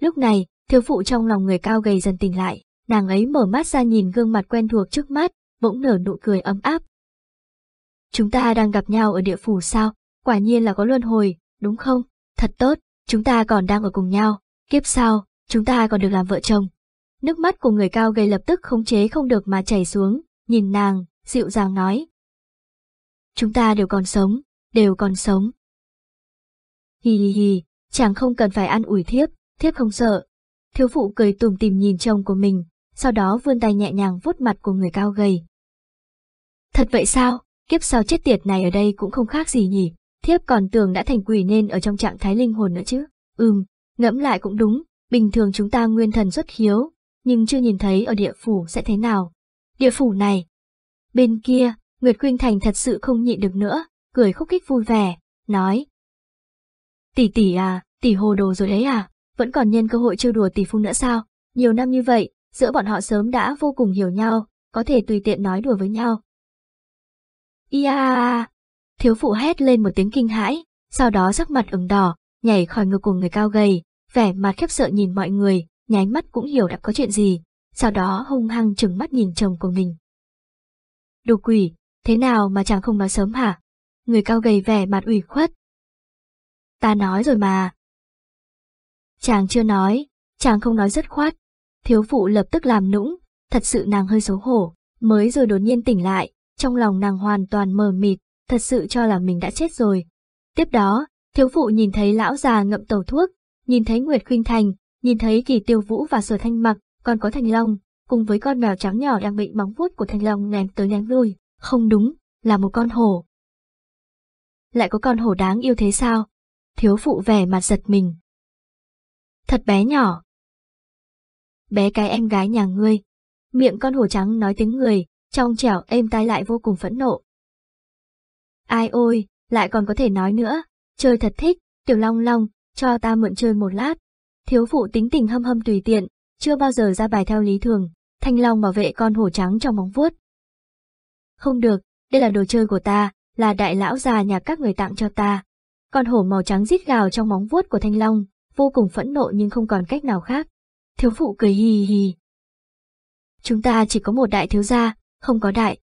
Lúc này, thiếu phụ trong lòng người cao gầy dần tỉnh lại, nàng ấy mở mắt ra nhìn gương mặt quen thuộc trước mắt, bỗng nở nụ cười ấm áp. Chúng ta đang gặp nhau ở địa phủ sao, quả nhiên là có luân hồi, đúng không? Thật tốt, chúng ta còn đang ở cùng nhau, kiếp sau, chúng ta còn được làm vợ chồng. Nước mắt của người cao gầy lập tức không chế không được mà chảy xuống, nhìn nàng, dịu dàng nói. Chúng ta đều còn sống, đều còn sống. hi hi hi chàng không cần phải ăn ủi thiếp, thiếp không sợ. Thiếu phụ cười tùm tìm nhìn chồng của mình, sau đó vươn tay nhẹ nhàng vuốt mặt của người cao gầy. Thật vậy sao, kiếp sau chết tiệt này ở đây cũng không khác gì nhỉ, thiếp còn tưởng đã thành quỷ nên ở trong trạng thái linh hồn nữa chứ. Ừm, ngẫm lại cũng đúng, bình thường chúng ta nguyên thần xuất hiếu, nhưng chưa nhìn thấy ở địa phủ sẽ thế nào. Địa phủ này. Bên kia, Nguyệt Khuynh Thành thật sự không nhịn được nữa, cười khúc khích vui vẻ, nói. Tỷ tỷ à, tỷ hồ đồ rồi đấy à, vẫn còn nhân cơ hội trêu đùa tỷ phu nữa sao? Nhiều năm như vậy, giữa bọn họ sớm đã vô cùng hiểu nhau, có thể tùy tiện nói đùa với nhau. Ia! Thiếu phụ hét lên một tiếng kinh hãi, sau đó sắc mặt ửng đỏ, nhảy khỏi ngực của người cao gầy, vẻ mặt khiếp sợ nhìn mọi người, nháy mắt cũng hiểu đã có chuyện gì, sau đó hung hăng trừng mắt nhìn chồng của mình. Đồ quỷ, thế nào mà chàng không nói sớm hả? Người cao gầy vẻ mặt ủy khuất. Ta nói rồi mà, Chàng chưa nói, chàng không nói rất khoát. Thiếu phụ lập tức làm nũng, thật sự nàng hơi xấu hổ, mới rồi đột nhiên tỉnh lại, trong lòng nàng hoàn toàn mờ mịt, thật sự cho là mình đã chết rồi. Tiếp đó, thiếu phụ nhìn thấy lão già ngậm tàu thuốc, nhìn thấy Nguyệt Khuynh Thành, nhìn thấy Kỳ Tiêu Vũ và Sở Thanh Mặc, còn có Thanh Long, cùng với con mèo trắng nhỏ đang bị móng vuốt của Thanh Long ném tới ném lui, không đúng, là một con hổ. Lại có con hổ đáng yêu thế sao? Thiếu phụ vẻ mặt giật mình, thật bé nhỏ. Bé cái em gái nhà ngươi, miệng con hổ trắng nói tiếng người, trong trẻo êm tai lại vô cùng phẫn nộ. Ai ôi, lại còn có thể nói nữa, chơi thật thích, tiểu long long, cho ta mượn chơi một lát. Thiếu phụ tính tình hâm hâm tùy tiện, chưa bao giờ ra bài theo lý thường, thanh long bảo vệ con hổ trắng trong móng vuốt. Không được, đây là đồ chơi của ta, là đại lão già nhà các người tặng cho ta. Con hổ màu trắng rít gào trong móng vuốt của thanh long, vô cùng phẫn nộ nhưng không còn cách nào khác. Thiếu phụ cười hì hì. Chúng ta chỉ có một đại thiếu gia, không có đại.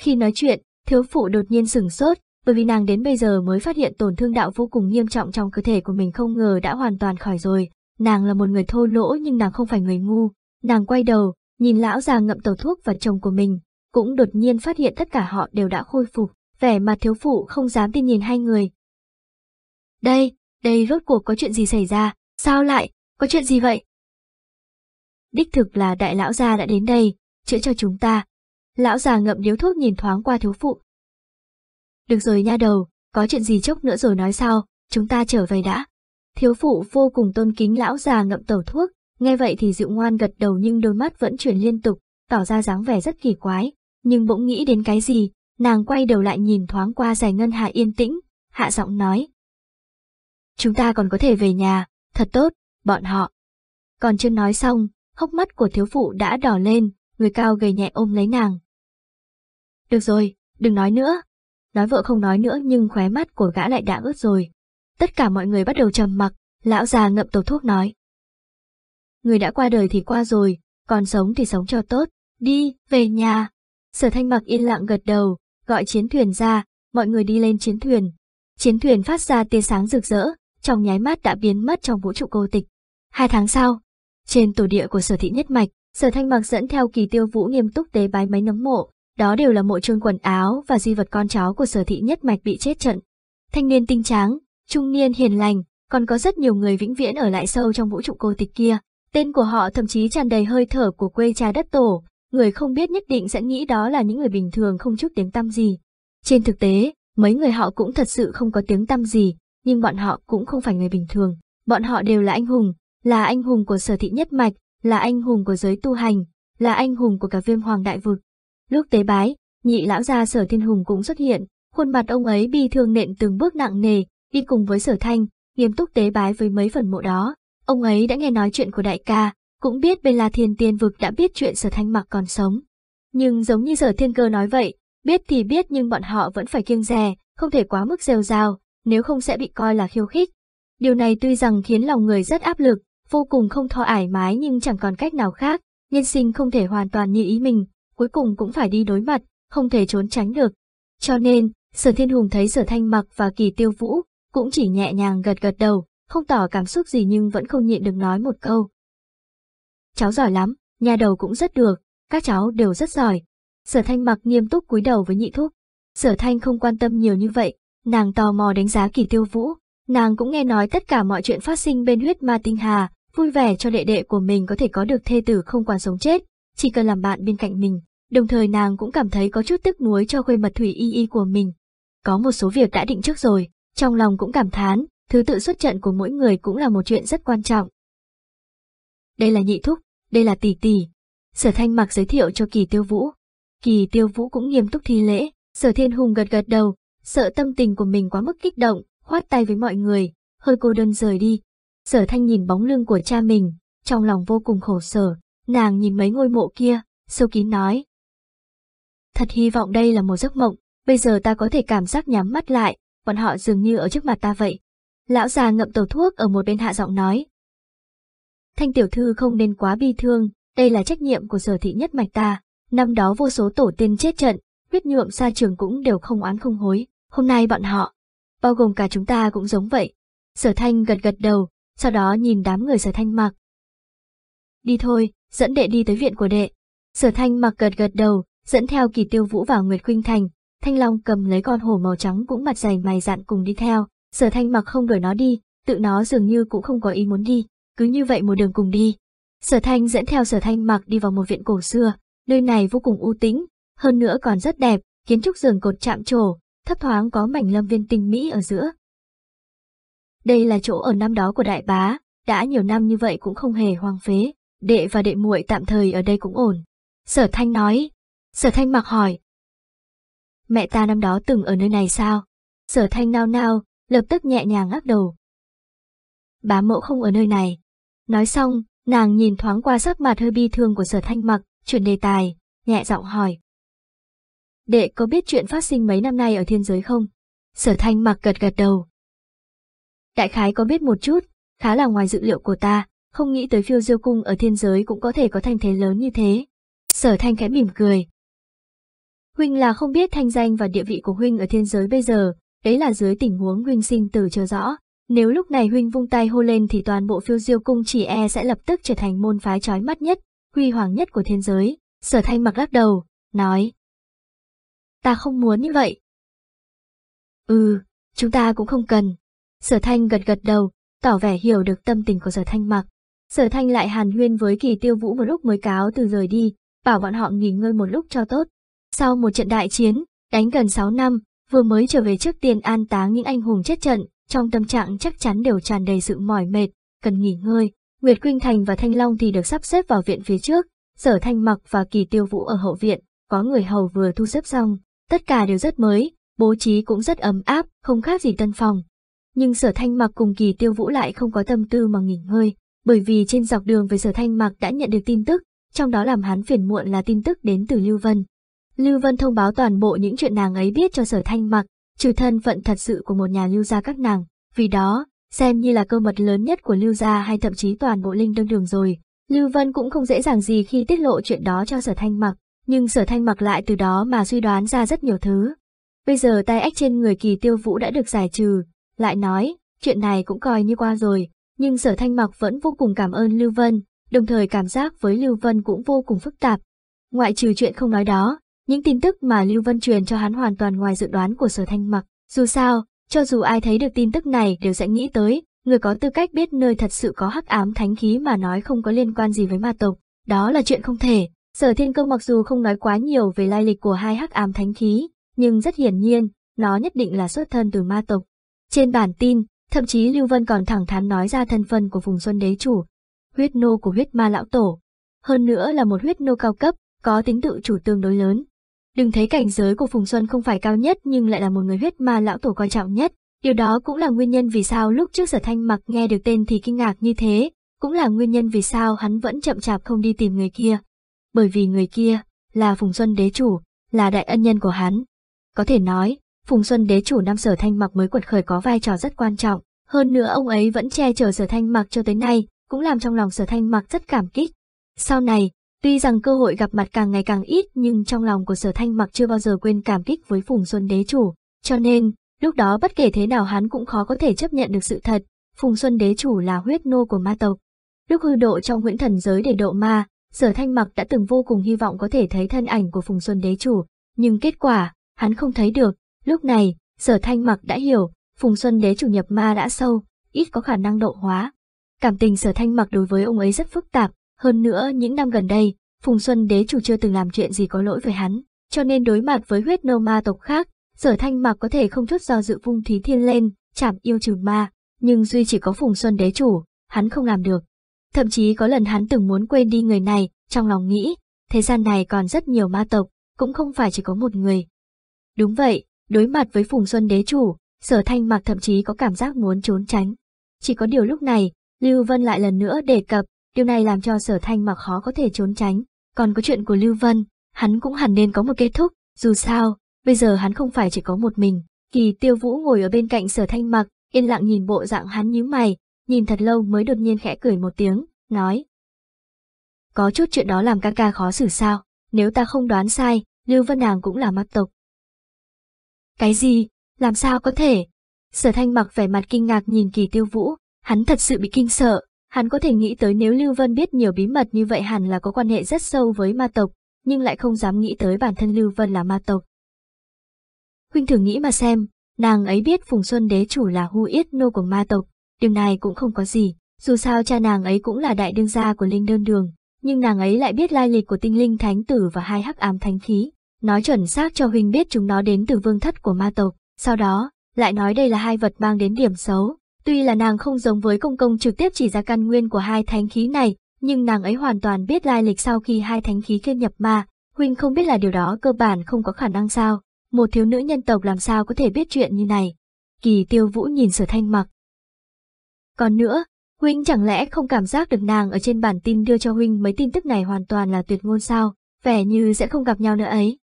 Khi nói chuyện, thiếu phụ đột nhiên sửng sốt, bởi vì nàng đến bây giờ mới phát hiện tổn thương đạo vô cùng nghiêm trọng trong cơ thể của mình không ngờ đã hoàn toàn khỏi rồi. Nàng là một người thô lỗ nhưng nàng không phải người ngu. Nàng quay đầu, nhìn lão già ngậm tàu thuốc và chồng của mình, cũng đột nhiên phát hiện tất cả họ đều đã khôi phục, vẻ mặt thiếu phụ không dám tin nhìn hai người. Đây, đây rốt cuộc có chuyện gì xảy ra, sao lại, có chuyện gì vậy? Đích thực là đại lão gia đã đến đây, chữa cho chúng ta. Lão già ngậm điếu thuốc nhìn thoáng qua thiếu phụ. Được rồi nha đầu, có chuyện gì chốc nữa rồi nói sau, chúng ta trở về đã. Thiếu phụ vô cùng tôn kính lão già ngậm tẩu thuốc, nghe vậy thì dịu ngoan gật đầu nhưng đôi mắt vẫn chuyển liên tục, tỏ ra dáng vẻ rất kỳ quái, nhưng bỗng nghĩ đến cái gì, nàng quay đầu lại nhìn thoáng qua giải ngân hạ yên tĩnh, hạ giọng nói, chúng ta còn có thể về nhà, thật tốt, bọn họ. Còn chưa nói xong, hốc mắt của thiếu phụ đã đỏ lên, người cao gầy nhẹ ôm lấy nàng. Được rồi, đừng nói nữa. Nói vợ không nói nữa nhưng khóe mắt của gã lại đã ướt rồi. Tất cả mọi người bắt đầu trầm mặc, lão già ngậm tổ thuốc nói. Người đã qua đời thì qua rồi, còn sống thì sống cho tốt, đi, về nhà. Sở thanh mặc yên lặng gật đầu, gọi chiến thuyền ra, mọi người đi lên chiến thuyền. Chiến thuyền phát ra tia sáng rực rỡ, trong nháy mắt đã biến mất trong vũ trụ cô tịch. Hai tháng sau, trên tổ địa của sở thị nhất mạch, sở thanh mặc dẫn theo kỳ tiêu vũ nghiêm túc tế bái máy nấm mộ, đó đều là mộ trương quần áo và di vật con cháu của sở thị nhất mạch bị chết trận. Thanh niên tinh tráng, trung niên hiền lành, còn có rất nhiều người vĩnh viễn ở lại sâu trong vũ trụ cô tịch kia. Tên của họ thậm chí tràn đầy hơi thở của quê cha đất tổ, người không biết nhất định sẽ nghĩ đó là những người bình thường không chút tiếng tăm gì. Trên thực tế, mấy người họ cũng thật sự không có tiếng tăm gì, nhưng bọn họ cũng không phải người bình thường. Bọn họ đều là anh hùng, là anh hùng của sở thị nhất mạch, là anh hùng của giới tu hành, là anh hùng của cả viêm hoàng đại vực. Lúc tế bái, nhị lão gia sở thiên hùng cũng xuất hiện, khuôn mặt ông ấy bi thương nện từng bước nặng nề, đi cùng với sở thanh, nghiêm túc tế bái với mấy phần mộ đó. Ông ấy đã nghe nói chuyện của đại ca, cũng biết bên La Thiên Tiên Vực đã biết chuyện sở thanh mặc còn sống. Nhưng giống như sở thiên cơ nói vậy, biết thì biết nhưng bọn họ vẫn phải kiêng rè, không thể quá mức rêu rào, nếu không sẽ bị coi là khiêu khích. Điều này tuy rằng khiến lòng người rất áp lực, vô cùng không thò ải mái nhưng chẳng còn cách nào khác, nhân sinh không thể hoàn toàn như ý mình, cuối cùng cũng phải đi đối mặt, không thể trốn tránh được. Cho nên, Sở Thiên Hùng thấy Sở Thanh Mặc và Kỳ Tiêu Vũ, cũng chỉ nhẹ nhàng gật gật đầu, không tỏ cảm xúc gì nhưng vẫn không nhịn được nói một câu. Cháu giỏi lắm, nhà đầu cũng rất được, các cháu đều rất giỏi. Sở Thanh Mặc nghiêm túc cúi đầu với nhị thúc. Sở Thanh không quan tâm nhiều như vậy, Nàng tò mò đánh giá kỳ tiêu vũ, nàng cũng nghe nói tất cả mọi chuyện phát sinh bên huyết ma tinh hà, vui vẻ cho đệ đệ của mình có thể có được thê tử không quản sống chết, chỉ cần làm bạn bên cạnh mình. Đồng thời nàng cũng cảm thấy có chút tức nuối cho khuê mật thủy y y của mình. Có một số việc đã định trước rồi, trong lòng cũng cảm thán, thứ tự xuất trận của mỗi người cũng là một chuyện rất quan trọng. Đây là nhị thúc, đây là tỷ tỷ. Sở thanh mặc giới thiệu cho kỳ tiêu vũ. Kỳ tiêu vũ cũng nghiêm túc thi lễ, sở thiên hùng gật gật đầu, sợ tâm tình của mình quá mức kích động, khoát tay với mọi người, hơi cô đơn rời đi. Sở thanh nhìn bóng lưng của cha mình, trong lòng vô cùng khổ sở, nàng nhìn mấy ngôi mộ kia, sâu kín nói. Thật hy vọng đây là một giấc mộng, bây giờ ta có thể cảm giác nhắm mắt lại, bọn họ dường như ở trước mặt ta vậy. Lão già ngậm tổ thuốc ở một bên hạ giọng nói. Thanh tiểu thư không nên quá bi thương, đây là trách nhiệm của sở thị nhất mạch ta. Năm đó vô số tổ tiên chết trận, huyết nhuộm xa trường cũng đều không oán không hối. Hôm nay bọn họ, bao gồm cả chúng ta cũng giống vậy. Sở thanh gật gật đầu, sau đó nhìn đám người sở thanh mặc. Đi thôi, dẫn đệ đi tới viện của đệ. Sở thanh mặc gật gật đầu, dẫn theo kỳ tiêu vũ vào Nguyệt Khuynh Thành, Thanh Long cầm lấy con hổ màu trắng cũng mặt dày mày dạn cùng đi theo, sở thanh mặc không đuổi nó đi, tự nó dường như cũng không có ý muốn đi, cứ như vậy một đường cùng đi. Sở thanh dẫn theo sở thanh mặc đi vào một viện cổ xưa, nơi này vô cùng u tĩnh, hơn nữa còn rất đẹp, kiến trúc giường cột chạm trổ, thấp thoáng có mảnh lâm viên tinh mỹ ở giữa. Đây là chỗ ở năm đó của đại bá, đã nhiều năm như vậy cũng không hề hoang phế, đệ và đệ muội tạm thời ở đây cũng ổn. Sở Thanh nói, Sở Thanh mặc hỏi. Mẹ ta năm đó từng ở nơi này sao? Sở Thanh nao nao, lập tức nhẹ nhàng lắc đầu. Bá mộ không ở nơi này. Nói xong, nàng nhìn thoáng qua sắc mặt hơi bi thương của Sở Thanh mặc, chuyển đề tài, nhẹ giọng hỏi, đệ có biết chuyện phát sinh mấy năm nay ở thiên giới không? Sở thanh mặc gật gật đầu. Đại khái có biết một chút, khá là ngoài dự liệu của ta, không nghĩ tới phiêu diêu cung ở thiên giới cũng có thể có thanh thế lớn như thế. Sở thanh khẽ mỉm cười. Huynh là không biết thanh danh và địa vị của Huynh ở thiên giới bây giờ, đấy là dưới tình huống Huynh sinh tử chưa rõ. Nếu lúc này Huynh vung tay hô lên thì toàn bộ phiêu diêu cung chỉ e sẽ lập tức trở thành môn phái trói mắt nhất, huy hoàng nhất của thiên giới. Sở thanh mặc lắc đầu, nói ta không muốn như vậy. Ừ, chúng ta cũng không cần. Sở thanh gật gật đầu, tỏ vẻ hiểu được tâm tình của sở thanh mặc. Sở thanh lại hàn huyên với kỳ tiêu vũ một lúc mới cáo từ rời đi, bảo bọn họ nghỉ ngơi một lúc cho tốt. Sau một trận đại chiến, đánh gần 6 năm, vừa mới trở về trước tiền an táng những anh hùng chết trận, trong tâm trạng chắc chắn đều tràn đầy sự mỏi mệt, cần nghỉ ngơi. Nguyệt Quynh Thành và Thanh Long thì được sắp xếp vào viện phía trước, sở thanh mặc và kỳ tiêu vũ ở hậu viện, có người hầu vừa thu xếp xong tất cả đều rất mới, bố trí cũng rất ấm áp, không khác gì tân phòng. Nhưng sở thanh mặc cùng kỳ tiêu vũ lại không có tâm tư mà nghỉ ngơi, bởi vì trên dọc đường với sở thanh mặc đã nhận được tin tức, trong đó làm hắn phiền muộn là tin tức đến từ Lưu Vân. Lưu Vân thông báo toàn bộ những chuyện nàng ấy biết cho sở thanh mặc, trừ thân phận thật sự của một nhà lưu gia các nàng, vì đó, xem như là cơ mật lớn nhất của lưu gia hay thậm chí toàn bộ linh đương đường rồi. Lưu Vân cũng không dễ dàng gì khi tiết lộ chuyện đó cho sở thanh mặc, nhưng sở thanh mặc lại từ đó mà suy đoán ra rất nhiều thứ. Bây giờ tai ách trên người kỳ tiêu vũ đã được giải trừ, lại nói, chuyện này cũng coi như qua rồi, nhưng sở thanh mặc vẫn vô cùng cảm ơn Lưu Vân, đồng thời cảm giác với Lưu Vân cũng vô cùng phức tạp. Ngoại trừ chuyện không nói đó, những tin tức mà Lưu Vân truyền cho hắn hoàn toàn ngoài dự đoán của sở thanh mặc. Dù sao, cho dù ai thấy được tin tức này đều sẽ nghĩ tới, người có tư cách biết nơi thật sự có hắc ám thánh khí mà nói không có liên quan gì với ma tộc, đó là chuyện không thể. Sở Thiên Công mặc dù không nói quá nhiều về lai lịch của hai hắc ám thánh khí, nhưng rất hiển nhiên, nó nhất định là xuất thân từ ma tộc. Trên bản tin, thậm chí Lưu Vân còn thẳng thắn nói ra thân phân của phùng Xuân Đế chủ, huyết nô của huyết ma lão tổ. Hơn nữa là một huyết nô cao cấp, có tính tự chủ tương đối lớn. Đừng thấy cảnh giới của Phùng Xuân không phải cao nhất nhưng lại là một người huyết ma lão tổ quan trọng nhất, điều đó cũng là nguyên nhân vì sao lúc trước Sở Thanh Mặc nghe được tên thì kinh ngạc như thế, cũng là nguyên nhân vì sao hắn vẫn chậm chạp không đi tìm người kia bởi vì người kia là Phùng Xuân Đế Chủ, là đại ân nhân của hắn. Có thể nói, Phùng Xuân Đế Chủ năm Sở Thanh Mặc mới quật khởi có vai trò rất quan trọng, hơn nữa ông ấy vẫn che chở Sở Thanh Mặc cho tới nay, cũng làm trong lòng Sở Thanh Mặc rất cảm kích. Sau này, tuy rằng cơ hội gặp mặt càng ngày càng ít nhưng trong lòng của Sở Thanh Mặc chưa bao giờ quên cảm kích với Phùng Xuân Đế Chủ, cho nên, lúc đó bất kể thế nào hắn cũng khó có thể chấp nhận được sự thật, Phùng Xuân Đế Chủ là huyết nô của ma tộc. Lúc hư độ trong huyễn thần giới để độ ma, Sở Thanh Mặc đã từng vô cùng hy vọng có thể thấy thân ảnh của Phùng Xuân đế chủ, nhưng kết quả, hắn không thấy được. Lúc này, Sở Thanh Mặc đã hiểu, Phùng Xuân đế chủ nhập ma đã sâu, ít có khả năng độ hóa. Cảm tình Sở Thanh Mặc đối với ông ấy rất phức tạp, hơn nữa những năm gần đây, Phùng Xuân đế chủ chưa từng làm chuyện gì có lỗi với hắn, cho nên đối mặt với huyết nô ma tộc khác, Sở Thanh Mặc có thể không chút do dự vung thí thiên lên, chạm yêu trừ ma, nhưng duy chỉ có Phùng Xuân đế chủ, hắn không làm được. Thậm chí có lần hắn từng muốn quên đi người này, trong lòng nghĩ, thế gian này còn rất nhiều ma tộc, cũng không phải chỉ có một người. Đúng vậy, đối mặt với Phùng Xuân đế chủ, sở thanh mạc thậm chí có cảm giác muốn trốn tránh. Chỉ có điều lúc này, Lưu Vân lại lần nữa đề cập, điều này làm cho sở thanh mạc khó có thể trốn tránh. Còn có chuyện của Lưu Vân, hắn cũng hẳn nên có một kết thúc, dù sao, bây giờ hắn không phải chỉ có một mình. Kỳ tiêu vũ ngồi ở bên cạnh sở thanh mạc, yên lặng nhìn bộ dạng hắn nhíu mày, nhìn thật lâu mới đột nhiên khẽ cười một tiếng, nói. Có chút chuyện đó làm ca ca khó xử sao, nếu ta không đoán sai, Lưu Vân Nàng cũng là mắt tộc. Cái gì, làm sao có thể? Sở thanh mặc vẻ mặt kinh ngạc nhìn kỳ tiêu vũ, hắn thật sự bị kinh sợ, hắn có thể nghĩ tới nếu Lưu Vân biết nhiều bí mật như vậy hẳn là có quan hệ rất sâu với ma tộc, nhưng lại không dám nghĩ tới bản thân Lưu Vân là ma tộc. Huynh thử nghĩ mà xem, nàng ấy biết Phùng Xuân Đế chủ là Hu Yết Nô của ma tộc, Điều này cũng không có gì, dù sao cha nàng ấy cũng là đại đương gia của Linh Đơn Đường, nhưng nàng ấy lại biết lai lịch của tinh linh thánh tử và hai hắc ám thánh khí, nói chuẩn xác cho huynh biết chúng nó đến từ vương thất của ma tộc, sau đó, lại nói đây là hai vật mang đến điểm xấu. Tuy là nàng không giống với công công trực tiếp chỉ ra căn nguyên của hai thánh khí này, nhưng nàng ấy hoàn toàn biết lai lịch sau khi hai thánh khí kia nhập ma, huynh không biết là điều đó cơ bản không có khả năng sao, một thiếu nữ nhân tộc làm sao có thể biết chuyện như này. Kỳ tiêu vũ nhìn sở thanh mặc, còn nữa, Huynh chẳng lẽ không cảm giác được nàng ở trên bản tin đưa cho Huynh mấy tin tức này hoàn toàn là tuyệt ngôn sao, vẻ như sẽ không gặp nhau nữa ấy.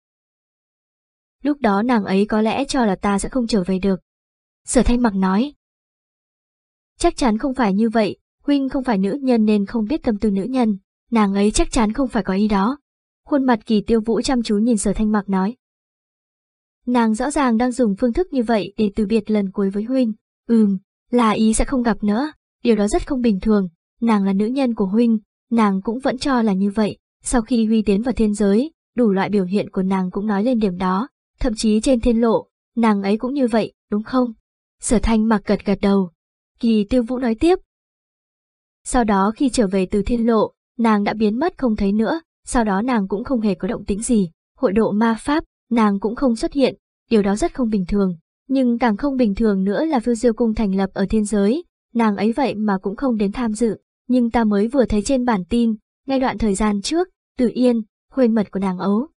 Lúc đó nàng ấy có lẽ cho là ta sẽ không trở về được. Sở thanh mặc nói. Chắc chắn không phải như vậy, Huynh không phải nữ nhân nên không biết tâm tư nữ nhân, nàng ấy chắc chắn không phải có ý đó. Khuôn mặt kỳ tiêu vũ chăm chú nhìn sở thanh mặc nói. Nàng rõ ràng đang dùng phương thức như vậy để từ biệt lần cuối với Huynh. Ừm, là ý sẽ không gặp nữa, điều đó rất không bình thường, nàng là nữ nhân của huynh, nàng cũng vẫn cho là như vậy, sau khi Huy tiến vào thiên giới, đủ loại biểu hiện của nàng cũng nói lên điểm đó, thậm chí trên thiên lộ, nàng ấy cũng như vậy, đúng không? Sở thanh mặc gật gật đầu, kỳ tiêu vũ nói tiếp. Sau đó khi trở về từ thiên lộ, nàng đã biến mất không thấy nữa, sau đó nàng cũng không hề có động tĩnh gì, hội độ ma pháp, nàng cũng không xuất hiện, điều đó rất không bình thường, nhưng càng không bình thường nữa là phiêu diêu cung thành lập ở thiên giới, nàng ấy vậy mà cũng không đến tham dự, nhưng ta mới vừa thấy trên bản tin, ngay đoạn thời gian trước, Tử Yên, huyền mật của nàng ấu,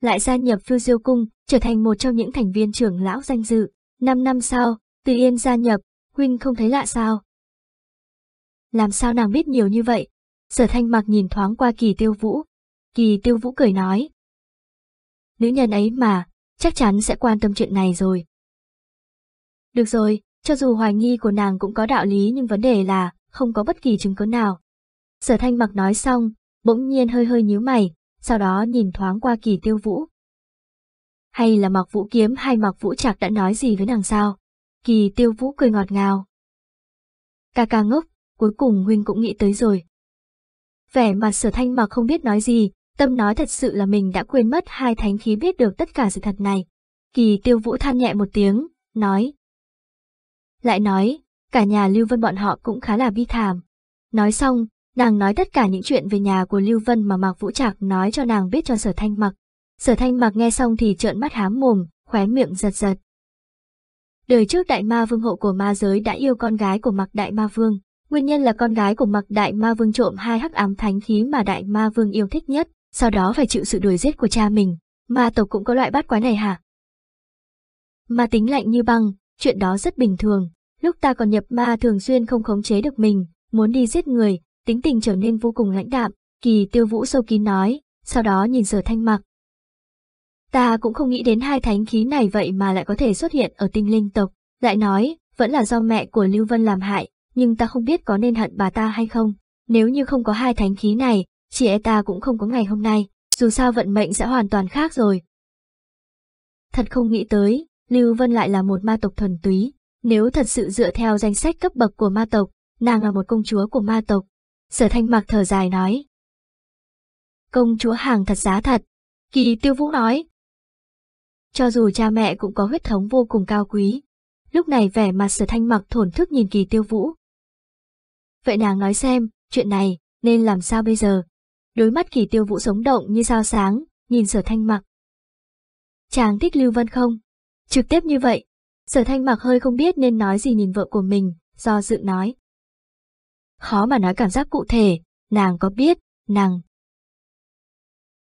lại gia nhập phiêu diêu cung, trở thành một trong những thành viên trưởng lão danh dự. Năm năm sau, Tử Yên gia nhập, huynh không thấy lạ sao? Làm sao nàng biết nhiều như vậy? Sở thanh mặc nhìn thoáng qua kỳ tiêu vũ. Kỳ tiêu vũ cười nói. Nữ nhân ấy mà, chắc chắn sẽ quan tâm chuyện này rồi. Được rồi, cho dù hoài nghi của nàng cũng có đạo lý nhưng vấn đề là không có bất kỳ chứng cứ nào. Sở thanh mặc nói xong, bỗng nhiên hơi hơi nhíu mày, sau đó nhìn thoáng qua kỳ tiêu vũ. Hay là mặc vũ kiếm hay mặc vũ trạc đã nói gì với nàng sao? Kỳ tiêu vũ cười ngọt ngào. Ca ca ngốc, cuối cùng huynh cũng nghĩ tới rồi. Vẻ mặt sở thanh mặc không biết nói gì, tâm nói thật sự là mình đã quên mất hai thánh khí biết được tất cả sự thật này. Kỳ tiêu vũ than nhẹ một tiếng, nói, lại nói, cả nhà Lưu Vân bọn họ cũng khá là bi thảm. Nói xong, nàng nói tất cả những chuyện về nhà của Lưu Vân mà Mạc Vũ Trạc nói cho nàng biết cho Sở Thanh Mặc. Sở Thanh Mặc nghe xong thì trợn mắt hám mồm, khóe miệng giật giật. Đời trước đại ma vương hộ của ma giới đã yêu con gái của Mạc Đại Ma Vương, nguyên nhân là con gái của Mạc Đại Ma Vương trộm hai hắc ám thánh khí mà Đại Ma Vương yêu thích nhất, sau đó phải chịu sự đuổi giết của cha mình. Ma tộc cũng có loại bát quái này hả? Ma tính lạnh như băng, chuyện đó rất bình thường, Lúc ta còn nhập ma thường xuyên không khống chế được mình, muốn đi giết người, tính tình trở nên vô cùng lãnh đạm, kỳ tiêu vũ sâu kín nói, sau đó nhìn sở thanh mặc. Ta cũng không nghĩ đến hai thánh khí này vậy mà lại có thể xuất hiện ở tinh linh tộc, lại nói, vẫn là do mẹ của Lưu Vân làm hại, nhưng ta không biết có nên hận bà ta hay không. Nếu như không có hai thánh khí này, chị e ta cũng không có ngày hôm nay, dù sao vận mệnh sẽ hoàn toàn khác rồi. Thật không nghĩ tới, Lưu Vân lại là một ma tộc thuần túy, nếu thật sự dựa theo danh sách cấp bậc của ma tộc, nàng là một công chúa của ma tộc. Sở thanh mạc thở dài nói. Công chúa hàng thật giá thật. Kỳ tiêu vũ nói. Cho dù cha mẹ cũng có huyết thống vô cùng cao quý. Lúc này vẻ mặt sở thanh mặc thổn thức nhìn kỳ tiêu vũ. Vậy nàng nói xem, chuyện này, nên làm sao bây giờ? Đôi mắt kỳ tiêu vũ sống động như sao sáng, nhìn sở thanh mặc. Chàng thích Lưu Vân không? Trực tiếp như vậy, Sở thanh mặc hơi không biết nên nói gì nhìn vợ của mình, do dự nói. Khó mà nói cảm giác cụ thể, nàng có biết, nàng.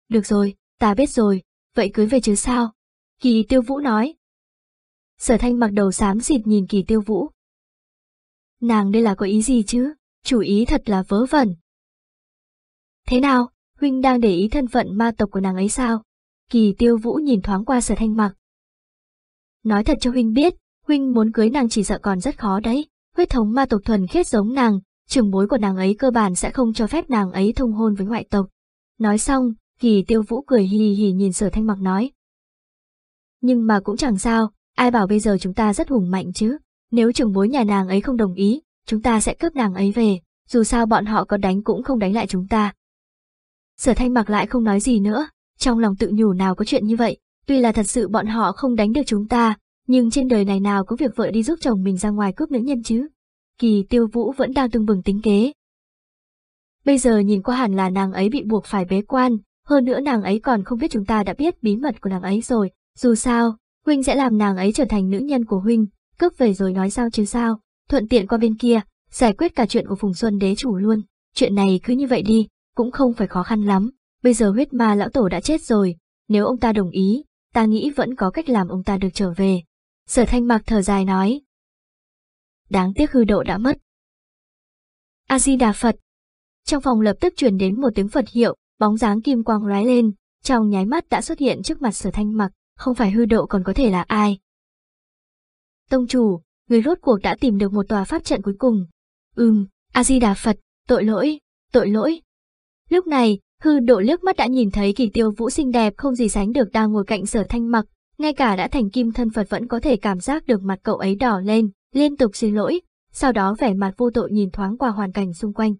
Được rồi, ta biết rồi, vậy cưới về chứ sao? Kỳ tiêu vũ nói. Sở thanh mặc đầu xám xịt nhìn kỳ tiêu vũ. Nàng đây là có ý gì chứ, chủ ý thật là vớ vẩn. Thế nào, huynh đang để ý thân phận ma tộc của nàng ấy sao? Kỳ tiêu vũ nhìn thoáng qua sở thanh mặc. Nói thật cho huynh biết, huynh muốn cưới nàng chỉ sợ còn rất khó đấy. Huyết thống ma tộc thuần khiết giống nàng, trưởng bối của nàng ấy cơ bản sẽ không cho phép nàng ấy thông hôn với ngoại tộc. Nói xong, kỳ tiêu vũ cười hì hì nhìn sở thanh mặc nói. Nhưng mà cũng chẳng sao, ai bảo bây giờ chúng ta rất hùng mạnh chứ. Nếu trưởng bối nhà nàng ấy không đồng ý, chúng ta sẽ cướp nàng ấy về, dù sao bọn họ có đánh cũng không đánh lại chúng ta. Sở thanh mặc lại không nói gì nữa, trong lòng tự nhủ nào có chuyện như vậy, Tuy là thật sự bọn họ không đánh được chúng ta, nhưng trên đời này nào có việc vợ đi giúp chồng mình ra ngoài cướp nữ nhân chứ. Kỳ tiêu vũ vẫn đang tương bừng tính kế. Bây giờ nhìn qua hẳn là nàng ấy bị buộc phải bế quan, hơn nữa nàng ấy còn không biết chúng ta đã biết bí mật của nàng ấy rồi, dù sao, huynh sẽ làm nàng ấy trở thành nữ nhân của huynh, cướp về rồi nói sao chứ sao, thuận tiện qua bên kia, giải quyết cả chuyện của Phùng Xuân đế chủ luôn, chuyện này cứ như vậy đi, cũng không phải khó khăn lắm, bây giờ huyết ma lão tổ đã chết rồi, nếu ông ta đồng ý, ta nghĩ vẫn có cách làm ông ta được trở về. Sở thanh mạc thở dài nói. Đáng tiếc hư độ đã mất. A-di-đà Phật. Trong phòng lập tức truyền đến một tiếng Phật hiệu, bóng dáng kim quang lóe lên, trong nháy mắt đã xuất hiện trước mặt sở thanh mặc, không phải hư độ còn có thể là ai. Tông chủ, người rốt cuộc đã tìm được một tòa pháp trận cuối cùng. Ừm, A-di-đà Phật, tội lỗi, tội lỗi. Lúc này, Hư độ liếc mắt đã nhìn thấy kỳ tiêu vũ xinh đẹp không gì sánh được đang ngồi cạnh sở thanh mặc, ngay cả đã thành kim thân Phật vẫn có thể cảm giác được mặt cậu ấy đỏ lên, liên tục xin lỗi, sau đó vẻ mặt vô tội nhìn thoáng qua hoàn cảnh xung quanh.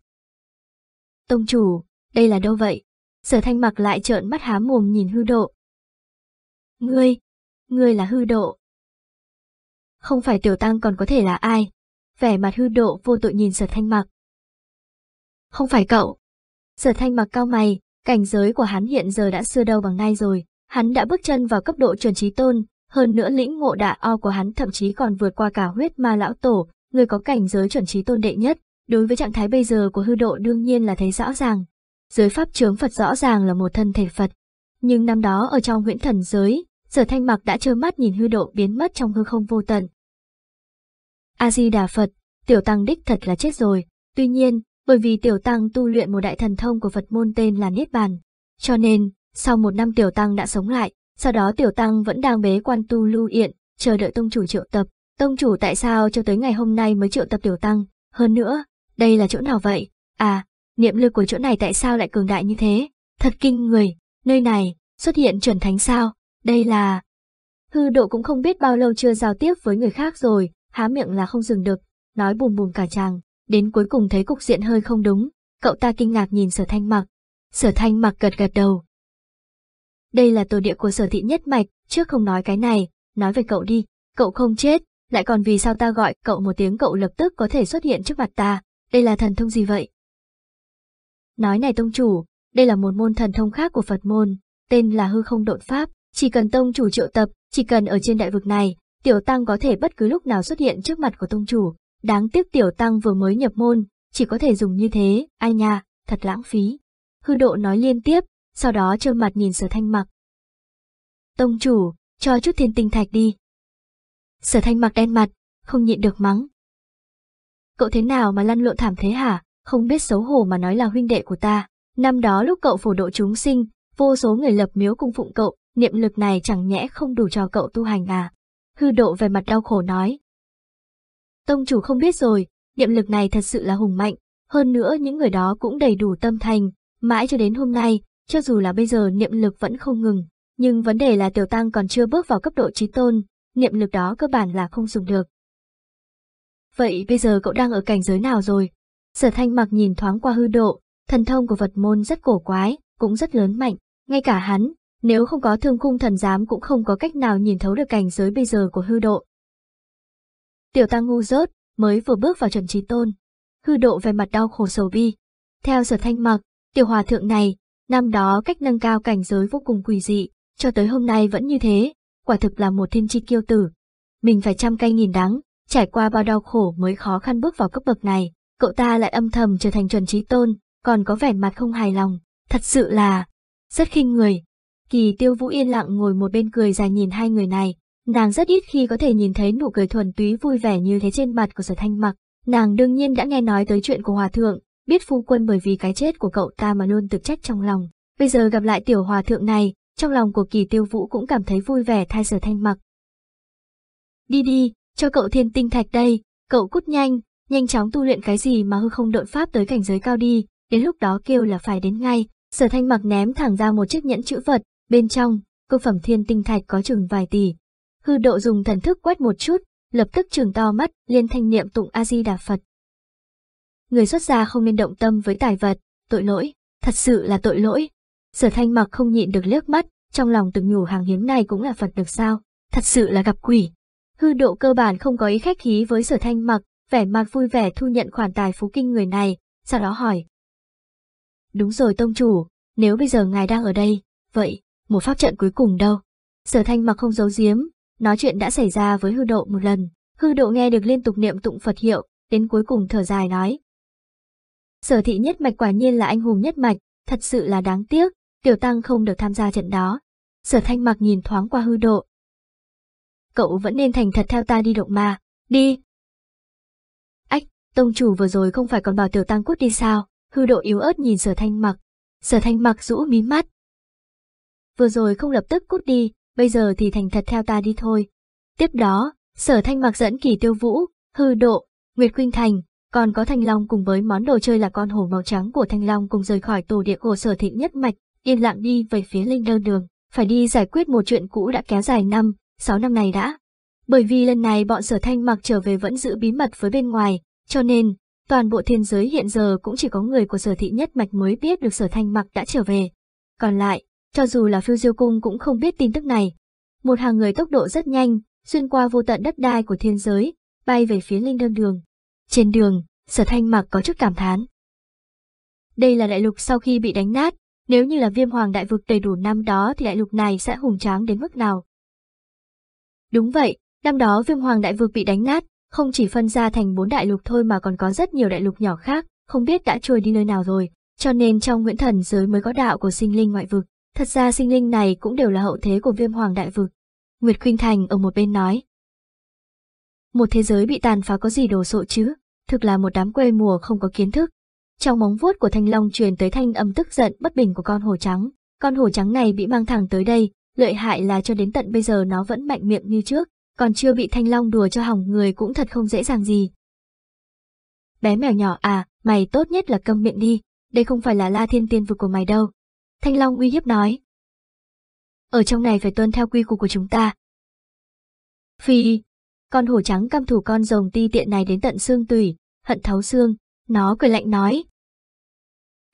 Tông chủ, đây là đâu vậy? Sở thanh mặc lại trợn mắt há mồm nhìn hư độ. Ngươi, ngươi là hư độ. Không phải tiểu tăng còn có thể là ai? Vẻ mặt hư độ vô tội nhìn sở thanh mặc. Không phải cậu, Sở thanh mặc cao mày, cảnh giới của hắn hiện giờ đã xưa đâu bằng ngay rồi, hắn đã bước chân vào cấp độ chuẩn trí tôn, hơn nữa lĩnh ngộ đạ o của hắn thậm chí còn vượt qua cả huyết ma lão tổ, người có cảnh giới chuẩn trí tôn đệ nhất, đối với trạng thái bây giờ của hư độ đương nhiên là thấy rõ ràng. Giới pháp chướng Phật rõ ràng là một thân thể Phật. Nhưng năm đó ở trong huyễn thần giới, sở thanh mặc đã trơ mắt nhìn hư độ biến mất trong hư không vô tận. A-di-đà Phật, tiểu tăng đích thật là chết rồi, tuy nhiên, bởi vì tiểu tăng tu luyện một đại thần thông của Phật môn tên là Niết Bàn. Cho nên, sau một năm tiểu tăng đã sống lại, sau đó tiểu tăng vẫn đang bế quan tu lưu yện, chờ đợi tông chủ triệu tập. Tông chủ tại sao cho tới ngày hôm nay mới triệu tập tiểu tăng? Hơn nữa, đây là chỗ nào vậy? À, niệm lực của chỗ này tại sao lại cường đại như thế? Thật kinh người, nơi này, xuất hiện chuẩn thánh sao? Đây là... Hư độ cũng không biết bao lâu chưa giao tiếp với người khác rồi, há miệng là không dừng được, nói bùm bùm cả chàng đến cuối cùng thấy cục diện hơi không đúng, cậu ta kinh ngạc nhìn sở thanh mặc. Sở thanh mặc gật gật đầu. Đây là tổ địa của sở thị nhất mạch, trước không nói cái này, nói về cậu đi, cậu không chết, lại còn vì sao ta gọi cậu một tiếng cậu lập tức có thể xuất hiện trước mặt ta, đây là thần thông gì vậy? Nói này tông chủ, đây là một môn thần thông khác của Phật môn, tên là hư không độn pháp, chỉ cần tông chủ triệu tập, chỉ cần ở trên đại vực này, tiểu tăng có thể bất cứ lúc nào xuất hiện trước mặt của tông chủ, Đáng tiếc tiểu tăng vừa mới nhập môn, chỉ có thể dùng như thế, ai nha, thật lãng phí. Hư độ nói liên tiếp, sau đó trơ mặt nhìn sở thanh mặc. Tông chủ, cho chút thiên tinh thạch đi. Sở thanh mặc đen mặt, không nhịn được mắng. Cậu thế nào mà lăn lộn thảm thế hả, không biết xấu hổ mà nói là huynh đệ của ta. Năm đó lúc cậu phổ độ chúng sinh, vô số người lập miếu cung phụng cậu, niệm lực này chẳng nhẽ không đủ cho cậu tu hành à. Hư độ về mặt đau khổ nói. Tông chủ không biết rồi, niệm lực này thật sự là hùng mạnh, hơn nữa những người đó cũng đầy đủ tâm thành, mãi cho đến hôm nay, cho dù là bây giờ niệm lực vẫn không ngừng, nhưng vấn đề là tiểu tăng còn chưa bước vào cấp độ trí tôn, niệm lực đó cơ bản là không dùng được. Vậy bây giờ cậu đang ở cảnh giới nào rồi? Sở thanh mặc nhìn thoáng qua hư độ, thần thông của vật môn rất cổ quái, cũng rất lớn mạnh, ngay cả hắn, nếu không có thương khung thần giám cũng không có cách nào nhìn thấu được cảnh giới bây giờ của hư độ, Tiểu tăng ngu rớt, mới vừa bước vào chuẩn trí tôn. Hư độ về mặt đau khổ sầu bi. Theo sở thanh mặc, tiểu hòa thượng này, năm đó cách nâng cao cảnh giới vô cùng quỷ dị, cho tới hôm nay vẫn như thế, quả thực là một thiên chi kiêu tử. Mình phải trăm cay nghìn đắng, trải qua bao đau khổ mới khó khăn bước vào cấp bậc này, cậu ta lại âm thầm trở thành chuẩn trí tôn, còn có vẻ mặt không hài lòng, thật sự là rất khinh người. Kỳ tiêu vũ yên lặng ngồi một bên cười dài nhìn hai người này, Nàng rất ít khi có thể nhìn thấy nụ cười thuần túy vui vẻ như thế trên mặt của sở thanh mặc. Nàng đương nhiên đã nghe nói tới chuyện của hòa thượng, biết phu quân bởi vì cái chết của cậu ta mà luôn tự trách trong lòng. Bây giờ gặp lại tiểu hòa thượng này, trong lòng của kỳ tiêu vũ cũng cảm thấy vui vẻ thay sở thanh mặc. Đi đi, cho cậu thiên tinh thạch đây, cậu cút nhanh, nhanh chóng tu luyện cái gì mà hư không độn pháp tới cảnh giới cao đi, đến lúc đó kêu là phải đến ngay. Sở thanh mặc ném thẳng ra một chiếc nhẫn chữ vật, bên trong, cơ phẩm thiên tinh thạch có chừng vài tỷ, Hư độ dùng thần thức quét một chút, lập tức trường to mắt, liên thanh niệm tụng A-di-đà Phật. Người xuất gia không nên động tâm với tài vật, tội lỗi, thật sự là tội lỗi. Sở thanh mặc không nhịn được liếc mắt, trong lòng từng nhủ hàng hiếm này cũng là Phật được sao, thật sự là gặp quỷ. Hư độ cơ bản không có ý khách khí với sở thanh mặc, vẻ mặt vui vẻ thu nhận khoản tài phú kinh người này, sau đó hỏi. Đúng rồi tông chủ, nếu bây giờ ngài đang ở đây, vậy, một pháp trận cuối cùng đâu? Sở thanh mặc không giấu giếm, Nói chuyện đã xảy ra với hư độ một lần, hư độ nghe được liên tục niệm tụng Phật hiệu, đến cuối cùng thở dài nói. Sở thị nhất mạch quả nhiên là anh hùng nhất mạch, thật sự là đáng tiếc, tiểu tăng không được tham gia trận đó. Sở thanh mặc nhìn thoáng qua hư độ. Cậu vẫn nên thành thật theo ta đi động mà, đi. Ách, tông chủ vừa rồi không phải còn bảo tiểu tăng cút đi sao, hư độ yếu ớt nhìn sở thanh mặc. Sở thanh mặc rũ mí mắt. Vừa rồi không lập tức cút đi, bây giờ thì thành thật theo ta đi thôi. Tiếp đó, sở thanh mặc dẫn kỳ tiêu vũ, hư độ, Nguyệt Khuynh Thành, còn có Thanh Long cùng với món đồ chơi là con hổ màu trắng của Thanh Long cùng rời khỏi tổ địa của sở thịnh nhất mạch, yên lặng đi về phía linh đơn đường, phải đi giải quyết một chuyện cũ đã kéo dài năm, sáu năm này đã. Bởi vì lần này bọn sở thanh mặc trở về vẫn giữ bí mật với bên ngoài, cho nên, toàn bộ thiên giới hiện giờ cũng chỉ có người của sở thị nhất mạch mới biết được sở thanh mặc đã trở về. Còn lại, cho dù là phiêu diêu cung cũng không biết tin tức này. Một hàng người tốc độ rất nhanh, xuyên qua vô tận đất đai của thiên giới, bay về phía linh đơn đường. Trên đường, sở thanh mặc có chút cảm thán. Đây là đại lục sau khi bị đánh nát, nếu như là viêm hoàng đại vực đầy đủ năm đó thì đại lục này sẽ hùng tráng đến mức nào? Đúng vậy, năm đó viêm hoàng đại vực bị đánh nát, không chỉ phân ra thành bốn đại lục thôi mà còn có rất nhiều đại lục nhỏ khác, không biết đã trôi đi nơi nào rồi, cho nên trong Nguyễn Thần giới mới có đạo của sinh linh ngoại vực. Thật ra sinh linh này cũng đều là hậu thế của viêm hoàng đại vực. Nguyệt Khuynh Thành ở một bên nói. Một thế giới bị tàn phá có gì đồ sộ chứ, thực là một đám quê mùa không có kiến thức. Trong móng vuốt của thanh long truyền tới thanh âm tức giận bất bình của con hổ trắng. Con hổ trắng này bị mang thẳng tới đây, lợi hại là cho đến tận bây giờ nó vẫn mạnh miệng như trước, còn chưa bị thanh long đùa cho hỏng người cũng thật không dễ dàng gì. Bé mèo nhỏ à, mày tốt nhất là câm miệng đi, đây không phải là la thiên tiên vực của mày đâu, Thanh Long uy hiếp nói. Ở trong này phải tuân theo quy củ của chúng ta. Phi, con hổ trắng căm thủ con rồng ti tiện này đến tận xương tủy, hận thấu xương, nó cười lạnh nói.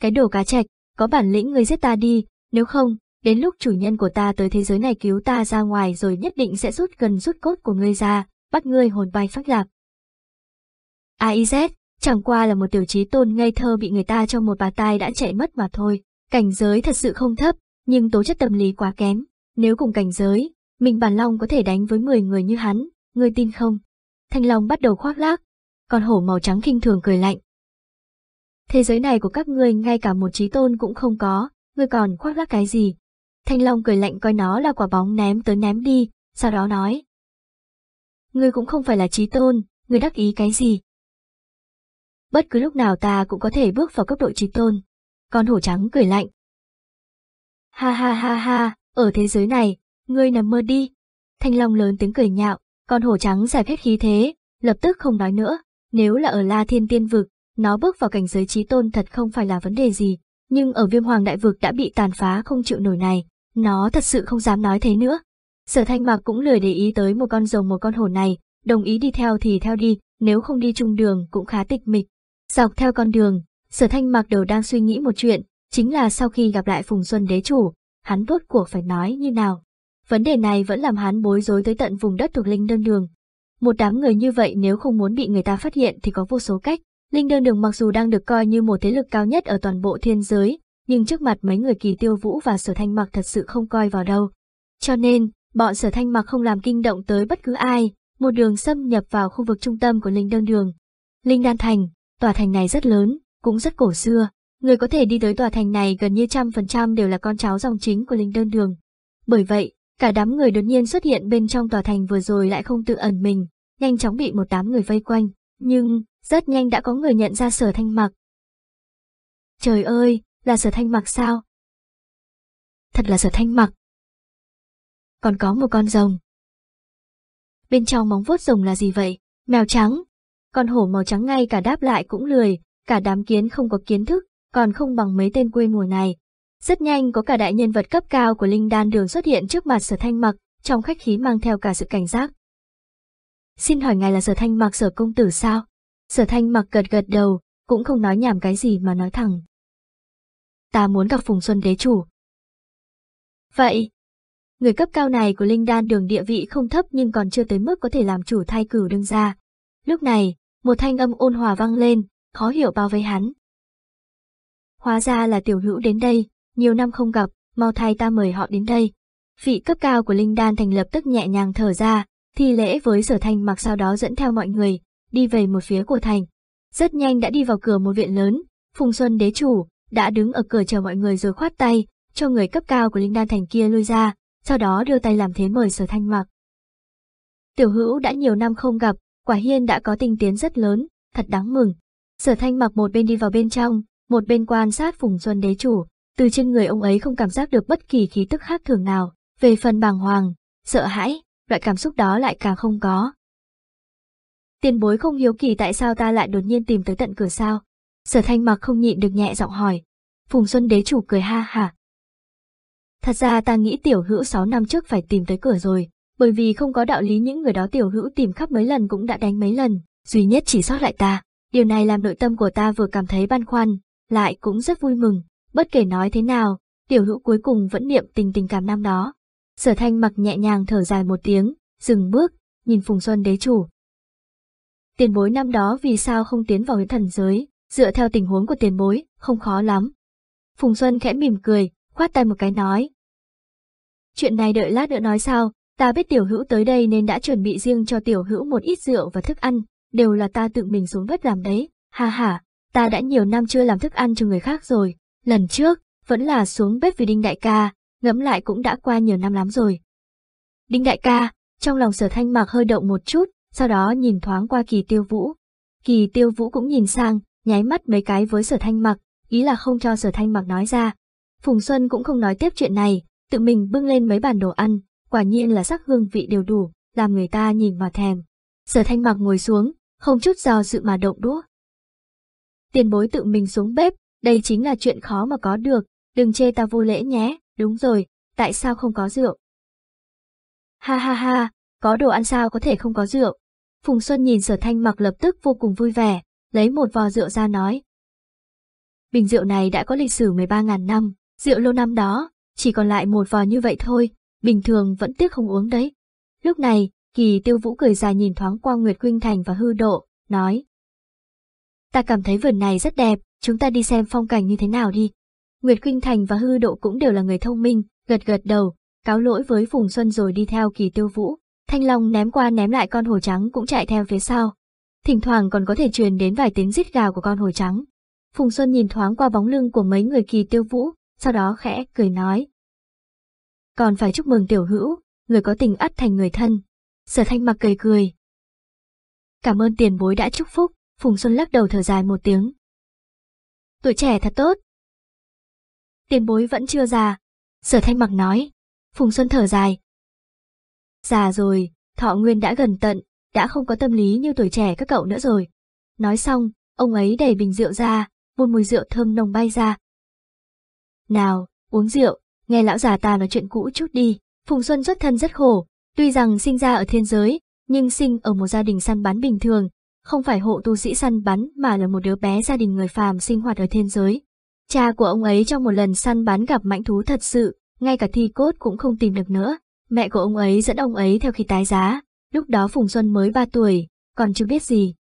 Cái đồ cá trạch, có bản lĩnh người giết ta đi, nếu không, đến lúc chủ nhân của ta tới thế giới này cứu ta ra ngoài rồi nhất định sẽ rút gần rút cốt của ngươi ra, bắt ngươi hồn bay phát lạc. AIZ, chẳng qua là một tiểu trí tôn ngây thơ bị người ta cho một bà tai đã chạy mất mà thôi. Cảnh giới thật sự không thấp, nhưng tố chất tâm lý quá kém. Nếu cùng cảnh giới, mình bản long có thể đánh với 10 người như hắn, ngươi tin không? Thanh long bắt đầu khoác lác, còn hổ màu trắng khinh thường cười lạnh. Thế giới này của các ngươi ngay cả một trí tôn cũng không có, ngươi còn khoác lác cái gì? Thanh long cười lạnh coi nó là quả bóng ném tới ném đi, sau đó nói. Ngươi cũng không phải là trí tôn, ngươi đắc ý cái gì? Bất cứ lúc nào ta cũng có thể bước vào cấp độ trí tôn con hổ trắng cười lạnh. Ha ha ha ha, ở thế giới này, ngươi nằm mơ đi. Thanh Long lớn tiếng cười nhạo, con hổ trắng giải hết khí thế, lập tức không nói nữa. Nếu là ở La Thiên Tiên Vực, nó bước vào cảnh giới trí tôn thật không phải là vấn đề gì, nhưng ở viêm hoàng đại vực đã bị tàn phá không chịu nổi này, nó thật sự không dám nói thế nữa. Sở thanh mạc cũng lười để ý tới một con rồng một con hổ này, đồng ý đi theo thì theo đi, nếu không đi chung đường cũng khá tịch mịch. Dọc theo con đường, Sở thanh mặc đầu đang suy nghĩ một chuyện, chính là sau khi gặp lại Phùng Xuân đế chủ, hắn rốt cuộc phải nói như nào. Vấn đề này vẫn làm hắn bối rối tới tận vùng đất thuộc linh đơn đường. Một đám người như vậy nếu không muốn bị người ta phát hiện thì có vô số cách. Linh đơn đường mặc dù đang được coi như một thế lực cao nhất ở toàn bộ thiên giới, nhưng trước mặt mấy người kỳ tiêu vũ và sở thanh mặc thật sự không coi vào đâu. Cho nên, bọn sở thanh mặc không làm kinh động tới bất cứ ai, một đường xâm nhập vào khu vực trung tâm của linh đơn đường. Linh đan thành, tòa thành này rất lớn, cũng rất cổ xưa. Người có thể đi tới tòa thành này gần như trăm phần trăm đều là con cháu dòng chính của linh đơn đường. Bởi vậy, cả đám người đột nhiên xuất hiện bên trong tòa thành vừa rồi lại không tự ẩn mình, nhanh chóng bị một đám người vây quanh, nhưng rất nhanh đã có người nhận ra sở thanh mặc. Trời ơi, là sở thanh mặc sao? Thật là sở thanh mặc. Còn có một con rồng. Bên trong móng vuốt rồng là gì vậy? Mèo trắng. Con hổ màu trắng ngay cả đáp lại cũng lười, cả đám kiến không có kiến thức, còn không bằng mấy tên quê mùa này. Rất nhanh có cả đại nhân vật cấp cao của linh đan đường xuất hiện trước mặt sở thanh mặc, trong khách khí mang theo cả sự cảnh giác. Xin hỏi ngài là sở thanh mặc sở công tử sao? Sở thanh mặc gật gật đầu, cũng không nói nhảm cái gì mà nói thẳng. Ta muốn gặp Phùng Xuân đế chủ. Vậy, người cấp cao này của linh đan đường địa vị không thấp nhưng còn chưa tới mức có thể làm chủ thay cửu đương gia. Lúc này, một thanh âm ôn hòa vang lên, khó hiểu bao vây hắn. Hóa ra là tiểu hữu đến đây, nhiều năm không gặp, mau thay ta mời họ đến đây. Vị cấp cao của Linh Đan thành lập tức nhẹ nhàng thở ra, thi lễ với sở thanh mặc sau đó dẫn theo mọi người, đi về một phía của thành. Rất nhanh đã đi vào cửa một viện lớn, Phùng Xuân đế chủ, đã đứng ở cửa chờ mọi người rồi khoát tay, cho người cấp cao của Linh Đan thành kia lui ra, sau đó đưa tay làm thế mời sở thanh mặc. Tiểu hữu đã nhiều năm không gặp, quả hiên đã có tinh tiến rất lớn, thật đáng mừng, Sở thanh mặc một bên đi vào bên trong, một bên quan sát Phùng Xuân đế chủ, từ trên người ông ấy không cảm giác được bất kỳ khí tức khác thường nào, về phần bàng hoàng, sợ hãi, loại cảm xúc đó lại càng không có. Tiền bối không hiếu kỳ tại sao ta lại đột nhiên tìm tới tận cửa sao? Sở thanh mặc không nhịn được nhẹ giọng hỏi. Phùng Xuân đế chủ cười ha hả. Thật ra ta nghĩ tiểu hữu 6 năm trước phải tìm tới cửa rồi, bởi vì không có đạo lý những người đó tiểu hữu tìm khắp mấy lần cũng đã đánh mấy lần, duy nhất chỉ sót lại ta. Điều này làm nội tâm của ta vừa cảm thấy băn khoăn, lại cũng rất vui mừng, bất kể nói thế nào, tiểu hữu cuối cùng vẫn niệm tình tình cảm năm đó. Sở thanh mặc nhẹ nhàng thở dài một tiếng, dừng bước, nhìn Phùng Xuân đế chủ. Tiền bối năm đó vì sao không tiến vào huyễn thần giới, dựa theo tình huống của tiền bối, không khó lắm. Phùng Xuân khẽ mỉm cười, khoát tay một cái nói. Chuyện này đợi lát nữa nói sao, ta biết tiểu hữu tới đây nên đã chuẩn bị riêng cho tiểu hữu một ít rượu và thức ăn, đều là ta tự mình xuống bếp làm đấy, ha ha, ta đã nhiều năm chưa làm thức ăn cho người khác rồi, lần trước, vẫn là xuống bếp vì Đinh Đại ca, ngẫm lại cũng đã qua nhiều năm lắm rồi. Đinh Đại ca, trong lòng sở thanh mạc hơi động một chút, sau đó nhìn thoáng qua kỳ tiêu vũ. Kỳ tiêu vũ cũng nhìn sang, nháy mắt mấy cái với sở thanh mặc, ý là không cho sở thanh mặc nói ra. Phùng Xuân cũng không nói tiếp chuyện này, tự mình bưng lên mấy bàn đồ ăn, quả nhiên là sắc hương vị đều đủ, làm người ta nhìn mà thèm. Sở thanh mặc ngồi xuống, không chút do dự mà động đũa. Tiền bối tự mình xuống bếp, đây chính là chuyện khó mà có được, đừng chê ta vô lễ nhé, đúng rồi, tại sao không có rượu? Ha ha ha, có đồ ăn sao có thể không có rượu? Phùng Xuân nhìn sở thanh mặc lập tức vô cùng vui vẻ, lấy một vò rượu ra nói. Bình rượu này đã có lịch sử 13.000 năm, rượu lâu năm đó, chỉ còn lại một vò như vậy thôi, bình thường vẫn tiếc không uống đấy. Lúc này, Kỳ tiêu vũ cười dài nhìn thoáng qua Nguyệt quynh Thành và hư độ, nói. Ta cảm thấy vườn này rất đẹp, chúng ta đi xem phong cảnh như thế nào đi. Nguyệt quynh Thành và hư độ cũng đều là người thông minh, gật gật đầu, cáo lỗi với Phùng Xuân rồi đi theo kỳ tiêu vũ. Thanh Long ném qua ném lại con hồ trắng cũng chạy theo phía sau. Thỉnh thoảng còn có thể truyền đến vài tiếng rít gào của con hồ trắng. Phùng Xuân nhìn thoáng qua bóng lưng của mấy người kỳ tiêu vũ, sau đó khẽ cười nói. Còn phải chúc mừng tiểu hữu, người có tình ắt thành người thân. Sở thanh mặc cười cười. Cảm ơn tiền bối đã chúc phúc, Phùng Xuân lắc đầu thở dài một tiếng. Tuổi trẻ thật tốt. Tiền bối vẫn chưa già, sở thanh mặc nói. Phùng Xuân thở dài. Già rồi, thọ nguyên đã gần tận, đã không có tâm lý như tuổi trẻ các cậu nữa rồi. Nói xong, ông ấy đẩy bình rượu ra, buôn mùi rượu thơm nồng bay ra. Nào, uống rượu, nghe lão già ta nói chuyện cũ chút đi, Phùng Xuân xuất thân rất khổ, Tuy rằng sinh ra ở thiên giới, nhưng sinh ở một gia đình săn bắn bình thường, không phải hộ tu sĩ săn bắn mà là một đứa bé gia đình người phàm sinh hoạt ở thiên giới. Cha của ông ấy trong một lần săn bắn gặp mãnh thú thật sự, ngay cả thi cốt cũng không tìm được nữa. Mẹ của ông ấy dẫn ông ấy theo khi tái giá, lúc đó Phùng Xuân mới 3 tuổi, còn chưa biết gì.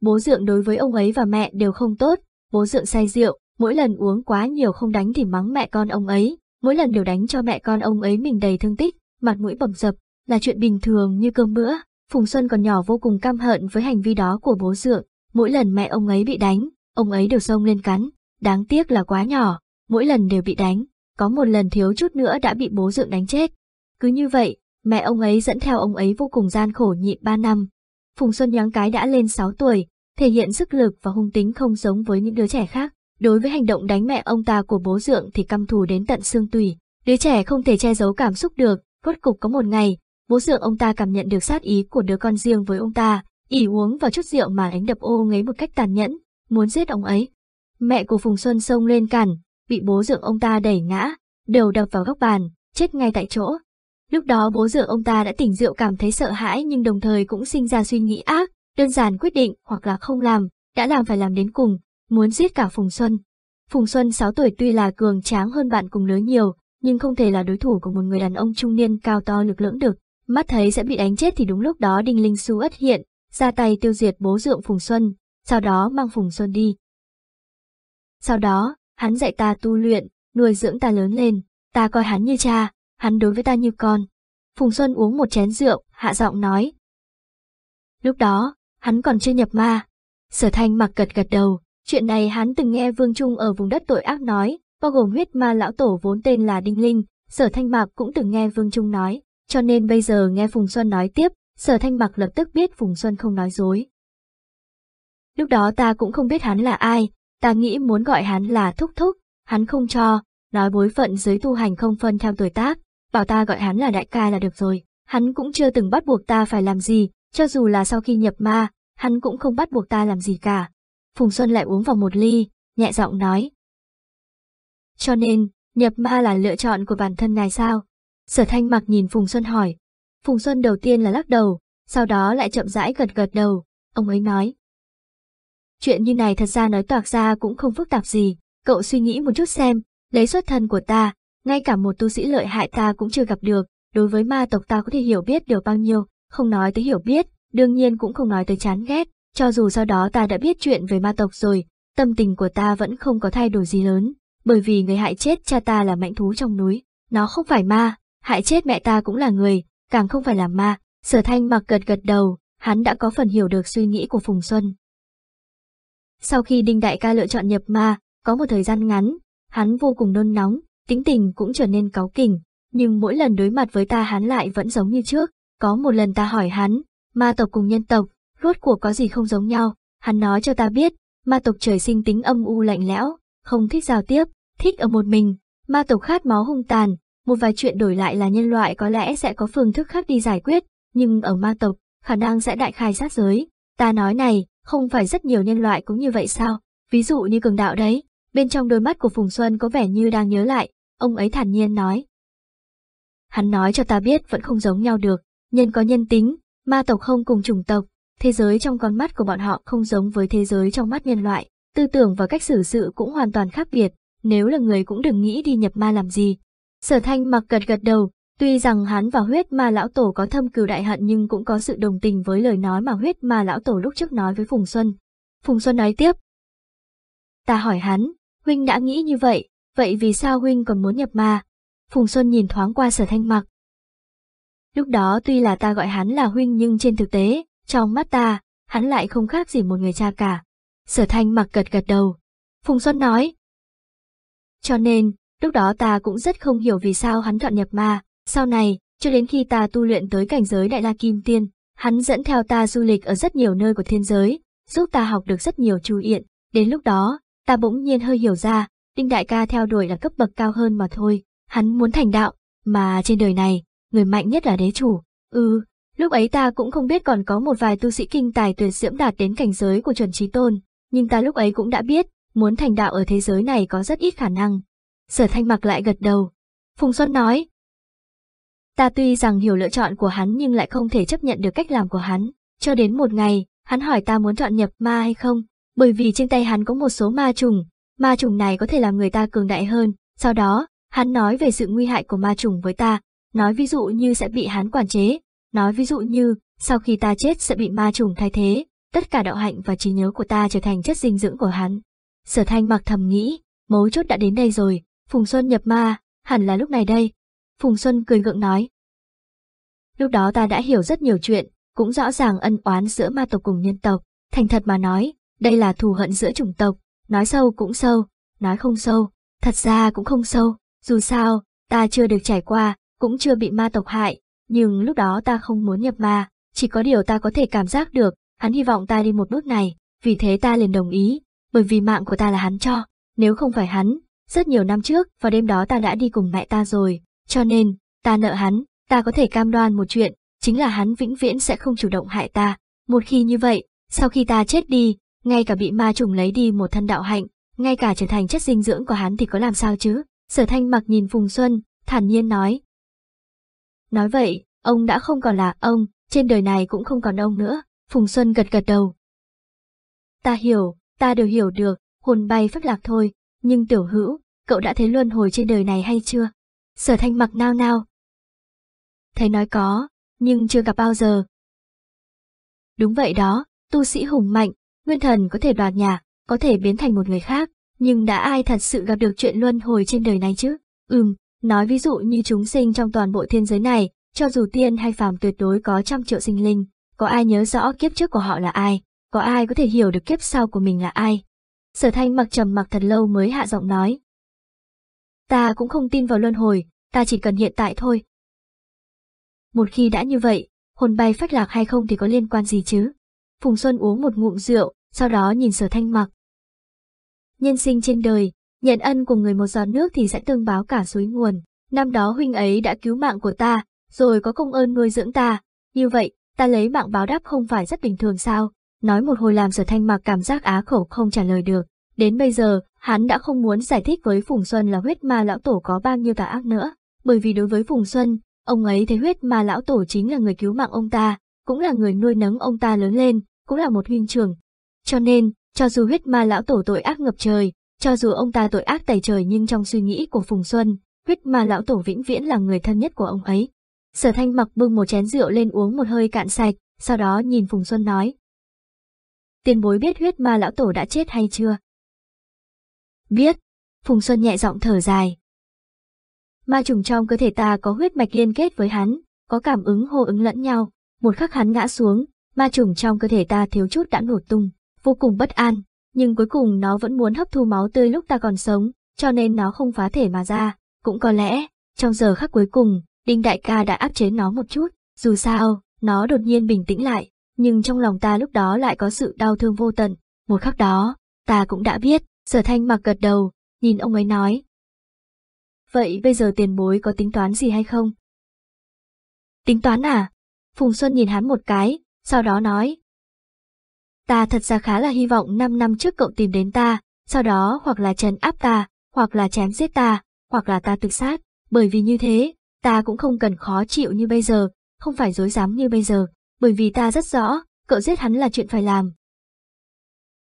Bố dượng đối với ông ấy và mẹ đều không tốt, bố dượng say rượu, mỗi lần uống quá nhiều không đánh thì mắng mẹ con ông ấy, mỗi lần đều đánh cho mẹ con ông ấy mình đầy thương tích, mặt mũi bầm dập, là chuyện bình thường như cơm bữa. Phùng Xuân còn nhỏ vô cùng căm hận với hành vi đó của bố dượng, mỗi lần mẹ ông ấy bị đánh, ông ấy đều xông lên cắn, đáng tiếc là quá nhỏ, mỗi lần đều bị đánh, có một lần thiếu chút nữa đã bị bố dượng đánh chết. Cứ như vậy, mẹ ông ấy dẫn theo ông ấy vô cùng gian khổ nhịn 3 năm. Phùng Xuân nhoáng cái đã lên 6 tuổi, thể hiện sức lực và hung tính không giống với những đứa trẻ khác. Đối với hành động đánh mẹ ông ta của bố dượng thì căm thù đến tận xương tủy. Đứa trẻ không thể che giấu cảm xúc được, rốt cục có một ngày, Vũ dượng ông ta cảm nhận được sát ý của đứa con riêng với ông ta, ỉ uống vào chút rượu mà đánh đập ô ngấy một cách tàn nhẫn, muốn giết ông ấy. Mẹ của Phùng Xuân xông lên cản, bị bố dượng ông ta đẩy ngã, đầu đập vào góc bàn, chết ngay tại chỗ. Lúc đó bố dượng ông ta đã tỉnh rượu cảm thấy sợ hãi nhưng đồng thời cũng sinh ra suy nghĩ ác, đơn giản quyết định hoặc là không làm, đã làm phải làm đến cùng, muốn giết cả Phùng Xuân. Phùng Xuân 6 tuổi tuy là cường tráng hơn bạn cùng lứa nhiều, nhưng không thể là đối thủ của một người đàn ông trung niên cao to lực lưỡng được. Mắt thấy sẽ bị đánh chết thì đúng lúc đó Đinh Linh Xu ất hiện, ra tay tiêu diệt bố dượng Phùng Xuân, sau đó mang Phùng Xuân đi. Sau đó, hắn dạy ta tu luyện, nuôi dưỡng ta lớn lên, ta coi hắn như cha, hắn đối với ta như con. Phùng Xuân uống một chén rượu, hạ giọng nói. Lúc đó, hắn còn chưa nhập ma. Sở Thanh mặc gật gật đầu, chuyện này hắn từng nghe Vương Trung ở vùng đất tội ác nói, bao gồm huyết ma lão tổ vốn tên là Đinh Linh, Sở Thanh Mạc cũng từng nghe Vương Trung nói. Cho nên bây giờ nghe Phùng Xuân nói tiếp, sở thanh mặc lập tức biết Phùng Xuân không nói dối. Lúc đó ta cũng không biết hắn là ai, ta nghĩ muốn gọi hắn là Thúc Thúc, hắn không cho, nói bối phận dưới tu hành không phân theo tuổi tác, bảo ta gọi hắn là đại ca là được rồi. Hắn cũng chưa từng bắt buộc ta phải làm gì, cho dù là sau khi nhập ma, hắn cũng không bắt buộc ta làm gì cả. Phùng Xuân lại uống vào một ly, nhẹ giọng nói. Cho nên, nhập ma là lựa chọn của bản thân ngài sao? Sở thanh mặc nhìn Phùng Xuân hỏi. Phùng Xuân đầu tiên là lắc đầu, sau đó lại chậm rãi gật gật đầu, ông ấy nói. Chuyện như này thật ra nói toạc ra cũng không phức tạp gì, cậu suy nghĩ một chút xem, lấy xuất thân của ta, ngay cả một tu sĩ lợi hại ta cũng chưa gặp được, đối với ma tộc ta có thể hiểu biết được bao nhiêu, không nói tới hiểu biết, đương nhiên cũng không nói tới chán ghét, cho dù sau đó ta đã biết chuyện về ma tộc rồi, tâm tình của ta vẫn không có thay đổi gì lớn, bởi vì người hại chết cha ta là mãnh thú trong núi, nó không phải ma, hại chết mẹ ta cũng là người, càng không phải là ma, sở thanh mặc gật gật đầu, hắn đã có phần hiểu được suy nghĩ của Phùng Xuân. Sau khi Đinh Đại ca lựa chọn nhập ma, có một thời gian ngắn, hắn vô cùng nôn nóng, tính tình cũng trở nên cáu kỉnh, nhưng mỗi lần đối mặt với ta hắn lại vẫn giống như trước, có một lần ta hỏi hắn, ma tộc cùng nhân tộc, rốt cuộc có gì không giống nhau, hắn nói cho ta biết, ma tộc trời sinh tính âm u lạnh lẽo, không thích giao tiếp, thích ở một mình, ma tộc khát máu hung tàn, một vài chuyện đổi lại là nhân loại có lẽ sẽ có phương thức khác đi giải quyết, nhưng ở ma tộc, khả năng sẽ đại khai sát giới. Ta nói này, không phải rất nhiều nhân loại cũng như vậy sao, ví dụ như cường đạo đấy, bên trong đôi mắt của Phùng Xuân có vẻ như đang nhớ lại, ông ấy thản nhiên nói. Hắn nói cho ta biết vẫn không giống nhau được, nhân có nhân tính, ma tộc không cùng chủng tộc, thế giới trong con mắt của bọn họ không giống với thế giới trong mắt nhân loại, tư tưởng và cách xử sự cũng hoàn toàn khác biệt, nếu là người cũng đừng nghĩ đi nhập ma làm gì, Sở thanh mặc gật gật đầu, tuy rằng hắn và huyết ma lão tổ có thâm cừu đại hận nhưng cũng có sự đồng tình với lời nói mà huyết ma lão tổ lúc trước nói với Phùng Xuân. Phùng Xuân nói tiếp. Ta hỏi hắn, huynh đã nghĩ như vậy, vậy vì sao huynh còn muốn nhập ma? Phùng Xuân nhìn thoáng qua sở thanh mặc. Lúc đó tuy là ta gọi hắn là huynh nhưng trên thực tế, trong mắt ta, hắn lại không khác gì một người cha cả. Sở thanh mặc gật gật đầu. Phùng Xuân nói. Cho nên, Lúc đó ta cũng rất không hiểu vì sao hắn chọn nhập ma, sau này, cho đến khi ta tu luyện tới cảnh giới Đại La Kim Tiên, hắn dẫn theo ta du lịch ở rất nhiều nơi của thiên giới, giúp ta học được rất nhiều chú yện, đến lúc đó, ta bỗng nhiên hơi hiểu ra, Đinh Đại ca theo đuổi là cấp bậc cao hơn mà thôi, hắn muốn thành đạo, mà trên đời này, người mạnh nhất là đế chủ, ừ, lúc ấy ta cũng không biết còn có một vài tu sĩ kinh tài tuyệt diễm đạt đến cảnh giới của chuẩn trí tôn, nhưng ta lúc ấy cũng đã biết, muốn thành đạo ở thế giới này có rất ít khả năng, Sở thanh mặc lại gật đầu. Phùng Xuân nói. Ta tuy rằng hiểu lựa chọn của hắn nhưng lại không thể chấp nhận được cách làm của hắn. Cho đến một ngày, hắn hỏi ta muốn chọn nhập ma hay không, bởi vì trên tay hắn có một số ma trùng. Ma trùng này có thể làm người ta cường đại hơn. Sau đó, hắn nói về sự nguy hại của ma trùng với ta, nói ví dụ như sẽ bị hắn quản chế, nói ví dụ như sau khi ta chết sẽ bị ma trùng thay thế, tất cả đạo hạnh và trí nhớ của ta trở thành chất dinh dưỡng của hắn. Sở thanh mặc thầm nghĩ, mấu chốt đã đến đây rồi, Phùng Xuân nhập ma, hẳn là lúc này đây. Phùng Xuân cười gượng nói. Lúc đó ta đã hiểu rất nhiều chuyện, cũng rõ ràng ân oán giữa ma tộc cùng nhân tộc, thành thật mà nói, đây là thù hận giữa chủng tộc, nói sâu cũng sâu, nói không sâu, thật ra cũng không sâu, dù sao, ta chưa được trải qua, cũng chưa bị ma tộc hại, nhưng lúc đó ta không muốn nhập ma, chỉ có điều ta có thể cảm giác được, hắn hy vọng ta đi một bước này, vì thế ta liền đồng ý, bởi vì mạng của ta là hắn cho, nếu không phải hắn, rất nhiều năm trước, vào đêm đó ta đã đi cùng mẹ ta rồi, cho nên, ta nợ hắn, ta có thể cam đoan một chuyện, chính là hắn vĩnh viễn sẽ không chủ động hại ta. Một khi như vậy, sau khi ta chết đi, ngay cả bị ma trùng lấy đi một thân đạo hạnh, ngay cả trở thành chất dinh dưỡng của hắn thì có làm sao chứ? Sở thanh mặc nhìn Phùng Xuân, thản nhiên nói. Nói vậy, ông đã không còn là ông, trên đời này cũng không còn ông nữa. Phùng Xuân gật gật đầu. Ta hiểu, ta đều hiểu được, hồn bay phất lạc thôi, nhưng tiểu hữu, cậu đã thấy luân hồi trên đời này hay chưa? Sở thanh mặc nao nao. Thấy nói có, nhưng chưa gặp bao giờ. Đúng vậy đó, tu sĩ hùng mạnh, nguyên thần có thể đoạt nhà, có thể biến thành một người khác, nhưng đã ai thật sự gặp được chuyện luân hồi trên đời này chứ? Ừm, nói ví dụ như chúng sinh trong toàn bộ thiên giới này, cho dù tiên hay phàm tuyệt đối có trăm triệu sinh linh, có ai nhớ rõ kiếp trước của họ là ai, có ai có thể hiểu được kiếp sau của mình là ai, Sở thanh mặc trầm mặc thật lâu mới hạ giọng nói. Ta cũng không tin vào luân hồi, ta chỉ cần hiện tại thôi. Một khi đã như vậy, hồn bay phách lạc hay không thì có liên quan gì chứ? Phùng Xuân uống một ngụm rượu, sau đó nhìn sở thanh mặc. Nhân sinh trên đời, nhận ân của người một giọt nước thì sẽ tương báo cả suối nguồn. Năm đó huynh ấy đã cứu mạng của ta, rồi có công ơn nuôi dưỡng ta. Như vậy, ta lấy mạng báo đáp không phải rất bình thường sao? Nói một hồi làm sở thanh mặc cảm giác á khẩu không trả lời được. Đến bây giờ, hắn đã không muốn giải thích với Phùng Xuân là huyết ma lão tổ có bao nhiêu tà ác nữa. Bởi vì đối với Phùng Xuân, ông ấy thấy huyết ma lão tổ chính là người cứu mạng ông ta, cũng là người nuôi nấng ông ta lớn lên, cũng là một huynh trường Cho nên, cho dù huyết ma lão tổ tội ác ngập trời, cho dù ông ta tội ác tẩy trời nhưng trong suy nghĩ của Phùng Xuân, huyết ma lão tổ vĩnh viễn là người thân nhất của ông ấy. Sở thanh mặc bưng một chén rượu lên uống một hơi cạn sạch, sau đó nhìn Phùng Xuân nói, tiền bối biết huyết ma lão tổ đã chết hay chưa? Biết, Phùng Xuân nhẹ giọng thở dài. Ma trùng trong cơ thể ta có huyết mạch liên kết với hắn, có cảm ứng hô ứng lẫn nhau, một khắc hắn ngã xuống, ma trùng trong cơ thể ta thiếu chút đã nổ tung, vô cùng bất an, nhưng cuối cùng nó vẫn muốn hấp thu máu tươi lúc ta còn sống, cho nên nó không phá thể mà ra, cũng có lẽ, trong giờ khắc cuối cùng, Đinh Đại ca đã áp chế nó một chút, dù sao, nó đột nhiên bình tĩnh lại, nhưng trong lòng ta lúc đó lại có sự đau thương vô tận, một khắc đó, ta cũng đã biết, sở thanh mặc gật đầu, nhìn ông ấy nói. Vậy bây giờ tiền bối có tính toán gì hay không? Tính toán à? Phùng Xuân nhìn hắn một cái, sau đó nói. Ta thật ra khá là hy vọng 5 năm trước cậu tìm đến ta, sau đó hoặc là trần áp ta, hoặc là chém giết ta, hoặc là ta tự sát, bởi vì như thế, ta cũng không cần khó chịu như bây giờ, không phải dối dám như bây giờ, bởi vì ta rất rõ, cậu giết hắn là chuyện phải làm.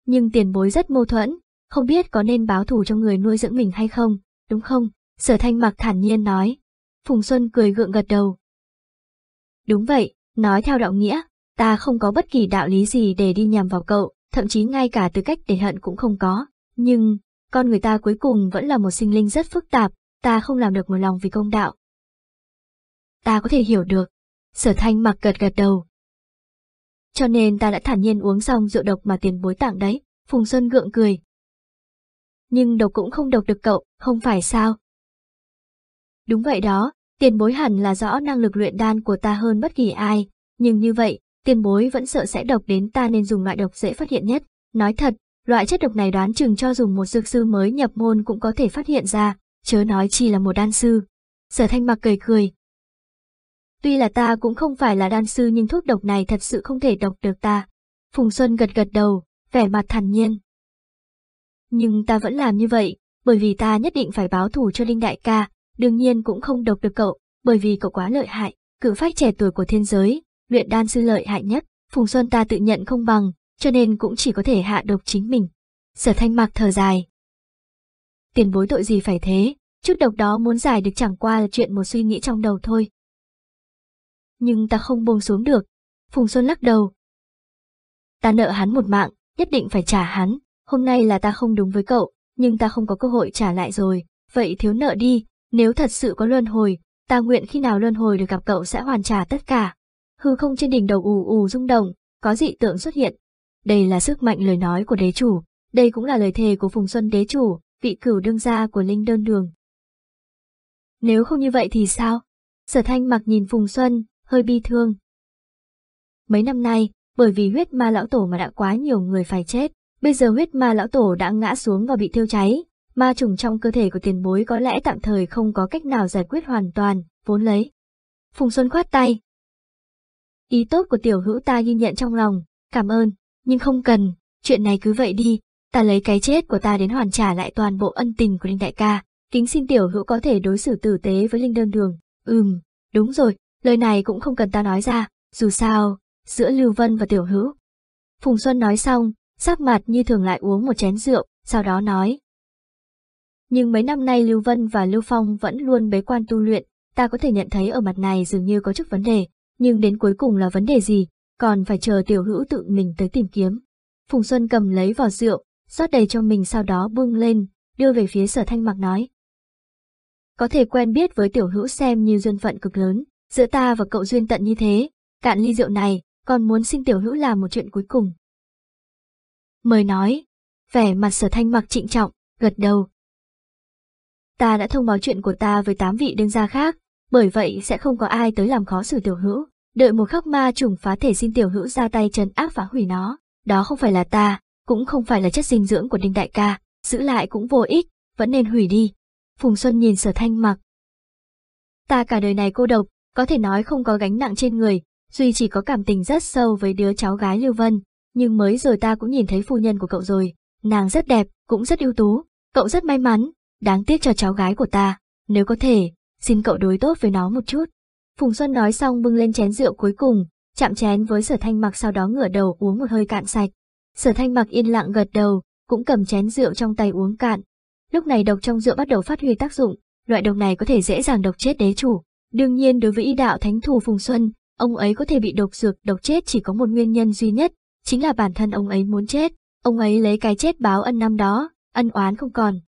Nhưng tiền bối rất mâu thuẫn, không biết có nên báo thù cho người nuôi dưỡng mình hay không, đúng không? Sở thanh mặc thản nhiên nói. Phùng Xuân cười gượng gật đầu. Đúng vậy, nói theo đạo nghĩa, ta không có bất kỳ đạo lý gì để đi nhằm vào cậu, thậm chí ngay cả tư cách để hận cũng không có. Nhưng, con người ta cuối cùng vẫn là một sinh linh rất phức tạp, ta không làm được một lòng vì công đạo. Ta có thể hiểu được. Sở thanh mặc gật gật đầu, cho nên ta đã thản nhiên uống xong rượu độc mà tiền bối tặng đấy, Phùng Xuân gượng cười. Nhưng độc cũng không độc được cậu, không phải sao? Đúng vậy đó, tiền bối hẳn là rõ năng lực luyện đan của ta hơn bất kỳ ai, nhưng như vậy, tiền bối vẫn sợ sẽ độc đến ta nên dùng loại độc dễ phát hiện nhất. Nói thật, loại chất độc này đoán chừng cho dùng một dược sư mới nhập môn cũng có thể phát hiện ra, chớ nói chi là một đan sư. Sở thanh mặc cười cười, Tuy là ta cũng không phải là đan sư nhưng thuốc độc này thật sự không thể độc được ta. Phùng Xuân gật gật đầu, vẻ mặt thản nhiên. Nhưng ta vẫn làm như vậy, bởi vì ta nhất định phải báo thù cho linh Đại ca, đương nhiên cũng không độc được cậu, bởi vì cậu quá lợi hại, cử phách trẻ tuổi của thiên giới, luyện đan sư lợi hại nhất, Phùng Xuân ta tự nhận không bằng, cho nên cũng chỉ có thể hạ độc chính mình. Sở thanh mạc thở dài. Tiền bối tội gì phải thế, chút độc đó muốn giải được chẳng qua là chuyện một suy nghĩ trong đầu thôi, nhưng ta không buông xuống được. Phùng Xuân lắc đầu. Ta nợ hắn một mạng, nhất định phải trả hắn, hôm nay là ta không đúng với cậu, nhưng ta không có cơ hội trả lại rồi, vậy thiếu nợ đi, nếu thật sự có luân hồi, ta nguyện khi nào luân hồi được gặp cậu sẽ hoàn trả tất cả. Hư không trên đỉnh đầu ù ù rung động, có dị tượng xuất hiện. Đây là sức mạnh lời nói của đế chủ, đây cũng là lời thề của Phùng Xuân đế chủ, vị cửu đương gia của Linh Đơn Đường. Nếu không như vậy thì sao? Sở Thanh mặc nhìn Phùng Xuân, hơi bi thương. Mấy năm nay, bởi vì huyết ma lão tổ mà đã quá nhiều người phải chết, bây giờ huyết ma lão tổ đã ngã xuống và bị thiêu cháy, ma trùng trong cơ thể của tiền bối có lẽ tạm thời không có cách nào giải quyết hoàn toàn, vốn lấy. Phùng Xuân khoát tay. Ý tốt của tiểu hữu ta ghi nhận trong lòng, cảm ơn, nhưng không cần, chuyện này cứ vậy đi, ta lấy cái chết của ta đến hoàn trả lại toàn bộ ân tình của Linh Đại ca, kính xin tiểu hữu có thể đối xử tử tế với Linh Đơn Đường. Ừm, đúng rồi, Lời này cũng không cần ta nói ra, dù sao, giữa Lưu Vân và Tiểu Hữu. Phùng Xuân nói xong, sắc mặt như thường lại uống một chén rượu, sau đó nói. Nhưng mấy năm nay Lưu Vân và Lưu Phong vẫn luôn bế quan tu luyện, ta có thể nhận thấy ở mặt này dường như có chút vấn đề, nhưng đến cuối cùng là vấn đề gì, còn phải chờ Tiểu Hữu tự mình tới tìm kiếm. Phùng Xuân cầm lấy vỏ rượu, rót đầy cho mình sau đó bưng lên, đưa về phía sở thanh mặc nói. Có thể quen biết với Tiểu Hữu xem như duyên phận cực lớn, Giữa ta và cậu duyên tận như thế, cạn ly rượu này, còn muốn xin tiểu hữu làm một chuyện cuối cùng. Mời nói, vẻ mặt sở thanh mặc trịnh trọng, gật đầu. Ta đã thông báo chuyện của ta với tám vị đương gia khác, bởi vậy sẽ không có ai tới làm khó xử tiểu hữu, đợi một khắc ma trùng phá thể xin tiểu hữu ra tay trấn áp phá hủy nó, đó không phải là ta, cũng không phải là chất dinh dưỡng của đinh đại ca, giữ lại cũng vô ích, vẫn nên hủy đi. Phùng Xuân nhìn sở thanh mặc. Ta cả đời này cô độc, có thể nói không có gánh nặng trên người, Duy chỉ có cảm tình rất sâu với đứa cháu gái Lưu Vân, nhưng mới rồi ta cũng nhìn thấy phu nhân của cậu rồi, nàng rất đẹp, cũng rất ưu tú, cậu rất may mắn, đáng tiếc cho cháu gái của ta, nếu có thể, xin cậu đối tốt với nó một chút. Phùng Xuân nói xong bưng lên chén rượu cuối cùng, chạm chén với sở thanh mặc sau đó ngửa đầu uống một hơi cạn sạch. Sở thanh mặc yên lặng gật đầu, cũng cầm chén rượu trong tay uống cạn. Lúc này độc trong rượu bắt đầu phát huy tác dụng, loại độc này có thể dễ dàng độc chết đế chủ. Đương nhiên đối với y đạo thánh thủ Phùng Xuân, ông ấy có thể bị độc dược độc chết chỉ có một nguyên nhân duy nhất, chính là bản thân ông ấy muốn chết, ông ấy lấy cái chết báo ân năm đó, ân oán không còn.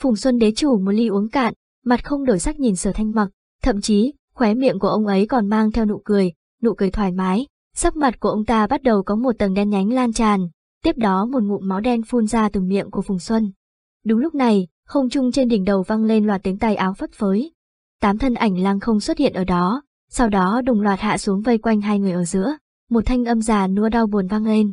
Phùng Xuân đế chủ một ly uống cạn, mặt không đổi sắc nhìn sở thanh mặc, thậm chí, khóe miệng của ông ấy còn mang theo nụ cười, nụ cười thoải mái, sắc mặt của ông ta bắt đầu có một tầng đen nhánh lan tràn, tiếp đó một ngụm máu đen phun ra từ miệng của Phùng Xuân. Đúng lúc này, không trung trên đỉnh đầu vang lên loạt tiếng tay áo phất phới, tám thân ảnh lang không xuất hiện ở đó, sau đó đồng loạt hạ xuống vây quanh hai người ở giữa, một thanh âm già nua đau buồn vang lên.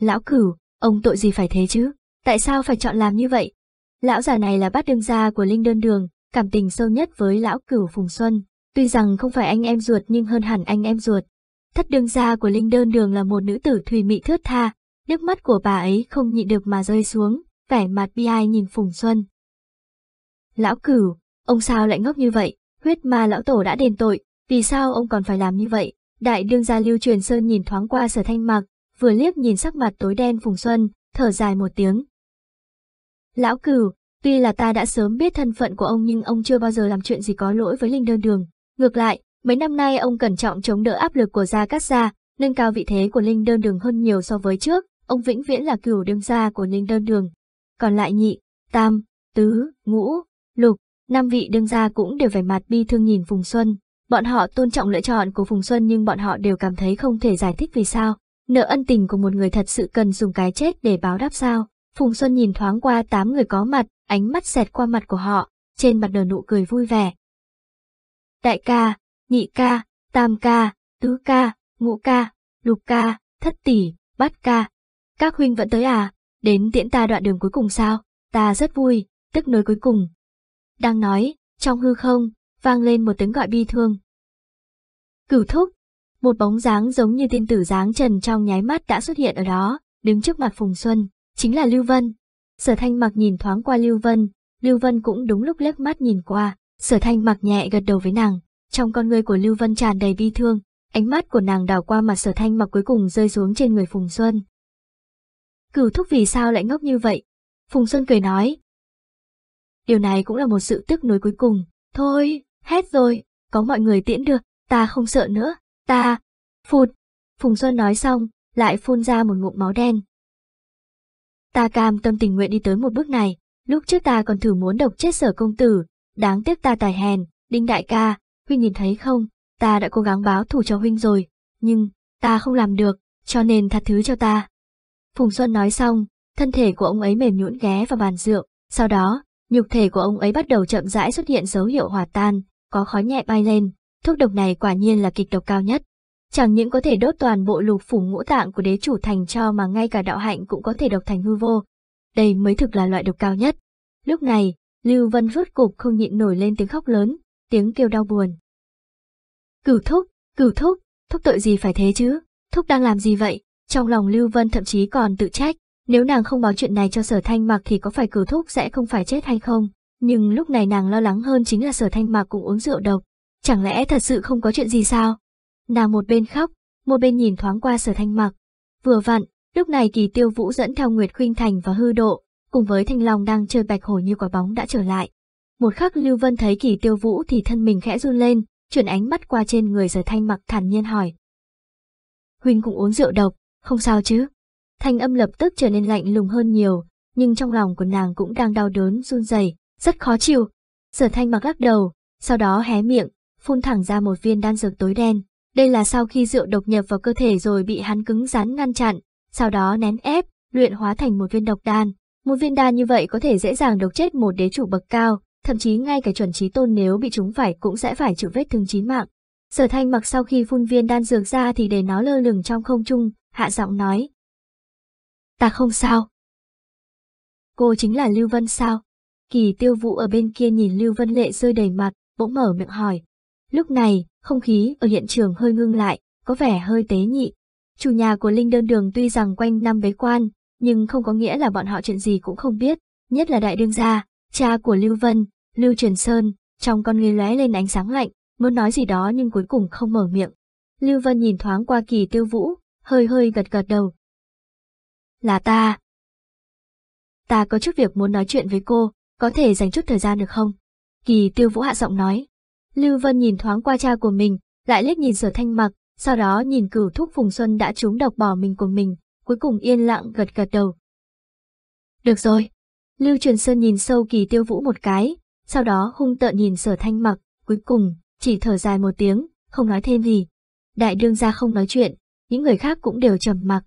Lão cửu, ông tội gì phải thế chứ, tại sao phải chọn làm như vậy? Lão già này là bát đương gia của Linh Đơn Đường, cảm tình sâu nhất với lão cửu Phùng Xuân, tuy rằng không phải anh em ruột nhưng hơn hẳn anh em ruột. Thất đương gia của Linh Đơn Đường là một nữ tử thùy mị thướt tha, nước mắt của bà ấy không nhịn được mà rơi xuống, vẻ mặt bi ai nhìn Phùng Xuân. Lão cửu, Ông sao lại ngốc như vậy, huyết ma lão tổ đã đền tội, vì sao ông còn phải làm như vậy? Đại đương gia Lưu Truyền Sơn nhìn thoáng qua sở thanh mặc, vừa liếc nhìn sắc mặt tối đen Phùng Xuân, thở dài một tiếng. Lão cửu, tuy là ta đã sớm biết thân phận của ông nhưng ông chưa bao giờ làm chuyện gì có lỗi với linh đơn đường. Ngược lại, mấy năm nay ông cẩn trọng chống đỡ áp lực của gia cát gia, nâng cao vị thế của linh đơn đường hơn nhiều so với trước, ông vĩnh viễn là cửu đương gia của linh đơn đường. Còn lại nhị, tam, tứ, ngũ, lục, năm vị đương gia cũng đều vẻ mặt bi thương nhìn Phùng Xuân. Bọn họ tôn trọng lựa chọn của Phùng Xuân nhưng bọn họ đều cảm thấy không thể giải thích vì sao. Nợ ân tình của một người thật sự cần dùng cái chết để báo đáp sao. Phùng Xuân nhìn thoáng qua tám người có mặt, ánh mắt xẹt qua mặt của họ, trên mặt nở nụ cười vui vẻ. Đại ca, nhị ca, tam ca, tứ ca, ngũ ca, lục ca, thất tỷ, bát ca. Các huynh vẫn tới à, đến tiễn ta đoạn đường cuối cùng sao, ta rất vui, tức nối cuối cùng, đang nói, trong hư không, vang lên một tiếng gọi bi thương. Cửu thúc, một bóng dáng giống như tiên tử dáng trần trong nháy mắt đã xuất hiện ở đó, đứng trước mặt Phùng Xuân, chính là Lưu Vân. Sở thanh mặc nhìn thoáng qua Lưu Vân, Lưu Vân cũng đúng lúc lướt mắt nhìn qua, sở thanh mặc nhẹ gật đầu với nàng, trong con người của Lưu Vân tràn đầy bi thương, ánh mắt của nàng đảo qua mặt sở thanh mặc cuối cùng rơi xuống trên người Phùng Xuân. Cửu thúc vì sao lại ngốc như vậy? Phùng Xuân cười nói, Điều này cũng là một sự tức nối cuối cùng. Thôi, hết rồi, có mọi người tiễn được, ta không sợ nữa, ta... Phụt! Phùng Xuân nói xong, lại phun ra một ngụm máu đen. Ta cam tâm tình nguyện đi tới một bước này, lúc trước ta còn thử muốn độc chết sở công tử, đáng tiếc ta tài hèn, đinh đại ca, huynh nhìn thấy không, ta đã cố gắng báo thù cho huynh rồi, nhưng, ta không làm được, cho nên thật thứ cho ta. Phùng Xuân nói xong, thân thể của ông ấy mềm nhũn ghé vào bàn rượu, sau đó, Nhục thể của ông ấy bắt đầu chậm rãi xuất hiện dấu hiệu hòa tan, có khói nhẹ bay lên, thuốc độc này quả nhiên là kịch độc cao nhất. Chẳng những có thể đốt toàn bộ lục phủ ngũ tạng của đế chủ thành cho mà ngay cả đạo hạnh cũng có thể độc thành hư vô. Đây mới thực là loại độc cao nhất. Lúc này, Lưu Vân rốt cục không nhịn nổi lên tiếng khóc lớn, tiếng kêu đau buồn. Cửu thúc, cửu thúc, thúc tội gì phải thế chứ, thúc đang làm gì vậy? Trong lòng Lưu Vân thậm chí còn tự trách, nếu nàng không báo chuyện này cho sở thanh mạc thì có phải cử thúc sẽ không phải chết hay không? Nhưng lúc này nàng lo lắng hơn chính là sở thanh mạc cũng uống rượu độc. Chẳng lẽ thật sự không có chuyện gì sao? Nàng một bên khóc, một bên nhìn thoáng qua sở thanh mạc. Vừa vặn, lúc này kỳ tiêu vũ dẫn theo Nguyệt Khuynh Thành và Hư Độ, cùng với Thanh Long đang chơi bạch hổ như quả bóng đã trở lại. Một khắc Lưu Vân thấy kỳ tiêu vũ thì thân mình khẽ run lên, chuyển ánh mắt qua trên người sở thanh mạc thản nhiên hỏi. Huynh cũng uống rượu độc, không sao chứ? thanh âm lập tức trở nên lạnh lùng hơn nhiều, nhưng trong lòng của nàng cũng đang đau đớn run rẩy, rất khó chịu. Sở thanh mặc lắc đầu, sau đó hé miệng, phun thẳng ra một viên đan dược tối đen. Đây là sau khi rượu độc nhập vào cơ thể rồi bị hắn cứng rắn ngăn chặn, sau đó nén ép, luyện hóa thành một viên độc đan. Một viên đan như vậy có thể dễ dàng độc chết một đế chủ bậc cao, thậm chí ngay cả chuẩn trí tôn nếu bị chúng phải cũng sẽ phải chịu vết thương chí mạng. Sở Thanh mặc sau khi phun viên đan dược ra thì để nó lơ lửng trong không trung, hạ giọng nói, ta không sao. Cô chính là Lưu Vân sao? Kỳ tiêu vũ ở bên kia nhìn Lưu Vân lệ rơi đầy mặt, bỗng mở miệng hỏi. Lúc này, không khí ở hiện trường hơi ngưng lại, có vẻ hơi tế nhị. Chủ nhà của Linh đơn đường tuy rằng quanh năm bế quan, nhưng không có nghĩa là bọn họ chuyện gì cũng không biết, nhất là đại đương gia, cha của Lưu Vân, Lưu Truyền Sơn, trong con người lóe lên ánh sáng lạnh, muốn nói gì đó nhưng cuối cùng không mở miệng. Lưu Vân nhìn thoáng qua kỳ tiêu vũ, hơi hơi gật gật đầu, là ta. Ta có chút việc muốn nói chuyện với cô, có thể dành chút thời gian được không? Kỳ tiêu vũ hạ giọng nói. Lưu Vân nhìn thoáng qua cha của mình, lại liếc nhìn sở thanh mặc, sau đó nhìn cửu thúc Phùng Xuân đã trúng độc bỏ mình của mình, cuối cùng yên lặng gật gật đầu. Được rồi. Lưu Truyền Sơn nhìn sâu kỳ tiêu vũ một cái, sau đó hung tợn nhìn sở thanh mặc, cuối cùng, chỉ thở dài một tiếng, không nói thêm gì. Đại đương gia không nói chuyện, những người khác cũng đều trầm mặc.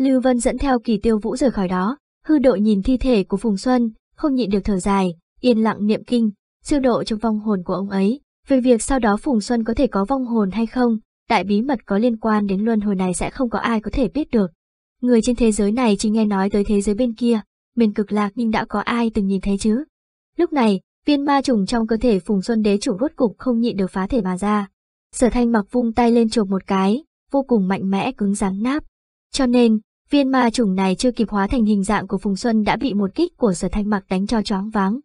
Lưu Vân dẫn theo kỳ tiêu vũ rời khỏi đó, hư độ nhìn thi thể của Phùng Xuân, không nhịn được thở dài, yên lặng niệm kinh, siêu độ trong vong hồn của ông ấy. Về việc sau đó Phùng Xuân có thể có vong hồn hay không, đại bí mật có liên quan đến luân hồi này sẽ không có ai có thể biết được. Người trên thế giới này chỉ nghe nói tới thế giới bên kia, miền cực lạc nhưng đã có ai từng nhìn thấy chứ. Lúc này, viên ma trùng trong cơ thể Phùng Xuân đế chủ rốt cục không nhịn được phá thể mà ra. Sở thanh mặc vung tay lên chộp một cái, vô cùng mạnh mẽ cứng rắn náp. Cho nên, Viên ma trùng này chưa kịp hóa thành hình dạng của Phùng Xuân đã bị một kích của sở thanh mặc đánh cho choáng váng.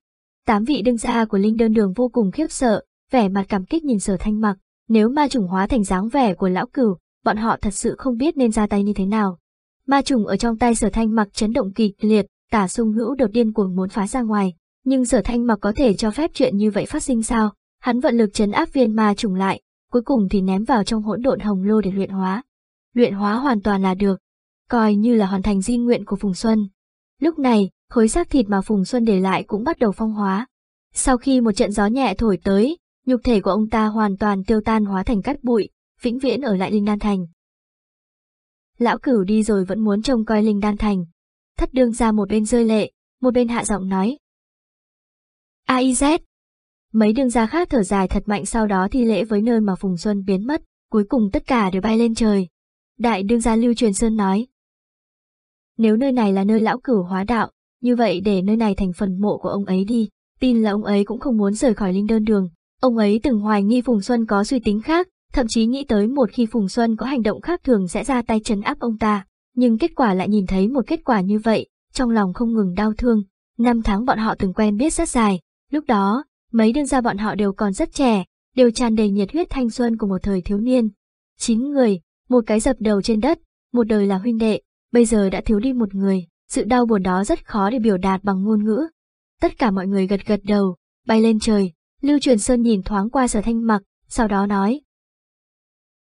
Tám vị đương gia của Linh đơn đường vô cùng khiếp sợ, vẻ mặt cảm kích nhìn sở thanh mặc, nếu ma trùng hóa thành dáng vẻ của lão cửu, bọn họ thật sự không biết nên ra tay như thế nào. Ma trùng ở trong tay sở thanh mặc chấn động kịch liệt, tả sung hữu đột điên cuồng muốn phá ra ngoài, nhưng sở thanh mặc có thể cho phép chuyện như vậy phát sinh sao, hắn vận lực chấn áp viên ma trùng lại, cuối cùng thì ném vào trong hỗn độn hồng lô để luyện hóa. Luyện hóa hoàn toàn là được, coi như là hoàn thành di nguyện của Phùng Xuân. Lúc này, khối xác thịt mà Phùng Xuân để lại cũng bắt đầu phong hóa. Sau khi một trận gió nhẹ thổi tới, nhục thể của ông ta hoàn toàn tiêu tan hóa thành cát bụi, vĩnh viễn ở lại Linh Đan Thành. Lão cửu đi rồi vẫn muốn trông coi Linh Đan Thành. Thất đương ra một bên rơi lệ, một bên hạ giọng nói. AIZ! Mấy đương gia khác thở dài thật mạnh sau đó thi lễ với nơi mà Phùng Xuân biến mất, cuối cùng tất cả đều bay lên trời. Đại đương gia Lưu Truyền Sơn nói, nếu nơi này là nơi lão cửu hóa đạo, như vậy để nơi này thành phần mộ của ông ấy đi, tin là ông ấy cũng không muốn rời khỏi linh đơn đường. Ông ấy từng hoài nghi Phùng Xuân có suy tính khác, thậm chí nghĩ tới một khi Phùng Xuân có hành động khác thường sẽ ra tay chấn áp ông ta, nhưng kết quả lại nhìn thấy một kết quả như vậy, trong lòng không ngừng đau thương. Năm tháng bọn họ từng quen biết rất dài, lúc đó, mấy đương gia bọn họ đều còn rất trẻ, đều tràn đầy nhiệt huyết thanh xuân của một thời thiếu niên. Chín người, một cái dập đầu trên đất, một đời là huynh đệ, bây giờ đã thiếu đi một người, sự đau buồn đó rất khó để biểu đạt bằng ngôn ngữ. Tất cả mọi người gật gật đầu, bay lên trời, Lưu Truyền Sơn nhìn thoáng qua sở thanh mặc, sau đó nói.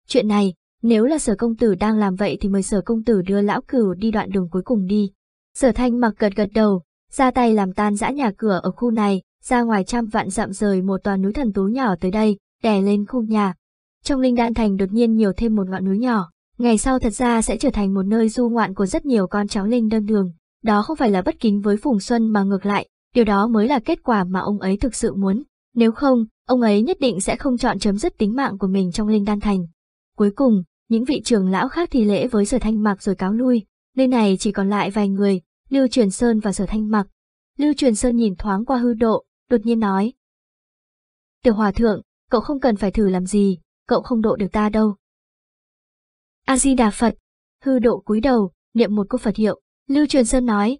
Chuyện này, nếu là sở công tử đang làm vậy thì mời sở công tử đưa lão cửu đi đoạn đường cuối cùng đi. Sở thanh mặc gật gật đầu, ra tay làm tan dã nhà cửa ở khu này, ra ngoài trăm vạn dặm rời một tòa núi thần tú nhỏ tới đây, đè lên khu nhà. Trong linh đạn thành đột nhiên nhiều thêm một ngọn núi nhỏ, Ngày sau thật ra sẽ trở thành một nơi du ngoạn của rất nhiều con cháu linh đơn đường, đó không phải là bất kính với Phùng Xuân mà ngược lại, điều đó mới là kết quả mà ông ấy thực sự muốn, nếu không, ông ấy nhất định sẽ không chọn chấm dứt tính mạng của mình trong linh đan thành. Cuối cùng, những vị trưởng lão khác thì lễ với sở thanh mặc rồi cáo lui, nơi này chỉ còn lại vài người, Lưu Truyền Sơn và sở thanh mặc. Lưu Truyền Sơn nhìn thoáng qua hư độ, đột nhiên nói. Tiểu hòa thượng, cậu không cần phải thử làm gì, cậu không độ được ta đâu, a di đà phật hư độ cúi đầu niệm một câu phật hiệu lưu truyền sơn nói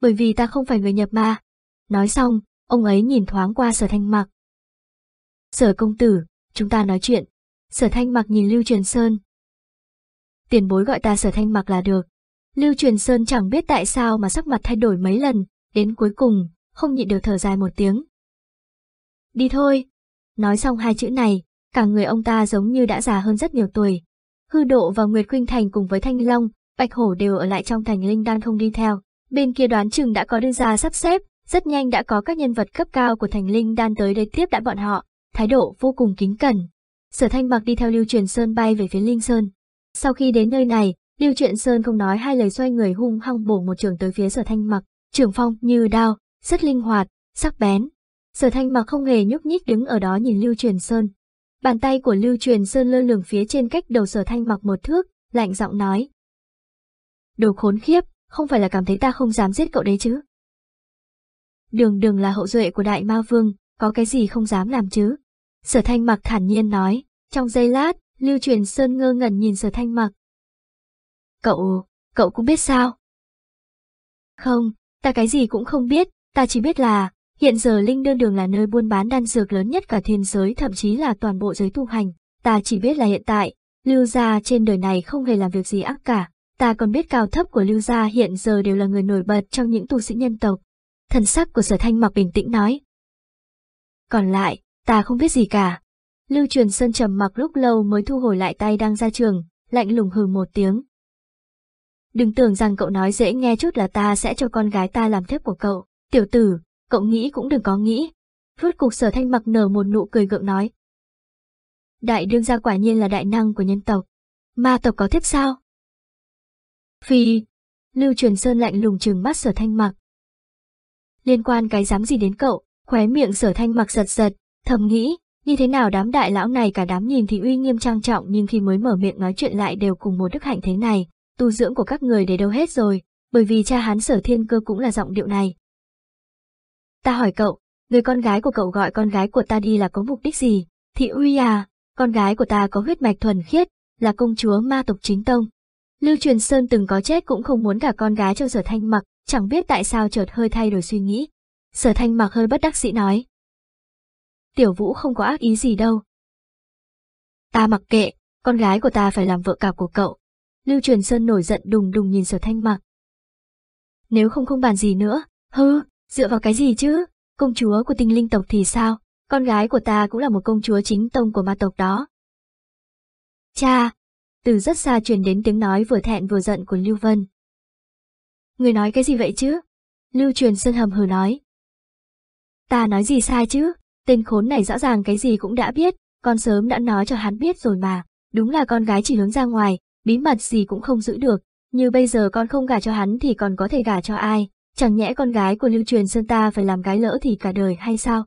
bởi vì ta không phải người nhập ma nói xong ông ấy nhìn thoáng qua sở thanh mặc sở công tử chúng ta nói chuyện sở thanh mặc nhìn lưu truyền sơn tiền bối gọi ta sở thanh mặc là được lưu truyền sơn chẳng biết tại sao mà sắc mặt thay đổi mấy lần đến cuối cùng không nhịn được thở dài một tiếng đi thôi nói xong hai chữ này cả người ông ta giống như đã già hơn rất nhiều tuổi Hư Độ và Nguyệt Khuynh Thành cùng với Thanh Long, Bạch Hổ đều ở lại trong thành Linh Đan không đi theo. Bên kia đoán chừng đã có đưa ra sắp xếp, rất nhanh đã có các nhân vật cấp cao của thành Linh Đan tới đây tiếp đã bọn họ, thái độ vô cùng kính cẩn. Sở Thanh Mặc đi theo Lưu Truyền Sơn bay về phía Linh Sơn. Sau khi đến nơi này, Lưu Truyền Sơn không nói hai lời xoay người hung hăng bổ một trường tới phía Sở Thanh Mặc, trường phong như đao, rất linh hoạt, sắc bén. Sở Thanh Mặc không hề nhúc nhích đứng ở đó nhìn Lưu Truyền Sơn, Bàn tay của Lưu Truyền Sơn lơ lửng phía trên cách đầu sở thanh mặc một thước, lạnh giọng nói. Đồ khốn khiếp, không phải là cảm thấy ta không dám giết cậu đấy chứ? Đường đường là hậu duệ của đại ma vương, có cái gì không dám làm chứ? Sở thanh mặc thản nhiên nói, trong giây lát, Lưu Truyền Sơn ngơ ngẩn nhìn sở thanh mặc. Cậu, cậu cũng biết sao? Không, ta cái gì cũng không biết, ta chỉ biết là, Hiện giờ Linh Đơn Đường là nơi buôn bán đan dược lớn nhất cả thiên giới thậm chí là toàn bộ giới tu hành. Ta chỉ biết là hiện tại, Lưu Gia trên đời này không hề làm việc gì ác cả. Ta còn biết cao thấp của Lưu Gia hiện giờ đều là người nổi bật trong những tu sĩ nhân tộc. Thần sắc của sở thanh mặc bình tĩnh nói. Còn lại, ta không biết gì cả. Lưu truyền sơn trầm mặc lúc lâu mới thu hồi lại tay đang ra trường, lạnh lùng hừ một tiếng. Đừng tưởng rằng cậu nói dễ nghe chút là ta sẽ cho con gái ta làm thiếp của cậu, tiểu tử, cậu nghĩ cũng đừng có nghĩ. Rốt cục sở thanh mặc nở một nụ cười gượng nói. Đại đương gia quả nhiên là đại năng của nhân tộc. Ma tộc có thiếp sao? Phi, Lưu Truyền Sơn lạnh lùng trừng mắt sở thanh mặc. Liên quan cái dám gì đến cậu, khóe miệng sở thanh mặc giật giật, thầm nghĩ, như thế nào đám đại lão này cả đám nhìn thì uy nghiêm trang trọng nhưng khi mới mở miệng nói chuyện lại đều cùng một đức hạnh thế này, tu dưỡng của các người để đâu hết rồi, bởi vì cha hán sở thiên cơ cũng là giọng điệu này. Ta hỏi cậu, người con gái của cậu gọi con gái của ta đi là có mục đích gì? Thị uy à, con gái của ta có huyết mạch thuần khiết, là công chúa ma tộc chính tông. Lưu Truyền Sơn từng có chết cũng không muốn cả con gái cho Sở Thanh Mặc, chẳng biết tại sao chợt hơi thay đổi suy nghĩ. Sở Thanh Mặc hơi bất đắc sĩ nói. Tiểu Vũ không có ác ý gì đâu. Ta mặc kệ, con gái của ta phải làm vợ cả của cậu. Lưu Truyền Sơn nổi giận đùng đùng nhìn Sở Thanh Mặc. Nếu không không bàn gì nữa, hư, Dựa vào cái gì chứ? Công chúa của tinh linh tộc thì sao? Con gái của ta cũng là một công chúa chính tông của ma tộc đó. Cha! Từ rất xa truyền đến tiếng nói vừa thẹn vừa giận của Lưu Vân. Người nói cái gì vậy chứ? Lưu truyền sân hầm hừ nói. Ta nói gì sai chứ? Tên khốn này rõ ràng cái gì cũng đã biết, con sớm đã nói cho hắn biết rồi mà. Đúng là con gái chỉ hướng ra ngoài, bí mật gì cũng không giữ được. Như bây giờ con không gả cho hắn thì còn có thể gả cho ai? chẳng nhẽ con gái của Lưu Truyền Sơn ta phải làm gái lỡ thì cả đời hay sao?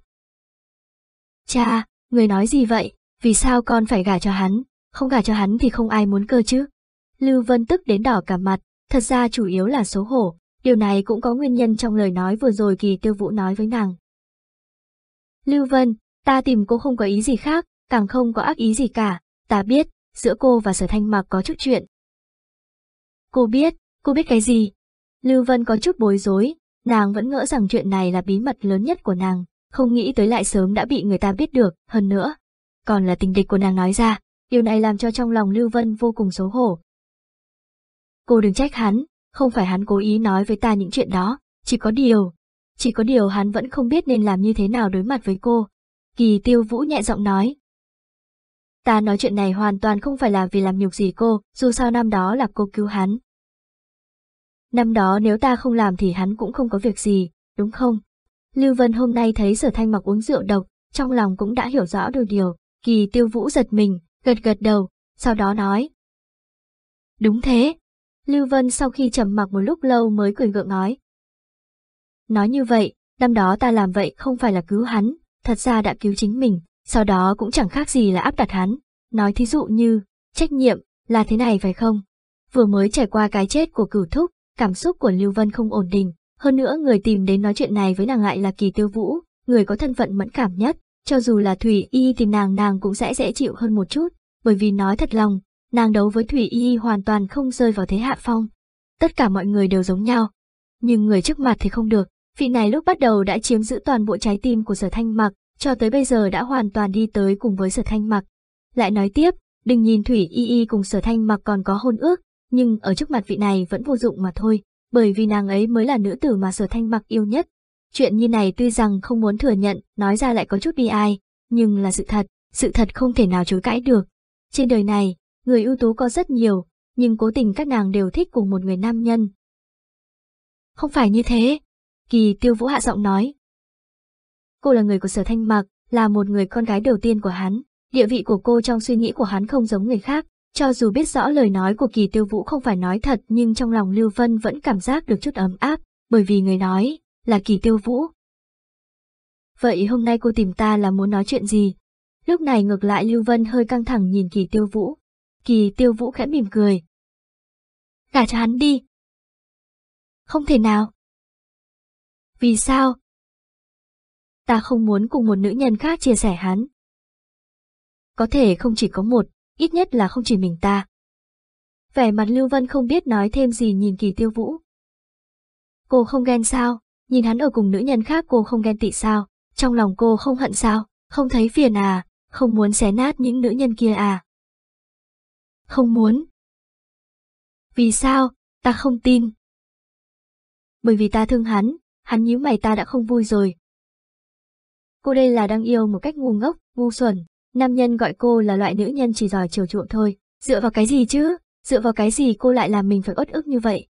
Cha, người nói gì vậy, vì sao con phải gả cho hắn, không gả cho hắn thì không ai muốn cơ chứ? Lưu Vân tức đến đỏ cả mặt, thật ra chủ yếu là xấu hổ, điều này cũng có nguyên nhân trong lời nói vừa rồi kỳ tiêu vũ nói với nàng. Lưu Vân, ta tìm cô không có ý gì khác, càng không có ác ý gì cả, ta biết, giữa cô và sở thanh mặc có chút chuyện. Cô biết, cô biết cái gì, Lưu Vân có chút bối rối, nàng vẫn ngỡ rằng chuyện này là bí mật lớn nhất của nàng, không nghĩ tới lại sớm đã bị người ta biết được, hơn nữa. Còn là tình địch của nàng nói ra, điều này làm cho trong lòng Lưu Vân vô cùng xấu hổ. Cô đừng trách hắn, không phải hắn cố ý nói với ta những chuyện đó, chỉ có điều. Chỉ có điều hắn vẫn không biết nên làm như thế nào đối mặt với cô. Kỳ tiêu vũ nhẹ giọng nói. Ta nói chuyện này hoàn toàn không phải là vì làm nhục gì cô, dù sao năm đó là cô cứu hắn, Năm đó nếu ta không làm thì hắn cũng không có việc gì, đúng không? Lưu Vân hôm nay thấy sở thanh mặc uống rượu độc, trong lòng cũng đã hiểu rõ được điều, kỳ tiêu vũ giật mình, gật gật đầu, sau đó nói. Đúng thế. Lưu Vân sau khi trầm mặc một lúc lâu mới cười gượng nói. Nói như vậy, năm đó ta làm vậy không phải là cứu hắn, thật ra đã cứu chính mình, sau đó cũng chẳng khác gì là áp đặt hắn. Nói thí dụ như, trách nhiệm, là thế này phải không? Vừa mới trải qua cái chết của cửu thúc, Cảm xúc của Lưu Vân không ổn định, hơn nữa người tìm đến nói chuyện này với nàng lại là Kỳ Tiêu Vũ, người có thân phận mẫn cảm nhất, cho dù là Thủy Y tìm nàng nàng cũng sẽ dễ chịu hơn một chút, bởi vì nói thật lòng, nàng đấu với Thủy Y hoàn toàn không rơi vào thế hạ phong. Tất cả mọi người đều giống nhau, nhưng người trước mặt thì không được, vị này lúc bắt đầu đã chiếm giữ toàn bộ trái tim của sở thanh mặc, cho tới bây giờ đã hoàn toàn đi tới cùng với sở thanh mặc. Lại nói tiếp, đừng nhìn Thủy Y Y cùng sở thanh mặc còn có hôn ước, nhưng ở trước mặt vị này vẫn vô dụng mà thôi, bởi vì nàng ấy mới là nữ tử mà sở thanh mặc yêu nhất. Chuyện như này tuy rằng không muốn thừa nhận, nói ra lại có chút bi ai, nhưng là sự thật, sự thật không thể nào chối cãi được. Trên đời này, người ưu tú có rất nhiều, nhưng cố tình các nàng đều thích cùng một người nam nhân. Không phải như thế, kỳ tiêu vũ hạ giọng nói. Cô là người của sở thanh mặc, là một người con gái đầu tiên của hắn, địa vị của cô trong suy nghĩ của hắn không giống người khác, cho dù biết rõ lời nói của kỳ tiêu vũ không phải nói thật nhưng trong lòng Lưu Vân vẫn cảm giác được chút ấm áp, bởi vì người nói là kỳ tiêu vũ. Vậy hôm nay cô tìm ta là muốn nói chuyện gì? Lúc này ngược lại Lưu Vân hơi căng thẳng nhìn kỳ tiêu vũ. Kỳ tiêu vũ khẽ mỉm cười. Gả cho hắn đi. Không thể nào. Vì sao? Ta không muốn cùng một nữ nhân khác chia sẻ hắn. Có thể không chỉ có một, ít nhất là không chỉ mình ta. Vẻ mặt Lưu Vân không biết nói thêm gì nhìn kỳ tiêu vũ. Cô không ghen sao, nhìn hắn ở cùng nữ nhân khác cô không ghen tị sao, trong lòng cô không hận sao, không thấy phiền à, không muốn xé nát những nữ nhân kia à. Không muốn. Vì sao, ta không tin. Bởi vì ta thương hắn, hắn nhíu mày ta đã không vui rồi. Cô đây là đang yêu một cách ngu ngốc, ngu xuẩn, Nam nhân gọi cô là loại nữ nhân chỉ giỏi chiều chuộng thôi. Dựa vào cái gì chứ? Dựa vào cái gì cô lại làm mình phải uất ức như vậy?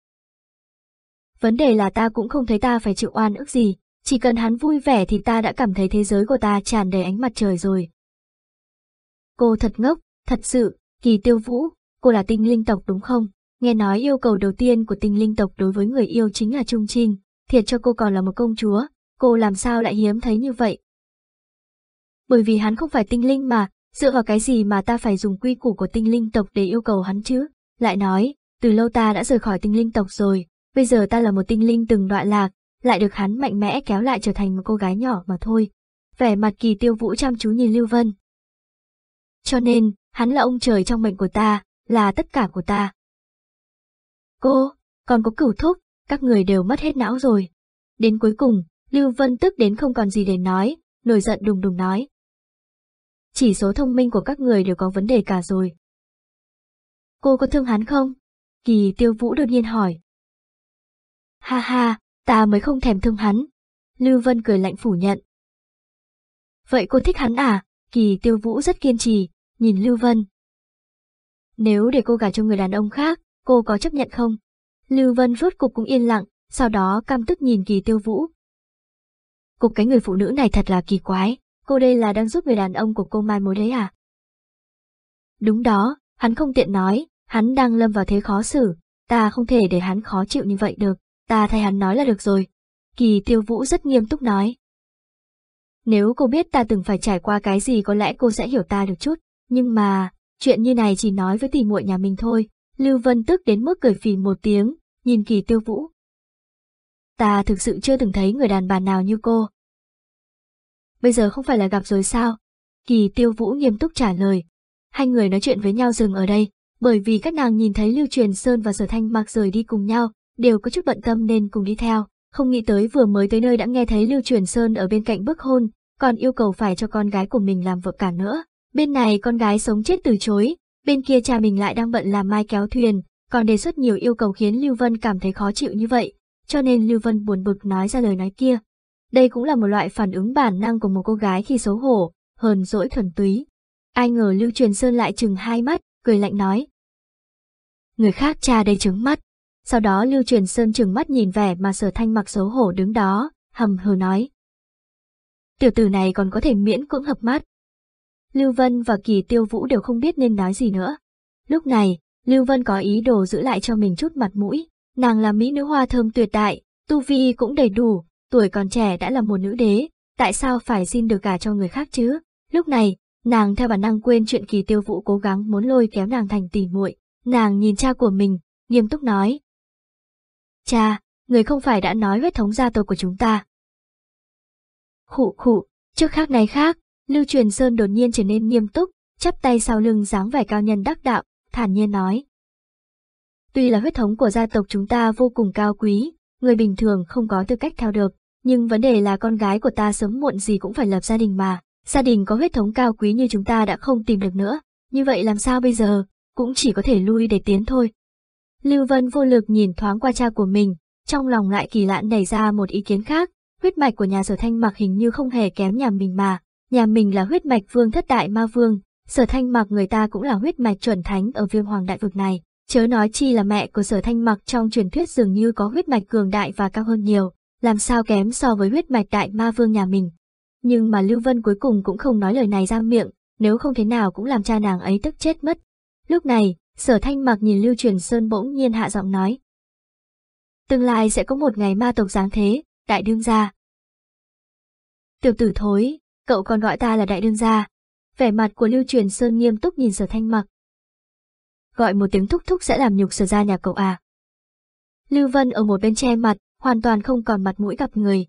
Vấn đề là ta cũng không thấy ta phải chịu oan ức gì, chỉ cần hắn vui vẻ thì ta đã cảm thấy thế giới của ta tràn đầy ánh mặt trời rồi. Cô thật ngốc, thật sự, kỳ tiêu vũ, cô là tinh linh tộc đúng không? Nghe nói yêu cầu đầu tiên của tinh linh tộc đối với người yêu chính là trung trinh, thiệt cho cô còn là một công chúa, cô làm sao lại hiếm thấy như vậy, bởi vì hắn không phải tinh linh mà, dựa vào cái gì mà ta phải dùng quy củ của tinh linh tộc để yêu cầu hắn chứ? Lại nói, từ lâu ta đã rời khỏi tinh linh tộc rồi, bây giờ ta là một tinh linh từng đoạn lạc, lại được hắn mạnh mẽ kéo lại trở thành một cô gái nhỏ mà thôi. Vẻ mặt kỳ tiêu vũ chăm chú nhìn Lưu Vân. Cho nên, hắn là ông trời trong mệnh của ta, là tất cả của ta. Cô, còn có cửu thúc, các người đều mất hết não rồi. Đến cuối cùng, Lưu Vân tức đến không còn gì để nói, nổi giận đùng đùng nói chỉ số thông minh của các người đều có vấn đề cả rồi. Cô có thương hắn không? Kỳ tiêu vũ đột nhiên hỏi. Ha ha, ta mới không thèm thương hắn. Lưu Vân cười lạnh phủ nhận. Vậy cô thích hắn à? Kỳ tiêu vũ rất kiên trì, nhìn Lưu Vân. Nếu để cô gả cho người đàn ông khác, cô có chấp nhận không? Lưu Vân rốt cục cũng yên lặng, sau đó cam tức nhìn kỳ tiêu vũ. Cục cái người phụ nữ này thật là kỳ quái cô đây là đang giúp người đàn ông của cô mai mối đấy à? Đúng đó, hắn không tiện nói, hắn đang lâm vào thế khó xử, ta không thể để hắn khó chịu như vậy được, ta thay hắn nói là được rồi. Kỳ tiêu vũ rất nghiêm túc nói. Nếu cô biết ta từng phải trải qua cái gì có lẽ cô sẽ hiểu ta được chút, nhưng mà, chuyện như này chỉ nói với tỷ muội nhà mình thôi. Lưu Vân tức đến mức cười phì một tiếng, nhìn kỳ tiêu vũ. Ta thực sự chưa từng thấy người đàn bà nào như cô, bây giờ không phải là gặp rồi sao? Kỳ tiêu vũ nghiêm túc trả lời. Hai người nói chuyện với nhau dừng ở đây, bởi vì các nàng nhìn thấy Lưu Truyền Sơn và Sở Thanh Mạc rời đi cùng nhau, đều có chút bận tâm nên cùng đi theo. Không nghĩ tới vừa mới tới nơi đã nghe thấy Lưu Truyền Sơn ở bên cạnh bức hôn, còn yêu cầu phải cho con gái của mình làm vợ cả nữa. Bên này con gái sống chết từ chối, bên kia cha mình lại đang bận làm mai kéo thuyền, còn đề xuất nhiều yêu cầu khiến Lưu Vân cảm thấy khó chịu như vậy, cho nên Lưu Vân buồn bực nói ra lời nói kia, đây cũng là một loại phản ứng bản năng của một cô gái khi xấu hổ, hờn dỗi thuần túy. Ai ngờ Lưu Truyền Sơn lại chừng hai mắt, cười lạnh nói. Người khác cha đây trứng mắt. Sau đó Lưu Truyền Sơn chừng mắt nhìn vẻ mà sở thanh mặc xấu hổ đứng đó, hầm hừ nói. Tiểu tử này còn có thể miễn cưỡng hợp mắt. Lưu Vân và Kỳ Tiêu Vũ đều không biết nên nói gì nữa. Lúc này, Lưu Vân có ý đồ giữ lại cho mình chút mặt mũi, nàng là mỹ nữ hoa thơm tuyệt đại, tu vi cũng đầy đủ, tuổi còn trẻ đã là một nữ đế, tại sao phải xin được gả cho người khác chứ? Lúc này, nàng theo bản năng quên chuyện kỳ tiêu vũ cố gắng muốn lôi kéo nàng thành tỉ muội, nàng nhìn cha của mình, nghiêm túc nói. Cha, người không phải đã nói huyết thống gia tộc của chúng ta. Khụ khụ, trước khác này khác, Lưu Truyền Sơn đột nhiên trở nên nghiêm túc, chắp tay sau lưng dáng vẻ cao nhân đắc đạo, thản nhiên nói. Tuy là huyết thống của gia tộc chúng ta vô cùng cao quý, người bình thường không có tư cách theo được, nhưng vấn đề là con gái của ta sớm muộn gì cũng phải lập gia đình mà, gia đình có huyết thống cao quý như chúng ta đã không tìm được nữa, như vậy làm sao bây giờ, cũng chỉ có thể lui để tiến thôi. Lưu Vân vô lực nhìn thoáng qua cha của mình, trong lòng lại kỳ lạ nảy ra một ý kiến khác, huyết mạch của nhà sở thanh mặc hình như không hề kém nhà mình mà, nhà mình là huyết mạch vương thất đại ma vương, sở thanh mặc người ta cũng là huyết mạch chuẩn thánh ở viêm hoàng đại vực này, chớ nói chi là mẹ của sở thanh mặc trong truyền thuyết dường như có huyết mạch cường đại và cao hơn nhiều, làm sao kém so với huyết mạch đại ma vương nhà mình. Nhưng mà Lưu Vân cuối cùng cũng không nói lời này ra miệng, nếu không thế nào cũng làm cha nàng ấy tức chết mất. Lúc này, sở thanh mặc nhìn Lưu Truyền Sơn bỗng nhiên hạ giọng nói. Tương lai sẽ có một ngày ma tộc giáng thế, đại đương gia. Tiểu tử thối, cậu còn gọi ta là đại đương gia. Vẻ mặt của Lưu Truyền Sơn nghiêm túc nhìn sở thanh mặc. Gọi một tiếng thúc thúc sẽ làm nhục sở gia nhà cậu à. Lưu Vân ở một bên che mặt, hoàn toàn không còn mặt mũi gặp người.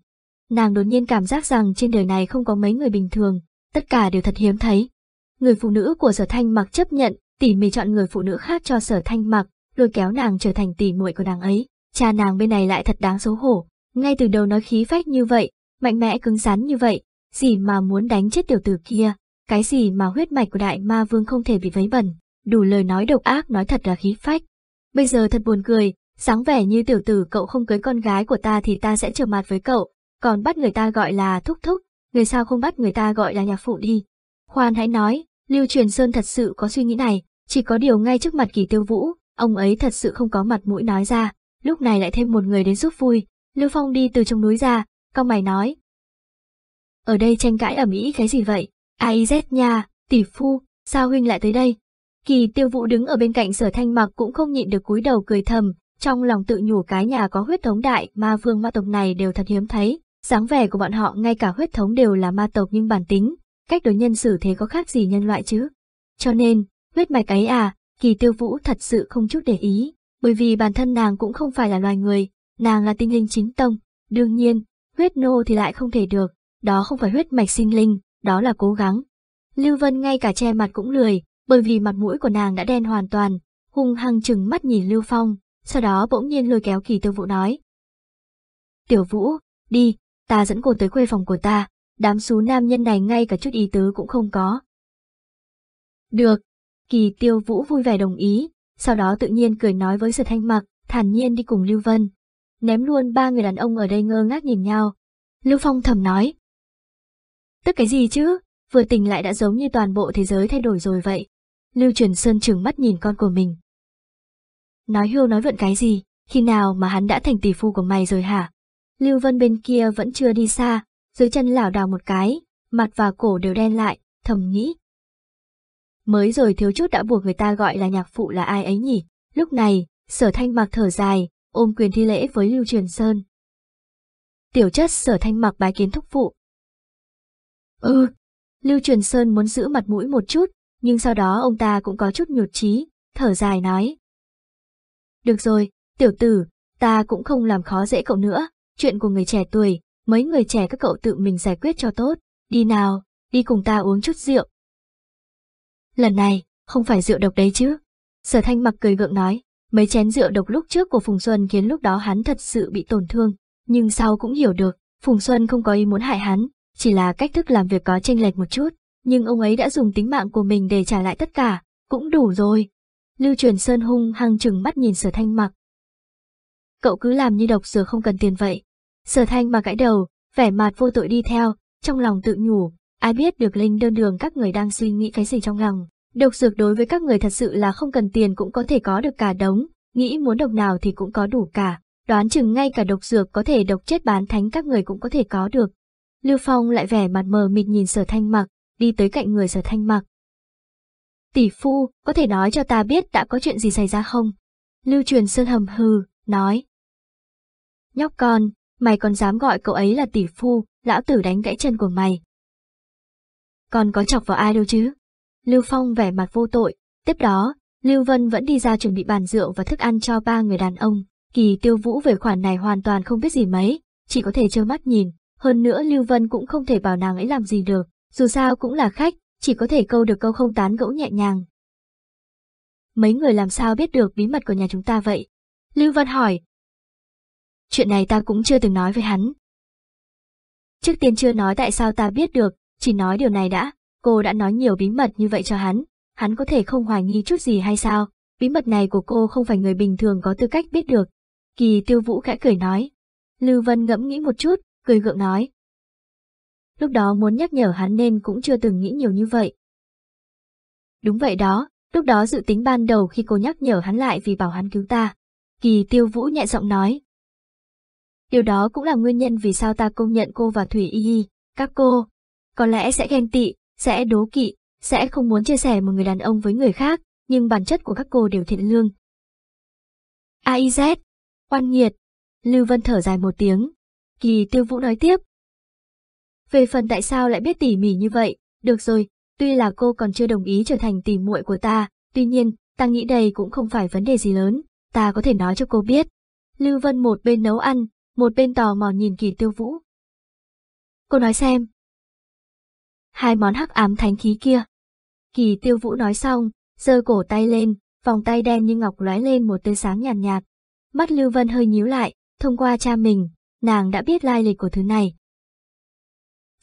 Nàng đột nhiên cảm giác rằng trên đời này không có mấy người bình thường, tất cả đều thật hiếm thấy. Người phụ nữ của sở thanh mặc chấp nhận, tỉ mỉ chọn người phụ nữ khác cho sở thanh mặc, lôi kéo nàng trở thành tỉ muội của nàng ấy. Cha nàng bên này lại thật đáng xấu hổ, ngay từ đầu nói khí phách như vậy, mạnh mẽ cứng rắn như vậy, gì mà muốn đánh chết tiểu tử kia, cái gì mà huyết mạch của đại ma vương không thể bị vấy bẩn, đủ lời nói độc ác nói thật là khí phách. Bây giờ thật buồn cười, Sáng vẻ như tiểu tử cậu không cưới con gái của ta thì ta sẽ trở mặt với cậu, còn bắt người ta gọi là thúc thúc, người sao không bắt người ta gọi là nhạc phụ đi. Khoan hãy nói, Lưu Truyền Sơn thật sự có suy nghĩ này, chỉ có điều ngay trước mặt kỳ tiêu vũ, ông ấy thật sự không có mặt mũi nói ra, lúc này lại thêm một người đến giúp vui, Lưu Phong đi từ trong núi ra, con mày nói. Ở đây tranh cãi ở Mỹ cái gì vậy? AIZ nha, tỷ phu, sao huynh lại tới đây? Kỳ tiêu vũ đứng ở bên cạnh sở thanh mặc cũng không nhịn được cúi đầu cười thầm, trong lòng tự nhủ cái nhà có huyết thống đại, ma vương ma tộc này đều thật hiếm thấy, dáng vẻ của bọn họ ngay cả huyết thống đều là ma tộc nhưng bản tính, cách đối nhân xử thế có khác gì nhân loại chứ. Cho nên, huyết mạch ấy à, kỳ tiêu vũ thật sự không chút để ý, bởi vì bản thân nàng cũng không phải là loài người, nàng là tinh linh chính tông, đương nhiên, huyết nô thì lại không thể được, đó không phải huyết mạch sinh linh, đó là cố gắng. Lưu Vân ngay cả che mặt cũng lười, bởi vì mặt mũi của nàng đã đen hoàn toàn, hung hăng chừng mắt nhìn Lưu Phong, sau đó bỗng nhiên lôi kéo kỳ tiêu vũ nói. Tiểu vũ, đi, ta dẫn cô tới khuê phòng của ta, đám xú nam nhân này ngay cả chút ý tứ cũng không có. Được, kỳ tiêu vũ vui vẻ đồng ý, sau đó tự nhiên cười nói với sự thanh mặc, thản nhiên đi cùng Lưu Vân. Ném luôn ba người đàn ông ở đây ngơ ngác nhìn nhau. Lưu Phong thầm nói. Tức cái gì chứ, vừa tình lại đã giống như toàn bộ thế giới thay đổi rồi vậy. Lưu Truyền Sơn trừng mắt nhìn con của mình, Nói hưu nói vượn cái gì, khi nào mà hắn đã thành tỷ phu của mày rồi hả? Lưu Vân bên kia vẫn chưa đi xa, dưới chân lảo đảo một cái, mặt và cổ đều đen lại, thầm nghĩ. Mới rồi thiếu chút đã buộc người ta gọi là nhạc phụ là ai ấy nhỉ, lúc này, sở thanh mặc thở dài, ôm quyền thi lễ với Lưu Truyền Sơn. Tiểu chất sở thanh mặc bái kiến thúc phụ. Ừ, Lưu Truyền Sơn muốn giữ mặt mũi một chút, nhưng sau đó ông ta cũng có chút nhụt chí, thở dài nói. Được rồi, tiểu tử, ta cũng không làm khó dễ cậu nữa, chuyện của người trẻ tuổi, mấy người trẻ các cậu tự mình giải quyết cho tốt, đi nào, đi cùng ta uống chút rượu. Lần này, không phải rượu độc đấy chứ. Sở thanh mặc cười gượng nói, mấy chén rượu độc lúc trước của Phùng Xuân khiến lúc đó hắn thật sự bị tổn thương, nhưng sau cũng hiểu được, Phùng Xuân không có ý muốn hại hắn, chỉ là cách thức làm việc có tranh lệch một chút, nhưng ông ấy đã dùng tính mạng của mình để trả lại tất cả, cũng đủ rồi, Lưu Truyền Sơn hung hăng chừng mắt nhìn Sở Thanh Mặc. Cậu cứ làm như độc dừa không cần tiền vậy. Sở Thanh mà gãi đầu, vẻ mặt vô tội đi theo, trong lòng tự nhủ, ai biết được linh đơn đường các người đang suy nghĩ cái gì trong lòng. Độc dược đối với các người thật sự là không cần tiền cũng có thể có được cả đống, nghĩ muốn độc nào thì cũng có đủ cả, đoán chừng ngay cả độc dược có thể độc chết bán thánh các người cũng có thể có được. Lưu Phong lại vẻ mặt mờ mịt nhìn sở thanh mặc, đi tới cạnh người sở thanh mặc. Tỷ phu, có thể nói cho ta biết đã có chuyện gì xảy ra không? Lưu truyền sơn hầm hừ, nói. Nhóc con, mày còn dám gọi cậu ấy là tỷ phu, lão tử đánh gãy chân của mày. Còn có chọc vào ai đâu chứ? Lưu Phong vẻ mặt vô tội, tiếp đó, Lưu Vân vẫn đi ra chuẩn bị bàn rượu và thức ăn cho ba người đàn ông. Kỳ tiêu vũ về khoản này hoàn toàn không biết gì mấy, chỉ có thể trơ mắt nhìn. Hơn nữa Lưu Vân cũng không thể bảo nàng ấy làm gì được, dù sao cũng là khách, chỉ có thể câu được câu không tán gẫu nhẹ nhàng. Mấy người làm sao biết được bí mật của nhà chúng ta vậy? Lưu Văn hỏi. Chuyện này ta cũng chưa từng nói với hắn. Trước tiên chưa nói tại sao ta biết được, chỉ nói điều này đã, cô đã nói nhiều bí mật như vậy cho hắn, hắn có thể không hoài nghi chút gì hay sao, bí mật này của cô không phải người bình thường có tư cách biết được. Kỳ tiêu vũ khẽ cười nói. Lưu Vân ngẫm nghĩ một chút, cười gượng nói, lúc đó muốn nhắc nhở hắn nên cũng chưa từng nghĩ nhiều như vậy. Đúng vậy đó, lúc đó dự tính ban đầu khi cô nhắc nhở hắn lại vì bảo hắn cứu ta. Kỳ tiêu vũ nhẹ giọng nói. Điều đó cũng là nguyên nhân vì sao ta công nhận cô và Thủy Y Y, các cô. Có lẽ sẽ ghen tị, sẽ đố kỵ, sẽ không muốn chia sẻ một người đàn ông với người khác, nhưng bản chất của các cô đều thiện lương. z, quan nghiệt. Lưu Vân thở dài một tiếng. Kỳ tiêu vũ nói tiếp, về phần tại sao lại biết tỉ mỉ như vậy, được rồi, tuy là cô còn chưa đồng ý trở thành tỉ muội của ta, tuy nhiên, ta nghĩ đây cũng không phải vấn đề gì lớn, ta có thể nói cho cô biết. Lưu Vân một bên nấu ăn, một bên tò mò nhìn kỳ tiêu vũ. Cô nói xem. Hai món hắc ám thánh khí kia. Kỳ tiêu vũ nói xong, giơ cổ tay lên, vòng tay đen như ngọc lóe lên một tia sáng nhàn nhạt, nhạt. Mắt Lưu Vân hơi nhíu lại, thông qua cha mình, nàng đã biết lai lịch của thứ này,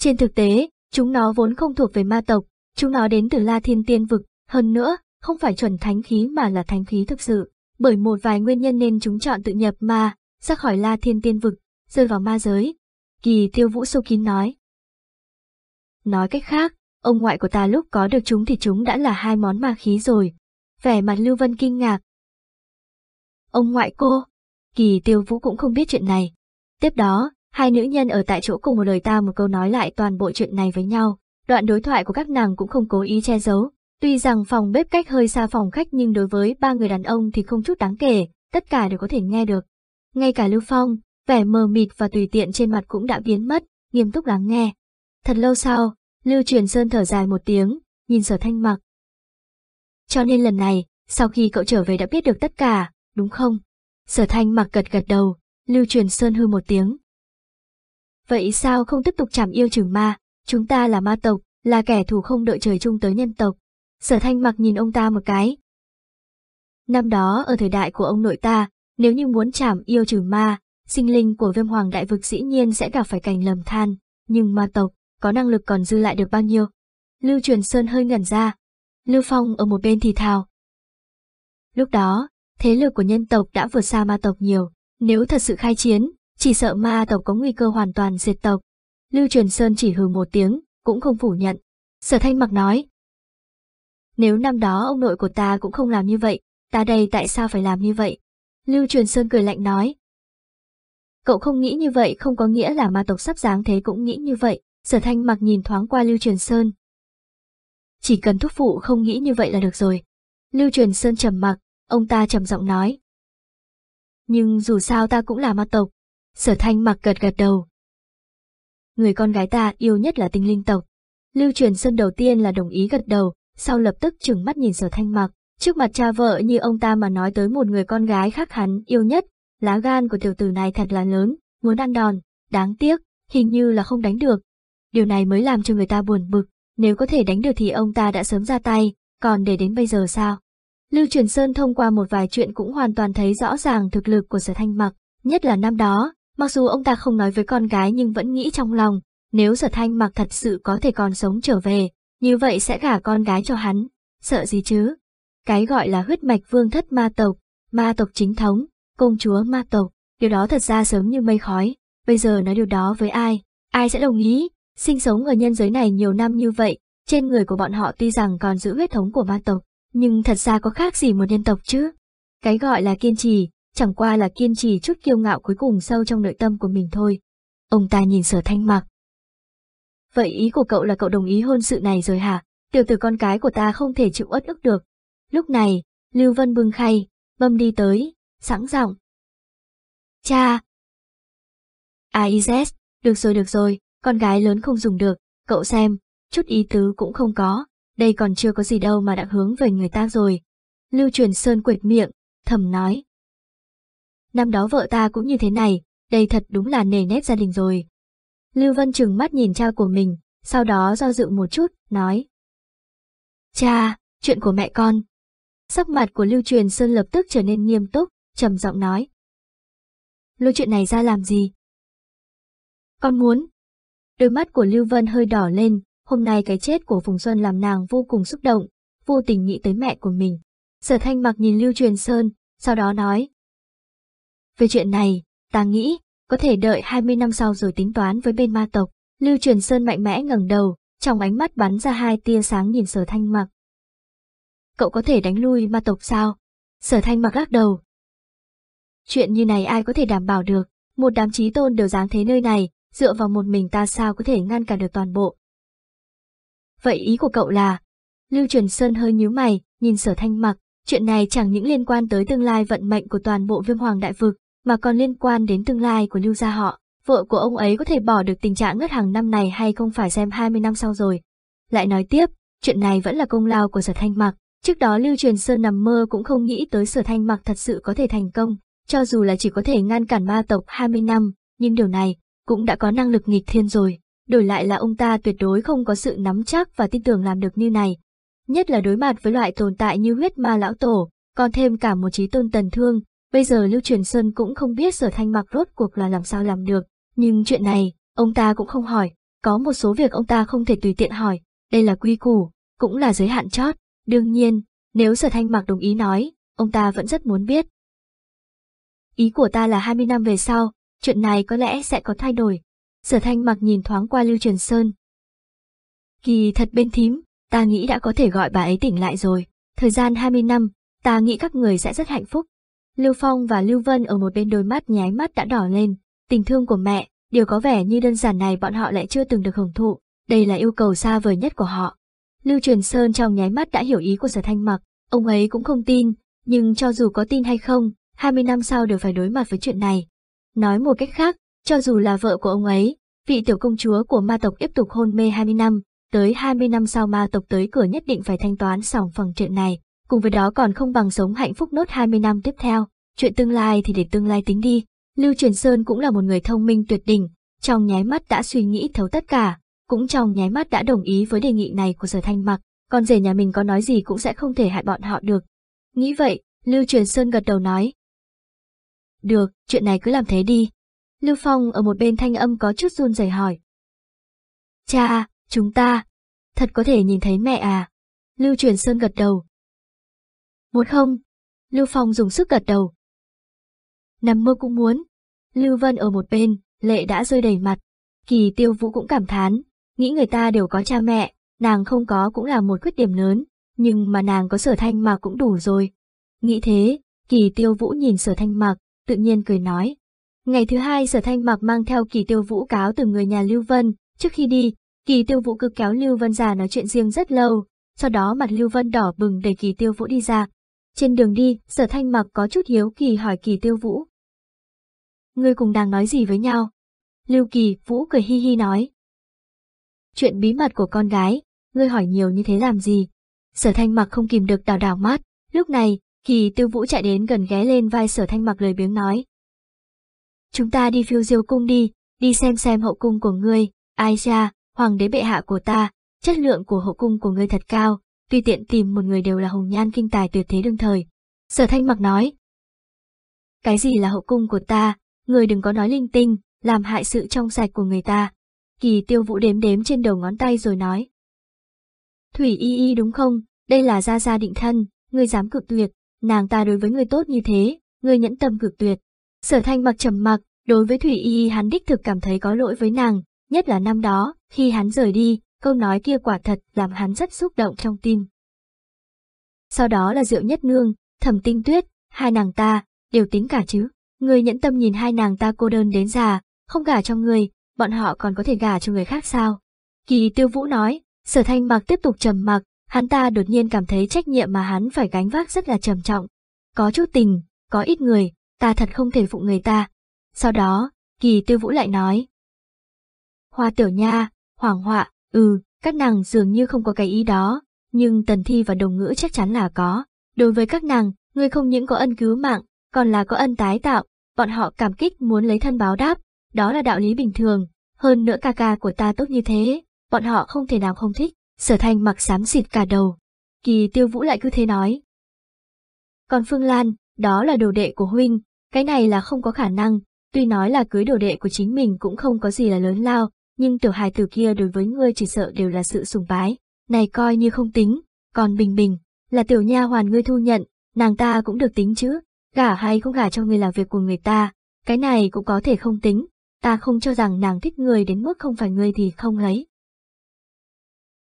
trên thực tế, chúng nó vốn không thuộc về ma tộc, chúng nó đến từ La Thiên Tiên Vực, hơn nữa, không phải chuẩn thánh khí mà là thánh khí thực sự. Bởi một vài nguyên nhân nên chúng chọn tự nhập ma, ra khỏi La Thiên Tiên Vực, rơi vào ma giới. Kỳ tiêu vũ sâu kín nói. Nói cách khác, ông ngoại của ta lúc có được chúng thì chúng đã là hai món ma khí rồi. Vẻ mặt Lưu Vân kinh ngạc. Ông ngoại cô, kỳ tiêu vũ cũng không biết chuyện này. Tiếp đó, Hai nữ nhân ở tại chỗ cùng một lời ta một câu nói lại toàn bộ chuyện này với nhau. Đoạn đối thoại của các nàng cũng không cố ý che giấu. Tuy rằng phòng bếp cách hơi xa phòng khách nhưng đối với ba người đàn ông thì không chút đáng kể, tất cả đều có thể nghe được. Ngay cả Lưu Phong, vẻ mờ mịt và tùy tiện trên mặt cũng đã biến mất, nghiêm túc lắng nghe. Thật lâu sau, Lưu Truyền Sơn thở dài một tiếng, nhìn sở thanh mặc. Cho nên lần này, sau khi cậu trở về đã biết được tất cả, đúng không? Sở thanh mặc gật gật đầu, Lưu Truyền Sơn hư một tiếng. Vậy sao không tiếp tục chảm yêu trừ ma, chúng ta là ma tộc, là kẻ thù không đợi trời chung tới nhân tộc. Sở thanh mặc nhìn ông ta một cái. Năm đó ở thời đại của ông nội ta, nếu như muốn chảm yêu trừ ma, sinh linh của viêm hoàng đại vực dĩ nhiên sẽ gặp phải cảnh lầm than, nhưng ma tộc có năng lực còn dư lại được bao nhiêu. Lưu Truyền Sơn hơi ngẩn ra, Lưu Phong ở một bên thì thào. Lúc đó, thế lực của nhân tộc đã vượt xa ma tộc nhiều, nếu thật sự khai chiến, chỉ sợ ma tộc có nguy cơ hoàn toàn diệt tộc. Lưu Truyền Sơn chỉ hừ một tiếng, cũng không phủ nhận. Sở Thanh Mặc nói. Nếu năm đó ông nội của ta cũng không làm như vậy, ta đây tại sao phải làm như vậy? Lưu Truyền Sơn cười lạnh nói. Cậu không nghĩ như vậy không có nghĩa là ma tộc sắp dáng thế cũng nghĩ như vậy, sở thanh mặc nhìn thoáng qua Lưu Truyền Sơn. Chỉ cần thúc phụ không nghĩ như vậy là được rồi. Lưu Truyền Sơn trầm mặc, ông ta trầm giọng nói. Nhưng dù sao ta cũng là ma tộc, Sở thanh mặc gật gật đầu. Người con gái ta yêu nhất là tinh linh tộc. Lưu truyền sơn đầu tiên là đồng ý gật đầu, sau lập tức trừng mắt nhìn sở thanh mặc. Trước mặt cha vợ như ông ta mà nói tới một người con gái khác hắn yêu nhất, lá gan của tiểu tử này thật là lớn, muốn ăn đòn, đáng tiếc, hình như là không đánh được. Điều này mới làm cho người ta buồn bực, nếu có thể đánh được thì ông ta đã sớm ra tay, còn để đến bây giờ sao? Lưu Truyền Sơn thông qua một vài chuyện cũng hoàn toàn thấy rõ ràng thực lực của sở thanh mặc, nhất là năm đó, Mặc dù ông ta không nói với con gái nhưng vẫn nghĩ trong lòng, nếu sở thanh mặc thật sự có thể còn sống trở về, như vậy sẽ gả con gái cho hắn, sợ gì chứ? Cái gọi là huyết mạch vương thất ma tộc, ma tộc chính thống, công chúa ma tộc, điều đó thật ra sớm như mây khói, bây giờ nói điều đó với ai, ai sẽ đồng ý, sinh sống ở nhân giới này nhiều năm như vậy, trên người của bọn họ tuy rằng còn giữ huyết thống của ma tộc, nhưng thật ra có khác gì một nhân tộc chứ? Cái gọi là kiên trì, chẳng qua là kiên trì chút kiêu ngạo cuối cùng sâu trong nội tâm của mình thôi. Ông ta nhìn sở thanh mặc. Vậy ý của cậu là cậu đồng ý hôn sự này rồi hả? Tiểu tử con cái của ta không thể chịu uất ức được. Lúc này, Lưu Vân bưng khay, bâm đi tới, sẵn giọng. Cha! AIZ, được rồi được rồi, con gái lớn không dùng được, cậu xem, chút ý tứ cũng không có, đây còn chưa có gì đâu mà đã hướng về người ta rồi. Lưu truyền sơn quệt miệng, thầm nói năm đó vợ ta cũng như thế này, đây thật đúng là nề nếp gia đình rồi. Lưu Vân trừng mắt nhìn cha của mình, sau đó do dự một chút, nói. Cha, chuyện của mẹ con. Sắc mặt của Lưu Truyền Sơn lập tức trở nên nghiêm túc, trầm giọng nói. Lưu chuyện này ra làm gì? Con muốn. Đôi mắt của Lưu Vân hơi đỏ lên, hôm nay cái chết của Phùng Xuân làm nàng vô cùng xúc động, vô tình nghĩ tới mẹ của mình. Sở thanh mặc nhìn Lưu Truyền Sơn, sau đó nói. Về chuyện này, ta nghĩ, có thể đợi 20 năm sau rồi tính toán với bên ma tộc. Lưu Truyền Sơn mạnh mẽ ngẩng đầu, trong ánh mắt bắn ra hai tia sáng nhìn sở thanh mặc. Cậu có thể đánh lui ma tộc sao? Sở thanh mặc lắc đầu. Chuyện như này ai có thể đảm bảo được, một đám trí tôn đều dám thế nơi này, dựa vào một mình ta sao có thể ngăn cản được toàn bộ. Vậy ý của cậu là, Lưu Truyền Sơn hơi nhíu mày, nhìn sở thanh mặc, Chuyện này chẳng những liên quan tới tương lai vận mệnh của toàn bộ viêm hoàng đại vực, mà còn liên quan đến tương lai của lưu gia họ. Vợ của ông ấy có thể bỏ được tình trạng ngất hàng năm này hay không phải xem 20 năm sau rồi. Lại nói tiếp, chuyện này vẫn là công lao của sở thanh mặc. Trước đó Lưu Truyền Sơn nằm mơ cũng không nghĩ tới sở thanh mặc thật sự có thể thành công, cho dù là chỉ có thể ngăn cản ma tộc 20 năm, nhưng điều này cũng đã có năng lực nghịch thiên rồi. Đổi lại là ông ta tuyệt đối không có sự nắm chắc và tin tưởng làm được như này, nhất là đối mặt với loại tồn tại như huyết ma lão tổ, còn thêm cả một trí tôn tần thương, bây giờ Lưu Truyền Sơn cũng không biết sở thanh mặc rốt cuộc là làm sao làm được, nhưng chuyện này, ông ta cũng không hỏi, có một số việc ông ta không thể tùy tiện hỏi, đây là quy củ, cũng là giới hạn chót, đương nhiên, nếu sở thanh mặc đồng ý nói, ông ta vẫn rất muốn biết. Ý của ta là 20 năm về sau, chuyện này có lẽ sẽ có thay đổi. Sở thanh mặc nhìn thoáng qua Lưu Truyền Sơn. Kỳ thật bên thím, ta nghĩ đã có thể gọi bà ấy tỉnh lại rồi. Thời gian 20 năm, ta nghĩ các người sẽ rất hạnh phúc. Lưu Phong và Lưu Vân ở một bên đôi mắt nháy mắt đã đỏ lên, tình thương của mẹ, điều có vẻ như đơn giản này bọn họ lại chưa từng được hưởng thụ, đây là yêu cầu xa vời nhất của họ. Lưu Truyền Sơn trong nháy mắt đã hiểu ý của Sở Thanh Mặc, ông ấy cũng không tin, nhưng cho dù có tin hay không, 20 năm sau đều phải đối mặt với chuyện này. Nói một cách khác, cho dù là vợ của ông ấy, vị tiểu công chúa của ma tộc tiếp tục hôn mê 20 năm, tới 20 năm sau ma tộc tới cửa nhất định phải thanh toán xong phần chuyện này, cùng với đó còn không bằng sống hạnh phúc nốt 20 năm tiếp theo, chuyện tương lai thì để tương lai tính đi. Lưu Truyền Sơn cũng là một người thông minh tuyệt đỉnh, trong nháy mắt đã suy nghĩ thấu tất cả, cũng trong nháy mắt đã đồng ý với đề nghị này của Sở Thanh Mặc, con rể nhà mình có nói gì cũng sẽ không thể hại bọn họ được. Nghĩ vậy, Lưu Truyền Sơn gật đầu nói. Được, chuyện này cứ làm thế đi. Lưu Phong ở một bên thanh âm có chút run rẩy hỏi. Cha, Chúng ta, thật có thể nhìn thấy mẹ à? Lưu Truyền Sơn gật đầu. Muốn không? Lưu Phong dùng sức gật đầu. Nằm mơ cũng muốn. Lưu Vân ở một bên, lệ đã rơi đầy mặt. Kỳ tiêu vũ cũng cảm thán, nghĩ người ta đều có cha mẹ, nàng không có cũng là một khuyết điểm lớn, nhưng mà nàng có sở thanh mà cũng đủ rồi. Nghĩ thế, kỳ tiêu vũ nhìn sở thanh Mặc, tự nhiên cười nói. Ngày thứ hai sở thanh Mặc mang theo kỳ tiêu vũ cáo từ người nhà Lưu Vân, trước khi đi, Kỳ tiêu vũ cứ kéo Lưu Vân ra nói chuyện riêng rất lâu, sau đó mặt Lưu Vân đỏ bừng đẩy kỳ tiêu vũ đi ra. Trên đường đi, sở thanh mặc có chút hiếu kỳ hỏi kỳ tiêu vũ. Ngươi cùng nàng nói gì với nhau? Lưu kỳ vũ cười hi hi nói. Chuyện bí mật của con gái, ngươi hỏi nhiều như thế làm gì? Sở thanh mặc không kìm được đào đào mắt, lúc này, kỳ tiêu vũ chạy đến gần ghé lên vai sở thanh mặc lời biếng nói. Chúng ta đi phiêu diêu cung đi, đi xem xem hậu cung của ngươi, ai ra, hoàng đế bệ hạ của ta, chất lượng của hậu cung của ngươi thật cao, tùy tiện tìm một người đều là hồng nhan kinh tài tuyệt thế đương thời. Sở thanh mặc nói. Cái gì là hậu cung của ta, người đừng có nói linh tinh, làm hại sự trong sạch của người ta. Kỳ tiêu vũ đếm đếm trên đầu ngón tay rồi nói. Thủy y y đúng không, đây là gia gia định thân, ngươi dám cực tuyệt, nàng ta đối với ngươi tốt như thế, ngươi nhẫn tâm cực tuyệt. Sở thanh mặc trầm mặc, đối với Thủy y y hắn đích thực cảm thấy có lỗi với nàng, nhất là năm đó, khi hắn rời đi, câu nói kia quả thật làm hắn rất xúc động trong tim. Sau đó là rượu Nhất Nương, Thẩm Tinh Tuyết, hai nàng ta, đều tính cả chứ. Người nhẫn tâm nhìn hai nàng ta cô đơn đến già, không gả cho người, bọn họ còn có thể gả cho người khác sao? Kỳ Tiêu Vũ nói, Sở Thanh Mặc tiếp tục trầm mặc, hắn ta đột nhiên cảm thấy trách nhiệm mà hắn phải gánh vác rất là trầm trọng. Có chút tình, có ít người, ta thật không thể phụ người ta. Sau đó, Kỳ Tiêu Vũ lại nói. Hoa Tiểu Nha, Hoàng họa, ừ, các nàng dường như không có cái ý đó, nhưng tần thi và đồng ngữ chắc chắn là có. Đối với các nàng, người không những có ân cứu mạng, còn là có ân tái tạo, bọn họ cảm kích muốn lấy thân báo đáp, đó là đạo lý bình thường, hơn nữa ca ca của ta tốt như thế, bọn họ không thể nào không thích, sở thành mặc xám xịt cả đầu. Kỳ tiêu vũ lại cứ thế nói. Còn Phương Lan, đó là đồ đệ của huynh, cái này là không có khả năng, tuy nói là cưới đồ đệ của chính mình cũng không có gì là lớn lao, nhưng tiểu hài tử kia đối với ngươi chỉ sợ đều là sự sùng bái, này coi như không tính, còn Bình Bình, là tiểu nha hoàn ngươi thu nhận, nàng ta cũng được tính chứ, gả hay không gả cho ngươi là việc của người ta, cái này cũng có thể không tính, ta không cho rằng nàng thích ngươi đến mức không phải ngươi thì không lấy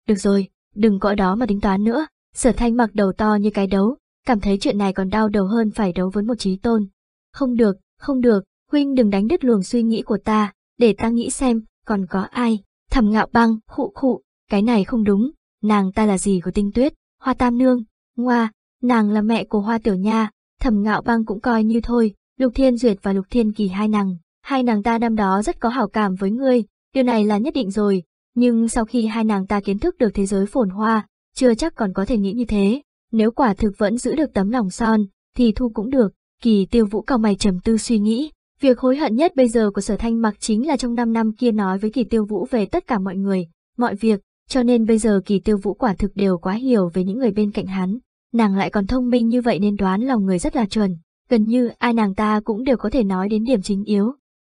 Được rồi, đừng gọi đó mà tính toán nữa, sở thanh mặc đầu to như cái đấu, cảm thấy chuyện này còn đau đầu hơn phải đấu với một trí tôn. Không được, không được, huynh đừng đánh đứt luồng suy nghĩ của ta, để ta nghĩ xem, còn có ai, thẩm ngạo băng, khụ khụ, cái này không đúng, nàng ta là gì của tinh tuyết, hoa tam nương, ngoa, nàng là mẹ của hoa tiểu nha, thẩm ngạo băng cũng coi như thôi, lục thiên duyệt và lục thiên kỳ hai nàng, hai nàng ta năm đó rất có hảo cảm với ngươi, điều này là nhất định rồi, nhưng sau khi hai nàng ta kiến thức được thế giới phồn hoa, chưa chắc còn có thể nghĩ như thế, nếu quả thực vẫn giữ được tấm lòng son, thì thu cũng được, kỳ tiêu vũ cao mày trầm tư suy nghĩ, Việc hối hận nhất bây giờ của sở thanh mặc chính là trong 5 năm kia nói với kỳ tiêu vũ về tất cả mọi người, mọi việc, cho nên bây giờ kỳ tiêu vũ quả thực đều quá hiểu về những người bên cạnh hắn. Nàng lại còn thông minh như vậy nên đoán lòng người rất là chuẩn, gần như ai nàng ta cũng đều có thể nói đến điểm chính yếu.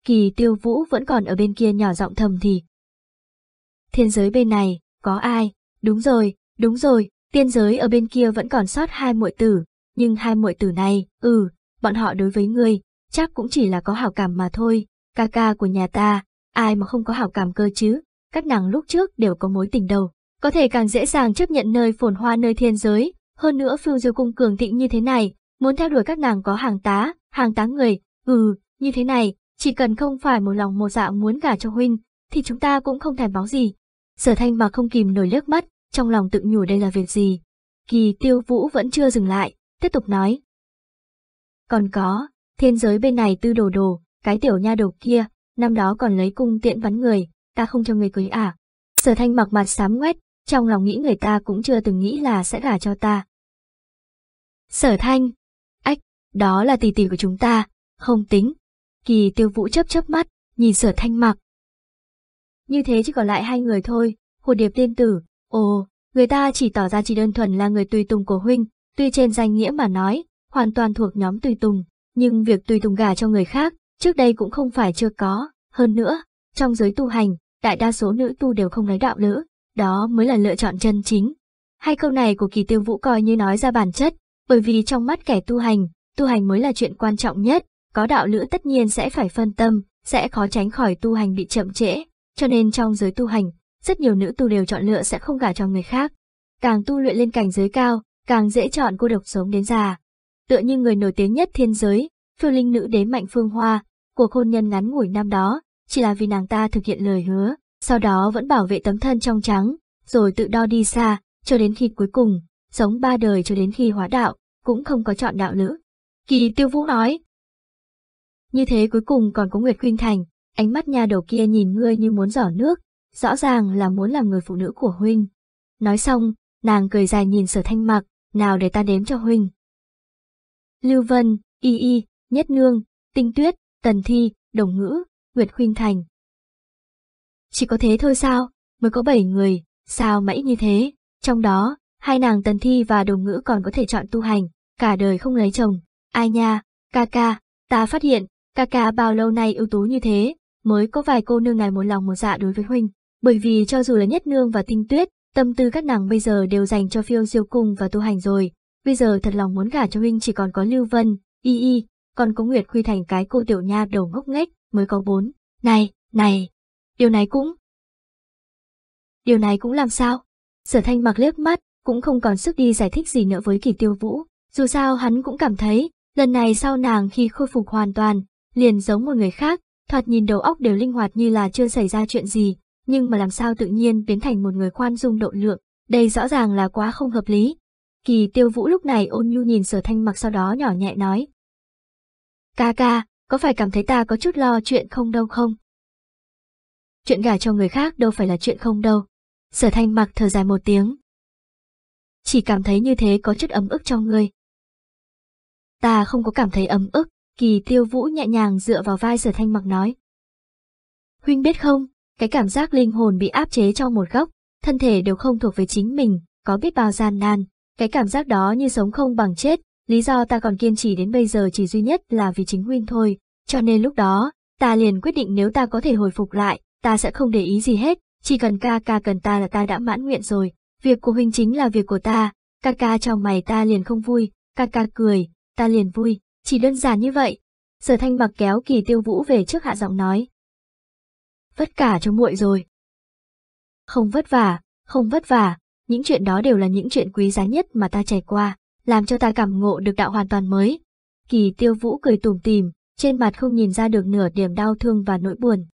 Kỳ tiêu vũ vẫn còn ở bên kia nhỏ giọng thầm thì. Thiên giới bên này, có ai? Đúng rồi, đúng rồi, tiên giới ở bên kia vẫn còn sót hai muội tử, nhưng hai muội tử này, ừ, bọn họ đối với ngươi, chắc cũng chỉ là có hảo cảm mà thôi, ca ca của nhà ta, ai mà không có hảo cảm cơ chứ, các nàng lúc trước đều có mối tình đầu, có thể càng dễ dàng chấp nhận nơi phồn hoa nơi thiên giới, hơn nữa Phương diêu cung cường thịnh như thế này, muốn theo đuổi các nàng có hàng tá, hàng tá người, ừ, như thế này, chỉ cần không phải một lòng một dạ muốn gả cho huynh, thì chúng ta cũng không thèm báo gì. Sở thanh mà không kìm nổi nước mắt, trong lòng tự nhủ đây là việc gì. Kỳ tiêu vũ vẫn chưa dừng lại, tiếp tục nói. Còn có, thiên giới bên này tư đồ đồ, cái tiểu nha đầu kia, năm đó còn lấy cung tiện bắn người, ta không cho người cưới à. Sở thanh mặc mặt sám ngoét, trong lòng nghĩ người ta cũng chưa từng nghĩ là sẽ gả cho ta. Sở thanh, ách, đó là tỷ tỷ của chúng ta, không tính. Kỳ tiêu vũ chấp chấp mắt, nhìn sở thanh mặc. Như thế chỉ còn lại hai người thôi, hồ điệp tiên tử, ồ, người ta chỉ tỏ ra chỉ đơn thuần là người tùy tùng của huynh, tuy trên danh nghĩa mà nói, hoàn toàn thuộc nhóm tùy tùng, nhưng việc tùy tùng gà cho người khác, trước đây cũng không phải chưa có, hơn nữa, trong giới tu hành, đại đa số nữ tu đều không lấy đạo nữ, đó mới là lựa chọn chân chính. Hai câu này của kỳ tiêu vũ coi như nói ra bản chất, bởi vì trong mắt kẻ tu hành, tu hành mới là chuyện quan trọng nhất, có đạo nữ tất nhiên sẽ phải phân tâm, sẽ khó tránh khỏi tu hành bị chậm trễ, cho nên trong giới tu hành, rất nhiều nữ tu đều chọn lựa sẽ không gả cho người khác. Càng tu luyện lên cảnh giới cao, càng dễ chọn cô độc sống đến già, tựa như người nổi tiếng nhất thiên giới, phiêu linh nữ đế mạnh phương hoa, cuộc hôn nhân ngắn ngủi năm đó, chỉ là vì nàng ta thực hiện lời hứa, sau đó vẫn bảo vệ tấm thân trong trắng, rồi tự đo đi xa, cho đến khi cuối cùng, sống ba đời cho đến khi hóa đạo, cũng không có chọn đạo nữ. Kỳ tiêu vũ nói. Như thế cuối cùng còn có Nguyệt Khuynh Thành, ánh mắt nhà đầu kia nhìn ngươi như muốn giỏ nước, rõ ràng là muốn làm người phụ nữ của Huynh. Nói xong, nàng cười dài nhìn sở thanh mặc, nào để ta đếm cho Huynh. Lưu Vân, Y Y, Nhất Nương, Tinh Tuyết, Tần Thi, Đồng Ngữ, Nguyệt Khuyên Thành. Chỉ có thế thôi sao, mới có bảy người, sao mà như thế, trong đó, hai nàng Tần Thi và Đồng Ngữ còn có thể chọn tu hành, cả đời không lấy chồng, ai nha, ca ca, ta phát hiện, ca ca bao lâu nay ưu tú như thế, mới có vài cô nương này một lòng một dạ đối với huynh, bởi vì cho dù là Nhất Nương và Tinh Tuyết, tâm tư các nàng bây giờ đều dành cho phiêu diêu cung và tu hành rồi, bây giờ thật lòng muốn gả cho huynh chỉ còn có Lưu Vân, Y Y, còn có Nguyệt quy thành cái cô tiểu nha đầu ngốc nghếch, mới có bốn. Này, này, điều này cũng... Điều này cũng làm sao? Sở thanh mặc lướt mắt, cũng không còn sức đi giải thích gì nữa với kỳ tiêu vũ. Dù sao hắn cũng cảm thấy, lần này sau nàng khi khôi phục hoàn toàn, liền giống một người khác, thoạt nhìn đầu óc đều linh hoạt như là chưa xảy ra chuyện gì, nhưng mà làm sao tự nhiên biến thành một người khoan dung độ lượng, đây rõ ràng là quá không hợp lý, Kỳ tiêu vũ lúc này ôn nhu nhìn sở thanh mặc sau đó nhỏ nhẹ nói. Ca ca, có phải cảm thấy ta có chút lo chuyện không đâu không? Chuyện gả cho người khác đâu phải là chuyện không đâu. Sở thanh mặc thở dài một tiếng. Chỉ cảm thấy như thế có chút ấm ức trong người. Ta không có cảm thấy ấm ức, kỳ tiêu vũ nhẹ nhàng dựa vào vai sở thanh mặc nói. Huynh biết không, cái cảm giác linh hồn bị áp chế trong một góc, thân thể đều không thuộc về chính mình, có biết bao gian nan, cái cảm giác đó như sống không bằng chết, lý do ta còn kiên trì đến bây giờ chỉ duy nhất là vì chính huynh thôi, cho nên lúc đó, ta liền quyết định nếu ta có thể hồi phục lại, ta sẽ không để ý gì hết, chỉ cần ca ca cần ta là ta đã mãn nguyện rồi, việc của huynh chính là việc của ta, ca ca trong mày ta liền không vui, ca ca cười, ta liền vui, chỉ đơn giản như vậy. Sở thanh mặc kéo kỳ tiêu vũ về trước hạ giọng nói. Vất cả cho muội rồi. Không vất vả, không vất vả, những chuyện đó đều là những chuyện quý giá nhất mà ta trải qua, làm cho ta cảm ngộ được đạo hoàn toàn mới. Kỳ tiêu vũ cười tủm tỉm, trên mặt không nhìn ra được nửa điểm đau thương và nỗi buồn.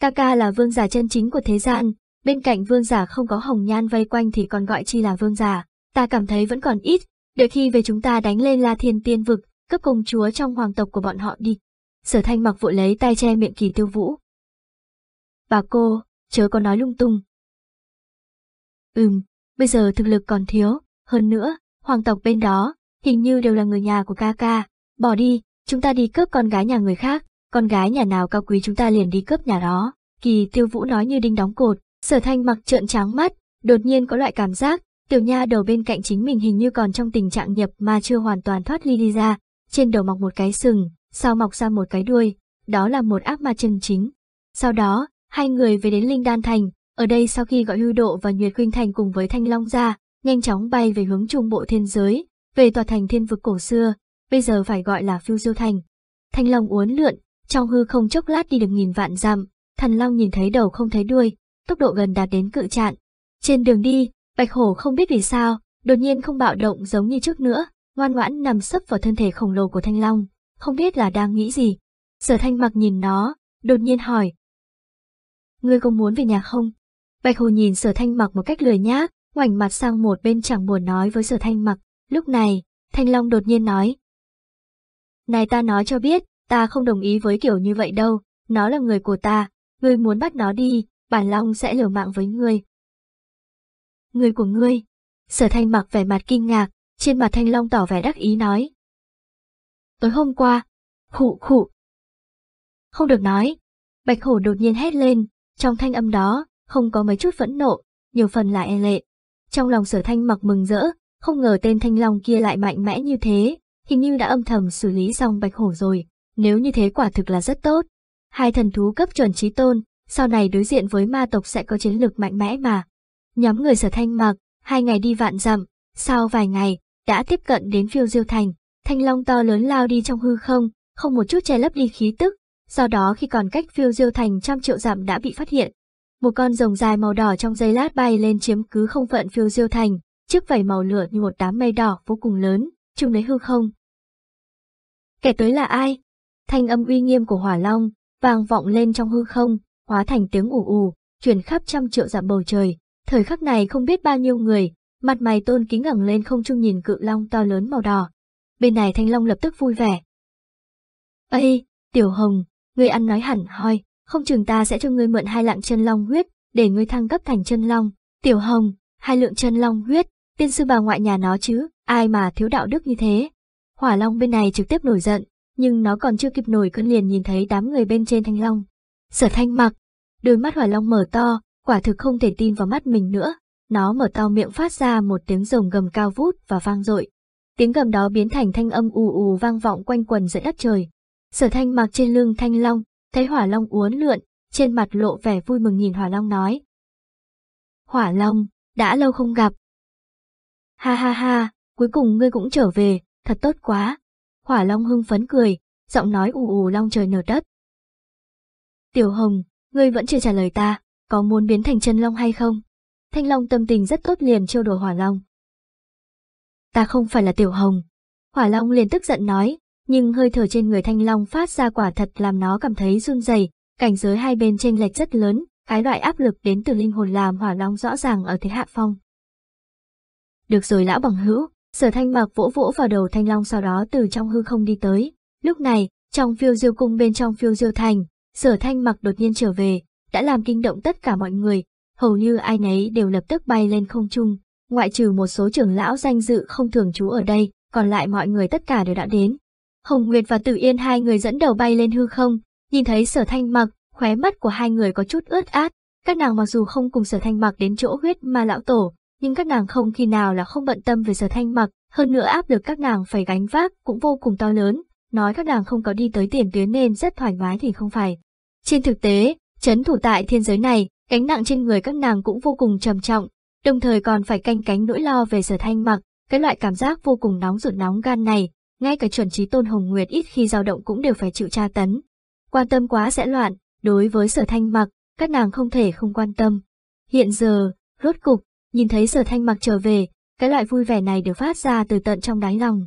Ca ca là vương giả chân chính của thế gian, bên cạnh vương giả không có hồng nhan vây quanh thì còn gọi chi là vương giả, ta cảm thấy vẫn còn ít, đợi khi về chúng ta đánh lên la thiên tiên vực, cấp công chúa trong hoàng tộc của bọn họ đi. Sở thanh mặc vội lấy tay che miệng kỳ tiêu vũ. Bà cô, chớ có nói lung tung, Ừm, bây giờ thực lực còn thiếu, hơn nữa, hoàng tộc bên đó, hình như đều là người nhà của ca ca, bỏ đi, chúng ta đi cướp con gái nhà người khác, con gái nhà nào cao quý chúng ta liền đi cướp nhà đó. Kỳ tiêu vũ nói như đinh đóng cột, sở thanh mặc trợn trắng mắt, đột nhiên có loại cảm giác, tiểu nha đầu bên cạnh chính mình hình như còn trong tình trạng nhập mà chưa hoàn toàn thoát ly đi ra, trên đầu mọc một cái sừng, sau mọc ra một cái đuôi, đó là một ác ma chân chính. Sau đó, hai người về đến Linh Đan Thành, ở đây sau khi gọi hư độ và Nguyệt Khuynh Thành cùng với Thanh Long ra, nhanh chóng bay về hướng trung bộ thiên giới, về tòa thành thiên vực cổ xưa, bây giờ phải gọi là phiêu diêu thành. Thanh Long uốn lượn, trong hư không chốc lát đi được nghìn vạn dặm, Thần Long nhìn thấy đầu không thấy đuôi, tốc độ gần đạt đến cự trạng. Trên đường đi, Bạch Hổ không biết vì sao, đột nhiên không bạo động giống như trước nữa, ngoan ngoãn nằm sấp vào thân thể khổng lồ của Thanh Long, không biết là đang nghĩ gì. Sở Thanh Mặc nhìn nó, đột nhiên hỏi. Ngươi có muốn về nhà không? Bạch Hồ nhìn sở thanh mặc một cách lười nhác, ngoảnh mặt sang một bên chẳng buồn nói với sở thanh mặc. Lúc này, Thanh Long đột nhiên nói. Này ta nói cho biết, ta không đồng ý với kiểu như vậy đâu, nó là người của ta, ngươi muốn bắt nó đi, bản Long sẽ liều mạng với ngươi. Người của ngươi. Sở thanh mặc vẻ mặt kinh ngạc, trên mặt Thanh Long tỏ vẻ đắc ý nói. Tối hôm qua, khụ khụ. Không được nói. Bạch Hổ đột nhiên hét lên, trong thanh âm đó không có mấy chút phẫn nộ, nhiều phần là e lệ. Trong lòng sở thanh mặc mừng rỡ, không ngờ tên thanh long kia lại mạnh mẽ như thế, hình như đã âm thầm xử lý xong bạch hổ rồi, nếu như thế quả thực là rất tốt. Hai thần thú cấp chuẩn trí tôn, sau này đối diện với ma tộc sẽ có chiến lược mạnh mẽ mà. Nhóm người sở thanh mặc, hai ngày đi vạn dặm, sau vài ngày, đã tiếp cận đến phiêu diêu thành, thanh long to lớn lao đi trong hư không, không một chút che lấp đi khí tức, do đó khi còn cách phiêu diêu thành trăm triệu dặm đã bị phát hiện, một con rồng dài màu đỏ trong giây lát bay lên chiếm cứ không phận phiêu diêu thành, chiếc vảy màu lửa như một đám mây đỏ vô cùng lớn, chung lấy hư không. Kẻ tới là ai? Thanh âm uy nghiêm của hỏa long, vang vọng lên trong hư không, hóa thành tiếng ù ù, chuyển khắp trăm triệu dặm bầu trời. Thời khắc này không biết bao nhiêu người, mặt mày tôn kính ngẩng lên không trung nhìn cự long to lớn màu đỏ. Bên này thanh long lập tức vui vẻ. Ây, tiểu hồng, ngươi ăn nói hẳn hoi, không chừng ta sẽ cho ngươi mượn hai lạng chân long huyết, để ngươi thăng cấp thành chân long. Tiểu Hồng, hai lượng chân long huyết, tiên sư bà ngoại nhà nó chứ, ai mà thiếu đạo đức như thế. Hỏa Long bên này trực tiếp nổi giận, nhưng nó còn chưa kịp nổi cơn liền nhìn thấy đám người bên trên thanh long. Sở thanh mặc, đôi mắt Hỏa Long mở to, quả thực không thể tin vào mắt mình nữa. Nó mở to miệng phát ra một tiếng rồng gầm cao vút và vang dội. Tiếng gầm đó biến thành thanh âm ù ù vang vọng quanh quần giữa đất trời. Sở thanh mặc trên lưng thanh long, thấy hỏa long uốn lượn, trên mặt lộ vẻ vui mừng nhìn hỏa long nói. Hỏa long, đã lâu không gặp. Ha ha ha, cuối cùng ngươi cũng trở về, thật tốt quá. Hỏa long hưng phấn cười, giọng nói ù ù long trời nở đất. Tiểu hồng, ngươi vẫn chưa trả lời ta, có muốn biến thành chân long hay không? Thanh long tâm tình rất tốt liền trêu đùa hỏa long. Ta không phải là tiểu hồng. Hỏa long liền tức giận nói, nhưng hơi thở trên người Thanh Long phát ra quả thật làm nó cảm thấy run rẩy, cảnh giới hai bên chênh lệch rất lớn, cái loại áp lực đến từ linh hồn làm hỏa long rõ ràng ở thế hạ phong. Được rồi lão bằng hữu, sở thanh mạc vỗ vỗ vào đầu Thanh Long sau đó từ trong hư không đi tới, lúc này, trong phiêu diêu cung bên trong phiêu diêu thành, sở thanh mặc đột nhiên trở về, đã làm kinh động tất cả mọi người, hầu như ai nấy đều lập tức bay lên không trung, ngoại trừ một số trưởng lão danh dự không thường trú ở đây, còn lại mọi người tất cả đều đã đến, Hồng Nguyệt và Tử Yên hai người dẫn đầu bay lên hư không, nhìn thấy sở thanh mặc, khóe mắt của hai người có chút ướt át. Các nàng mặc dù không cùng sở thanh mặc đến chỗ huyết ma lão tổ, nhưng các nàng không khi nào là không bận tâm về sở thanh mặc, hơn nữa áp lực các nàng phải gánh vác cũng vô cùng to lớn, nói các nàng không có đi tới tiền tuyến nên rất thoải mái thì không phải. Trên thực tế, chấn thủ tại thiên giới này, gánh nặng trên người các nàng cũng vô cùng trầm trọng, đồng thời còn phải canh cánh nỗi lo về sở thanh mặc, cái loại cảm giác vô cùng nóng ruột nóng gan này, ngay cả chuẩn trí tôn Hồng Nguyệt ít khi dao động cũng đều phải chịu tra tấn. Quan tâm quá sẽ loạn, đối với sở thanh mặc, các nàng không thể không quan tâm. Hiện giờ, rốt cục, nhìn thấy sở thanh mặc trở về, cái loại vui vẻ này đều phát ra từ tận trong đáy lòng.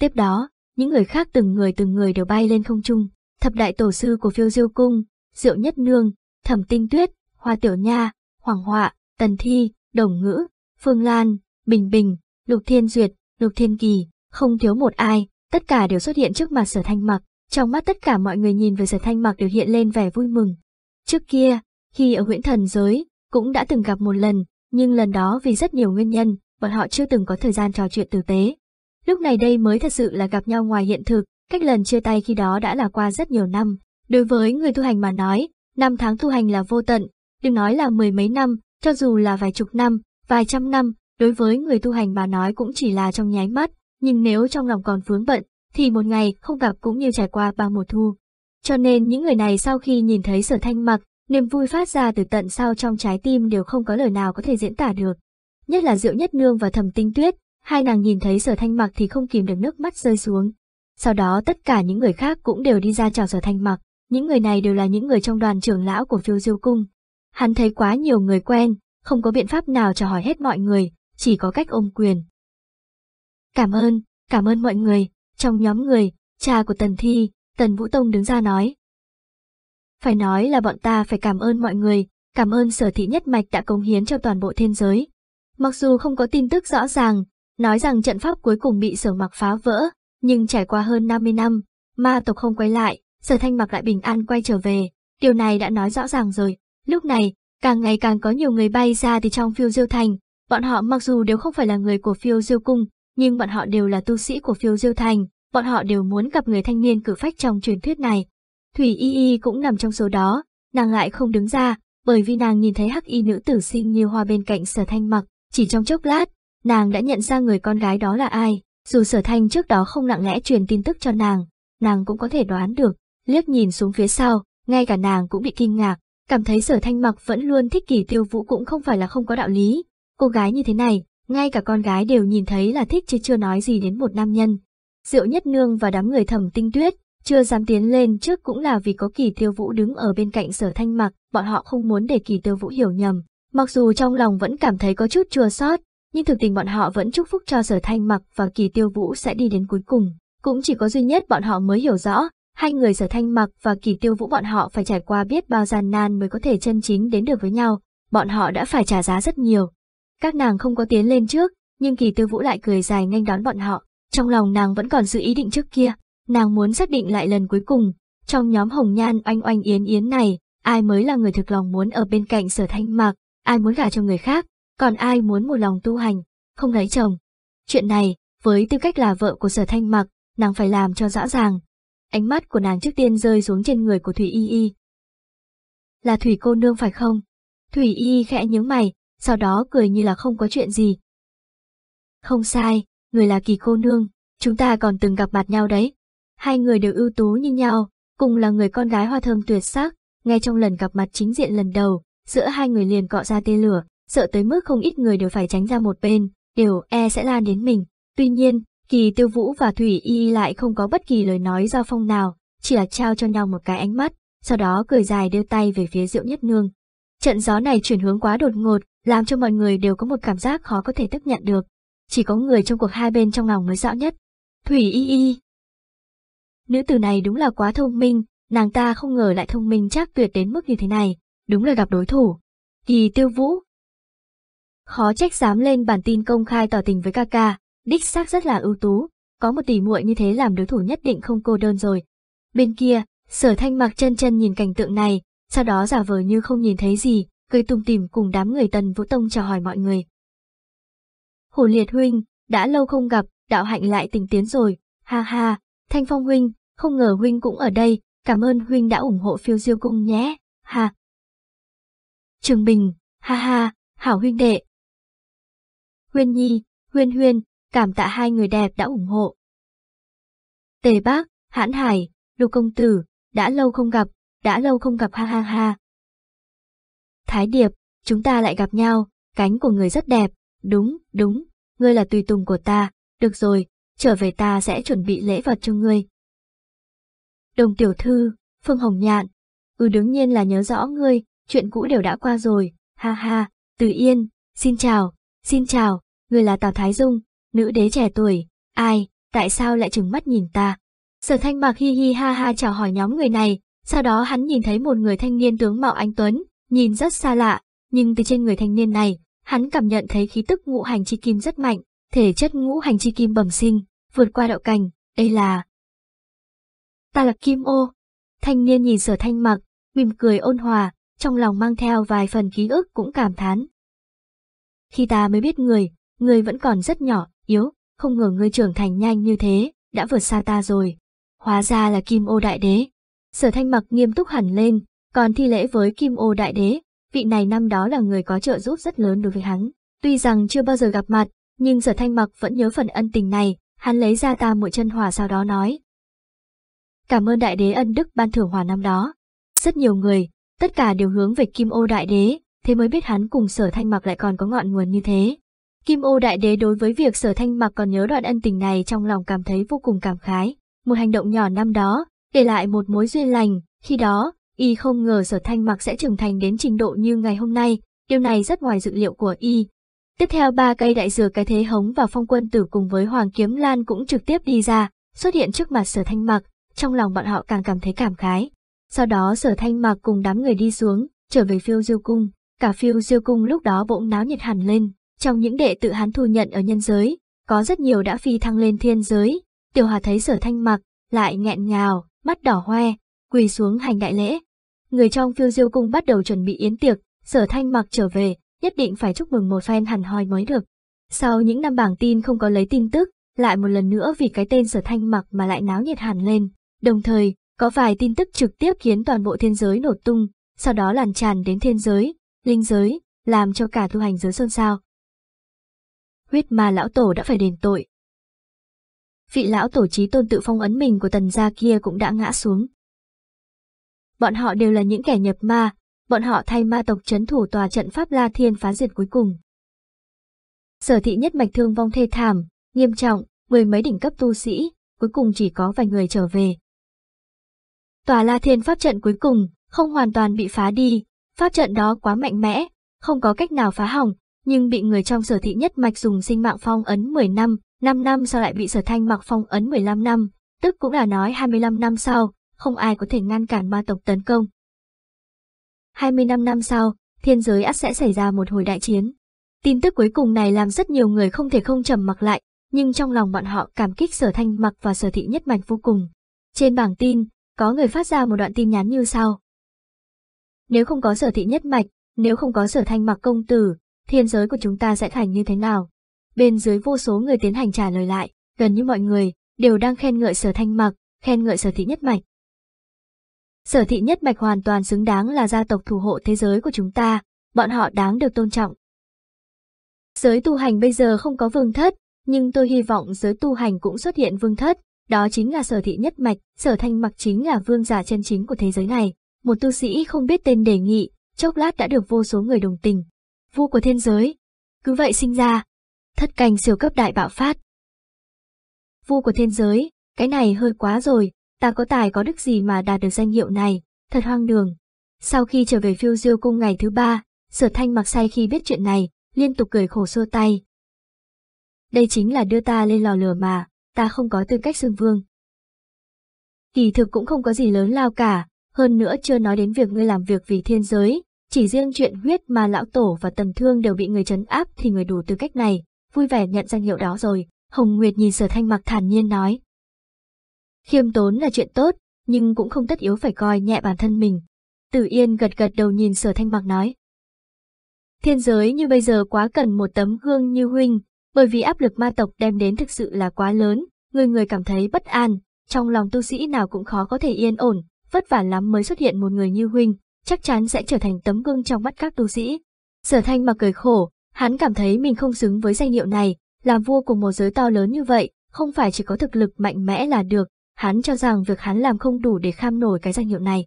Tiếp đó, những người khác từng người từng người đều bay lên không trung, thập đại tổ sư của phiêu diêu cung, diệu nhất nương, thẩm tinh tuyết, hoa tiểu nha, hoàng họa, tần thi, đồng ngữ, phương lan, bình bình, lục thiên duyệt, lục thiên kỳ, không thiếu một ai, tất cả đều xuất hiện trước mặt sở thanh mặc, trong mắt tất cả mọi người nhìn về sở thanh mặc đều hiện lên vẻ vui mừng. Trước kia, khi ở huyễn thần giới, cũng đã từng gặp một lần, nhưng lần đó vì rất nhiều nguyên nhân, bọn họ chưa từng có thời gian trò chuyện tử tế. Lúc này đây mới thật sự là gặp nhau ngoài hiện thực, cách lần chia tay khi đó đã là qua rất nhiều năm. Đối với người tu hành mà nói, năm tháng tu hành là vô tận, đừng nói là mười mấy năm, cho dù là vài chục năm, vài trăm năm, đối với người tu hành mà nói cũng chỉ là trong nháy mắt, nhưng nếu trong lòng còn vướng bận, thì một ngày không gặp cũng như trải qua bao mùa thu. Cho nên những người này sau khi nhìn thấy sở thanh mặc, niềm vui phát ra từ tận sau trong trái tim đều không có lời nào có thể diễn tả được. Nhất là Diệu Nhất Nương và Thẩm Tinh Tuyết, hai nàng nhìn thấy sở thanh mặc thì không kìm được nước mắt rơi xuống. Sau đó tất cả những người khác cũng đều đi ra chào sở thanh mặc, những người này đều là những người trong đoàn trưởng lão của phiêu diêu cung. Hắn thấy quá nhiều người quen, không có biện pháp nào cho hỏi hết mọi người, chỉ có cách ôm quyền, Cảm ơn, cảm ơn mọi người, trong nhóm người, cha của Tần Thi, Tần Vũ Tông đứng ra nói. Phải nói là bọn ta phải cảm ơn mọi người, cảm ơn sở thị nhất mạch đã cống hiến cho toàn bộ thiên giới. Mặc dù không có tin tức rõ ràng, nói rằng trận pháp cuối cùng bị sở mặc phá vỡ, nhưng trải qua hơn 50 năm, ma tộc không quay lại, sở thanh mặc lại bình an quay trở về, điều này đã nói rõ ràng rồi. Lúc này, càng ngày càng có nhiều người bay ra từ trong phiêu diêu thành, bọn họ mặc dù đều không phải là người của phiêu diêu cung, nhưng bọn họ đều là tu sĩ của phiêu diêu thành, bọn họ đều muốn gặp người thanh niên cử phách trong truyền thuyết này. Thủy Y Y cũng nằm trong số đó, nàng lại không đứng ra, bởi vì nàng nhìn thấy hắc y nữ tử xinh như hoa bên cạnh sở thanh mặc, chỉ trong chốc lát, nàng đã nhận ra người con gái đó là ai, dù sở thanh trước đó không lặng lẽ truyền tin tức cho nàng, nàng cũng có thể đoán được, liếc nhìn xuống phía sau, ngay cả nàng cũng bị kinh ngạc, cảm thấy sở thanh mặc vẫn luôn thích kỷ tiêu vũ cũng không phải là không có đạo lý, cô gái như thế này, ngay cả con gái đều nhìn thấy là thích chứ chưa nói gì đến một nam nhân. Diệu Nhất Nương và đám người thẩm tinh tuyết, chưa dám tiến lên trước cũng là vì có kỳ tiêu vũ đứng ở bên cạnh sở thanh mặc, bọn họ không muốn để kỳ tiêu vũ hiểu nhầm. Mặc dù trong lòng vẫn cảm thấy có chút chua sót, nhưng thực tình bọn họ vẫn chúc phúc cho sở thanh mặc và kỳ tiêu vũ sẽ đi đến cuối cùng. Cũng chỉ có duy nhất bọn họ mới hiểu rõ, hai người sở thanh mặc và kỳ tiêu vũ bọn họ phải trải qua biết bao gian nan mới có thể chân chính đến được với nhau, bọn họ đã phải trả giá rất nhiều. Các nàng không có tiến lên trước, nhưng kỳ tư vũ lại cười dài nhanh đón bọn họ. Trong lòng nàng vẫn còn giữ ý định trước kia, nàng muốn xác định lại lần cuối cùng, trong nhóm hồng nhan oanh oanh yến yến này, ai mới là người thực lòng muốn ở bên cạnh sở thanh mạc, ai muốn gả cho người khác, còn ai muốn một lòng tu hành, không lấy chồng. Chuyện này, với tư cách là vợ của sở thanh mạc, nàng phải làm cho rõ ràng. Ánh mắt của nàng trước tiên rơi xuống trên người của Thủy Y Y. Là Thủy cô nương phải không? Thủy Y khẽ nhướng mày, sau đó cười như là không có chuyện gì. Không sai, người là kỳ cô nương, chúng ta còn từng gặp mặt nhau đấy. Hai người đều ưu tú như nhau, cùng là người con gái hoa thơm tuyệt sắc, ngay trong lần gặp mặt chính diện lần đầu, giữa hai người liền cọ ra tê lửa, sợ tới mức không ít người đều phải tránh ra một bên, đều e sẽ lan đến mình. Tuy nhiên, Kỳ Tiêu Vũ và Thủy Y lại không có bất kỳ lời nói giao phong nào, chỉ là trao cho nhau một cái ánh mắt, sau đó cười dài đưa tay về phía Diệu Nhất Nương, Trận gió này chuyển hướng quá đột ngột, làm cho mọi người đều có một cảm giác khó có thể tiếp nhận được. Chỉ có người trong cuộc hai bên trong lòng mới rõ nhất. Thủy y y. Nữ tử này đúng là quá thông minh, nàng ta không ngờ lại thông minh chắc tuyệt đến mức như thế này, đúng là gặp đối thủ. Kỳ tiêu vũ. Khó trách dám lên bản tin công khai tỏ tình với ca ca, đích xác rất là ưu tú, có một tỷ muội như thế làm đối thủ nhất định không cô đơn rồi. Bên kia, sở thanh mặc chân chân nhìn cảnh tượng này, sau đó giả vờ như không nhìn thấy gì, cười tùng tìm cùng đám người tần vũ tông chào hỏi mọi người. Hồ liệt huynh, đã lâu không gặp, đạo hạnh lại tình tiến rồi, ha ha, thanh phong huynh, không ngờ huynh cũng ở đây, cảm ơn huynh đã ủng hộ phiêu diêu cung nhé, ha. Trường Bình, ha ha, hảo huynh đệ. Huyên Nhi, Huyên Huyên, cảm tạ hai người đẹp đã ủng hộ. Tề Bác, Hãn Hải, Lục Công Tử, đã lâu không gặp, đã lâu không gặp ha ha ha. Thái Điệp, chúng ta lại gặp nhau, cánh của người rất đẹp, đúng, đúng, ngươi là tùy tùng của ta, được rồi, trở về ta sẽ chuẩn bị lễ vật cho ngươi. Đồng tiểu thư, Phương Hồng Nhạn, ừ đương nhiên là nhớ rõ ngươi, chuyện cũ đều đã qua rồi, ha ha, Từ Yên, xin chào, xin chào, ngươi là Tào Thái Dung, nữ đế trẻ tuổi, ai, tại sao lại trừng mắt nhìn ta? Sở Thanh Mạc hi hi ha ha chào hỏi nhóm người này, sau đó hắn nhìn thấy một người thanh niên tướng mạo anh Tuấn, nhìn rất xa lạ, nhưng từ trên người thanh niên này, hắn cảm nhận thấy khí tức ngũ hành chi kim rất mạnh, thể chất ngũ hành chi kim bẩm sinh, vượt qua đạo cảnh, đây là... Ta là Kim Ô. Thanh niên nhìn sở thanh mặc, mỉm cười ôn hòa, trong lòng mang theo vài phần ký ức cũng cảm thán. Khi ta mới biết người, người vẫn còn rất nhỏ, yếu, không ngờ người trưởng thành nhanh như thế, đã vượt xa ta rồi. Hóa ra là Kim Ô Đại Đế. Sở thanh mặc nghiêm túc hẳn lên, còn thi lễ với Kim Ô Đại Đế, vị này năm đó là người có trợ giúp rất lớn đối với hắn. Tuy rằng chưa bao giờ gặp mặt, nhưng sở thanh mặc vẫn nhớ phần ân tình này, hắn lấy ra ta một chân hòa sau đó nói. Cảm ơn Đại Đế ân đức ban thưởng hòa năm đó. Rất nhiều người, tất cả đều hướng về Kim Ô Đại Đế, thế mới biết hắn cùng sở thanh mặc lại còn có ngọn nguồn như thế. Kim Ô Đại Đế đối với việc sở thanh mặc còn nhớ đoạn ân tình này trong lòng cảm thấy vô cùng cảm khái. Một hành động nhỏ năm đó, để lại một mối duyên lành, khi đó, y không ngờ sở thanh mặc sẽ trưởng thành đến trình độ như ngày hôm nay, điều này rất ngoài dự liệu của y. Tiếp theo ba cây đại dừa cái thế hống và phong quân tử cùng với Hoàng Kiếm Lan cũng trực tiếp đi ra, xuất hiện trước mặt sở thanh mặc, trong lòng bọn họ càng cảm thấy cảm khái. Sau đó sở thanh mặc cùng đám người đi xuống, trở về phiêu diêu cung, cả phiêu diêu cung lúc đó bỗng náo nhiệt hẳn lên, trong những đệ tử hắn thu nhận ở nhân giới, có rất nhiều đã phi thăng lên thiên giới, tiểu hòa thấy sở thanh mặc, lại nghẹn ngào, mắt đỏ hoe, quỳ xuống hành đại lễ. Người trong phiêu diêu cung bắt đầu chuẩn bị yến tiệc, sở thanh mặc trở về, nhất định phải chúc mừng một phen hẳn hoi mới được. Sau những năm bảng tin không có lấy tin tức, lại một lần nữa vì cái tên sở thanh mặc mà lại náo nhiệt hẳn lên. Đồng thời, có vài tin tức trực tiếp khiến toàn bộ thiên giới nổ tung, sau đó làn tràn đến thiên giới, linh giới, làm cho cả tu hành giới xôn xao. Huyết ma lão tổ đã phải đền tội, vị lão tổ trí tôn tự phong ấn mình của tần gia kia cũng đã ngã xuống. Bọn họ đều là những kẻ nhập ma, bọn họ thay ma tộc chấn thủ tòa trận Pháp La Thiên phá diệt cuối cùng. Sở thị nhất mạch thương vong thê thảm, nghiêm trọng, mười mấy đỉnh cấp tu sĩ, cuối cùng chỉ có vài người trở về. Tòa La Thiên Pháp trận cuối cùng, không hoàn toàn bị phá đi, pháp trận đó quá mạnh mẽ, không có cách nào phá hỏng, nhưng bị người trong sở thị nhất mạch dùng sinh mạng phong ấn 10 năm, 5 năm sau lại bị sở thanh mặc phong ấn 15 năm, tức cũng là nói 25 năm sau, không ai có thể ngăn cản ma tộc tấn công. 25 năm sau, thiên giới ắt sẽ xảy ra một hồi đại chiến. Tin tức cuối cùng này làm rất nhiều người không thể không trầm mặc lại, nhưng trong lòng bọn họ cảm kích sở thanh mặc và sở thị nhất mạch vô cùng. Trên bảng tin, có người phát ra một đoạn tin nhắn như sau. Nếu không có sở thị nhất mạch, nếu không có sở thanh mặc công tử, thiên giới của chúng ta sẽ thành như thế nào? bên dưới vô số người tiến hành trả lời lại, gần như mọi người đều đang khen ngợi sở thanh mặc, khen ngợi sở thị nhất mạch. Sở thị nhất mạch hoàn toàn xứng đáng là gia tộc thủ hộ thế giới của chúng ta, bọn họ đáng được tôn trọng. Giới tu hành bây giờ không có vương thất, nhưng tôi hy vọng giới tu hành cũng xuất hiện vương thất, đó chính là sở thị nhất mạch, sở thanh mặc chính là vương giả chân chính của thế giới này. Một tu sĩ không biết tên đề nghị, chốc lát đã được vô số người đồng tình. Vua của thiên giới, cứ vậy sinh ra, Thất canh siêu cấp đại bạo phát. Vua của thiên giới, cái này hơi quá rồi, ta có tài có đức gì mà đạt được danh hiệu này, thật hoang đường. Sau khi trở về phiêu diêu cung ngày thứ ba, sở thanh mặc say khi biết chuyện này, liên tục cười khổ xua tay. Đây chính là đưa ta lên lò lửa mà, ta không có tư cách xương vương. Kỳ thực cũng không có gì lớn lao cả, hơn nữa chưa nói đến việc ngươi làm việc vì thiên giới, chỉ riêng chuyện huyết mà lão tổ và tầm thương đều bị người trấn áp thì người đủ tư cách này, vui vẻ nhận danh hiệu đó rồi, Hồng Nguyệt nhìn sở thanh mặc thản nhiên nói. Khiêm tốn là chuyện tốt, nhưng cũng không tất yếu phải coi nhẹ bản thân mình. Tử Yên gật gật đầu nhìn sở thanh mặc nói. Thiên giới như bây giờ quá cần một tấm gương như huynh, bởi vì áp lực ma tộc đem đến thực sự là quá lớn, người người cảm thấy bất an, trong lòng tu sĩ nào cũng khó có thể yên ổn, vất vả lắm mới xuất hiện một người như huynh, chắc chắn sẽ trở thành tấm gương trong mắt các tu sĩ. Sở thanh mặc cười khổ, Hắn cảm thấy mình không xứng với danh hiệu này, làm vua của một giới to lớn như vậy, không phải chỉ có thực lực mạnh mẽ là được, hắn cho rằng việc hắn làm không đủ để kham nổi cái danh hiệu này.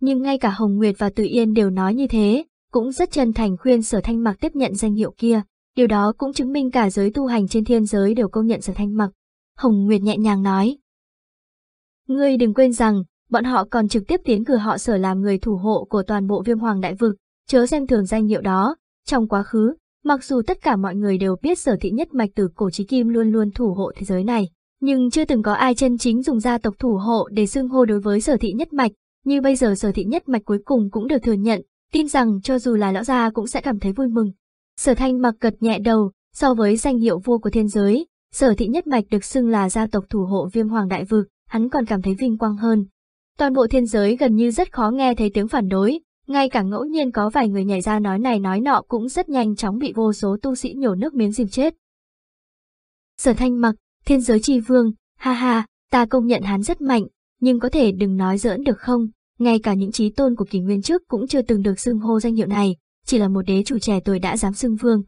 Nhưng ngay cả Hồng Nguyệt và tự Yên đều nói như thế, cũng rất chân thành khuyên Sở Thanh Mặc tiếp nhận danh hiệu kia, điều đó cũng chứng minh cả giới tu hành trên thiên giới đều công nhận Sở Thanh Mặc. Hồng Nguyệt nhẹ nhàng nói. Ngươi đừng quên rằng, bọn họ còn trực tiếp tiến cửa họ sở làm người thủ hộ của toàn bộ viêm hoàng đại vực, chớ xem thường danh hiệu đó. Trong quá khứ, Mặc dù tất cả mọi người đều biết sở thị nhất mạch từ cổ trí kim luôn luôn thủ hộ thế giới này, nhưng chưa từng có ai chân chính dùng gia tộc thủ hộ để xưng hô đối với sở thị nhất mạch, như bây giờ sở thị nhất mạch cuối cùng cũng được thừa nhận, tin rằng cho dù là lão gia cũng sẽ cảm thấy vui mừng. Sở thanh mặc cật nhẹ đầu, so với danh hiệu vua của thiên giới, sở thị nhất mạch được xưng là gia tộc thủ hộ viêm hoàng đại vực, hắn còn cảm thấy vinh quang hơn. Toàn bộ thiên giới gần như rất khó nghe thấy tiếng phản đối, ngay cả ngẫu nhiên có vài người nhảy ra nói này nói nọ cũng rất nhanh chóng bị vô số tu sĩ nhổ nước miếng dìm chết. Sở thanh mặc, thiên giới chi vương, ha ha, ta công nhận hắn rất mạnh, nhưng có thể đừng nói giỡn được không, ngay cả những trí tôn của kỷ nguyên trước cũng chưa từng được xưng hô danh hiệu này, chỉ là một đế chủ trẻ tuổi đã dám xưng vương.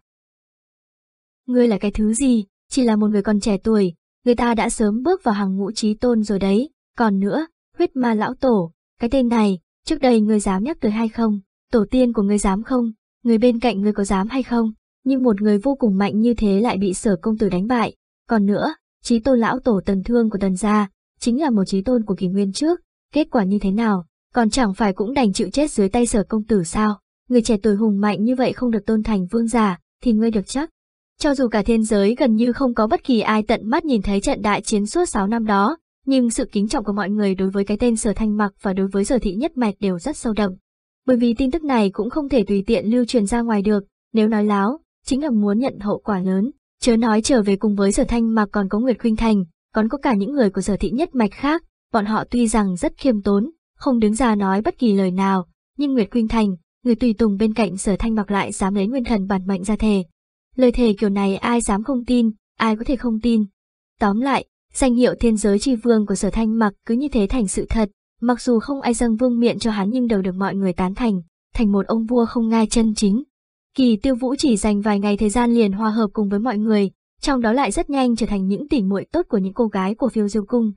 Ngươi là cái thứ gì, chỉ là một người còn trẻ tuổi, người ta đã sớm bước vào hàng ngũ trí tôn rồi đấy, còn nữa, huyết ma lão tổ, cái tên này, Trước đây người dám nhắc tới hay không? Tổ tiên của người dám không? Người bên cạnh người có dám hay không? Nhưng một người vô cùng mạnh như thế lại bị sở công tử đánh bại. Còn nữa, trí tôn lão tổ tần thương của tần gia, chính là một trí tôn của kỷ nguyên trước. Kết quả như thế nào? Còn chẳng phải cũng đành chịu chết dưới tay sở công tử sao? Người trẻ tuổi hùng mạnh như vậy không được tôn thành vương giả, thì ngươi được chắc. Cho dù cả thiên giới gần như không có bất kỳ ai tận mắt nhìn thấy trận đại chiến suốt 6 năm đó, nhưng sự kính trọng của mọi người đối với cái tên Sở Thanh Mặc và đối với Sở Thị Nhất Mạch đều rất sâu đậm. Bởi vì tin tức này cũng không thể tùy tiện lưu truyền ra ngoài được, nếu nói láo, chính là muốn nhận hậu quả lớn. Chớ nói trở về cùng với Sở Thanh Mặc còn có Nguyệt Khuynh Thành, còn có cả những người của Sở Thị Nhất Mạch khác, bọn họ tuy rằng rất khiêm tốn, không đứng ra nói bất kỳ lời nào, nhưng Nguyệt Khuynh Thành, người tùy tùng bên cạnh Sở Thanh Mặc lại dám lấy nguyên thần bản mệnh ra thề. Lời thề kiểu này ai dám không tin, ai có thể không tin. Tóm lại, Danh hiệu thiên giới chi vương của sở thanh mặc cứ như thế thành sự thật, mặc dù không ai dâng vương miện cho hắn nhưng đều được mọi người tán thành, thành một ông vua không ngai chân chính. Kỳ tiêu vũ chỉ dành vài ngày thời gian liền hòa hợp cùng với mọi người, trong đó lại rất nhanh trở thành những tỉ muội tốt của những cô gái của phiêu diêu cung.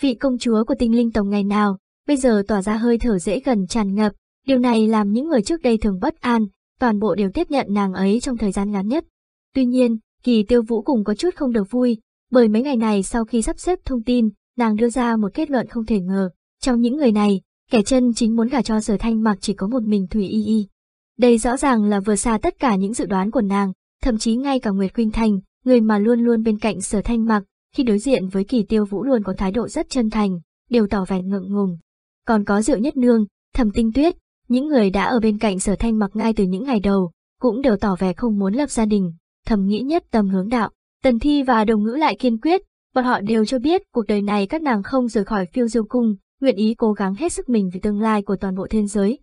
Vị công chúa của tinh linh tộc ngày nào, bây giờ tỏa ra hơi thở dễ gần tràn ngập, điều này làm những người trước đây thường bất an, toàn bộ đều tiếp nhận nàng ấy trong thời gian ngắn nhất. Tuy nhiên, kỳ tiêu vũ cùng có chút không được vui, bởi mấy ngày này sau khi sắp xếp thông tin, nàng đưa ra một kết luận không thể ngờ. Trong những người này, kẻ chân chính muốn gả cho sở thanh mặc chỉ có một mình Thủy Y Y. Đây rõ ràng là vừa xa tất cả những dự đoán của nàng, thậm chí ngay cả Nguyệt Quynh Thành, người mà luôn luôn bên cạnh sở thanh mặc, khi đối diện với kỳ tiêu vũ luôn có thái độ rất chân thành, đều tỏ vẻ ngượng ngùng. Còn có Diệu Nhất Nương, Thẩm Tinh Tuyết, những người đã ở bên cạnh sở thanh mặc ngay từ những ngày đầu, cũng đều tỏ vẻ không muốn lập gia đình, thầm nghĩ nhất tâm hướng đạo. Tần Thi và đồng ngữ lại kiên quyết, bọn họ đều cho biết cuộc đời này các nàng không rời khỏi phiêu diêu cung, nguyện ý cố gắng hết sức mình vì tương lai của toàn bộ thiên giới.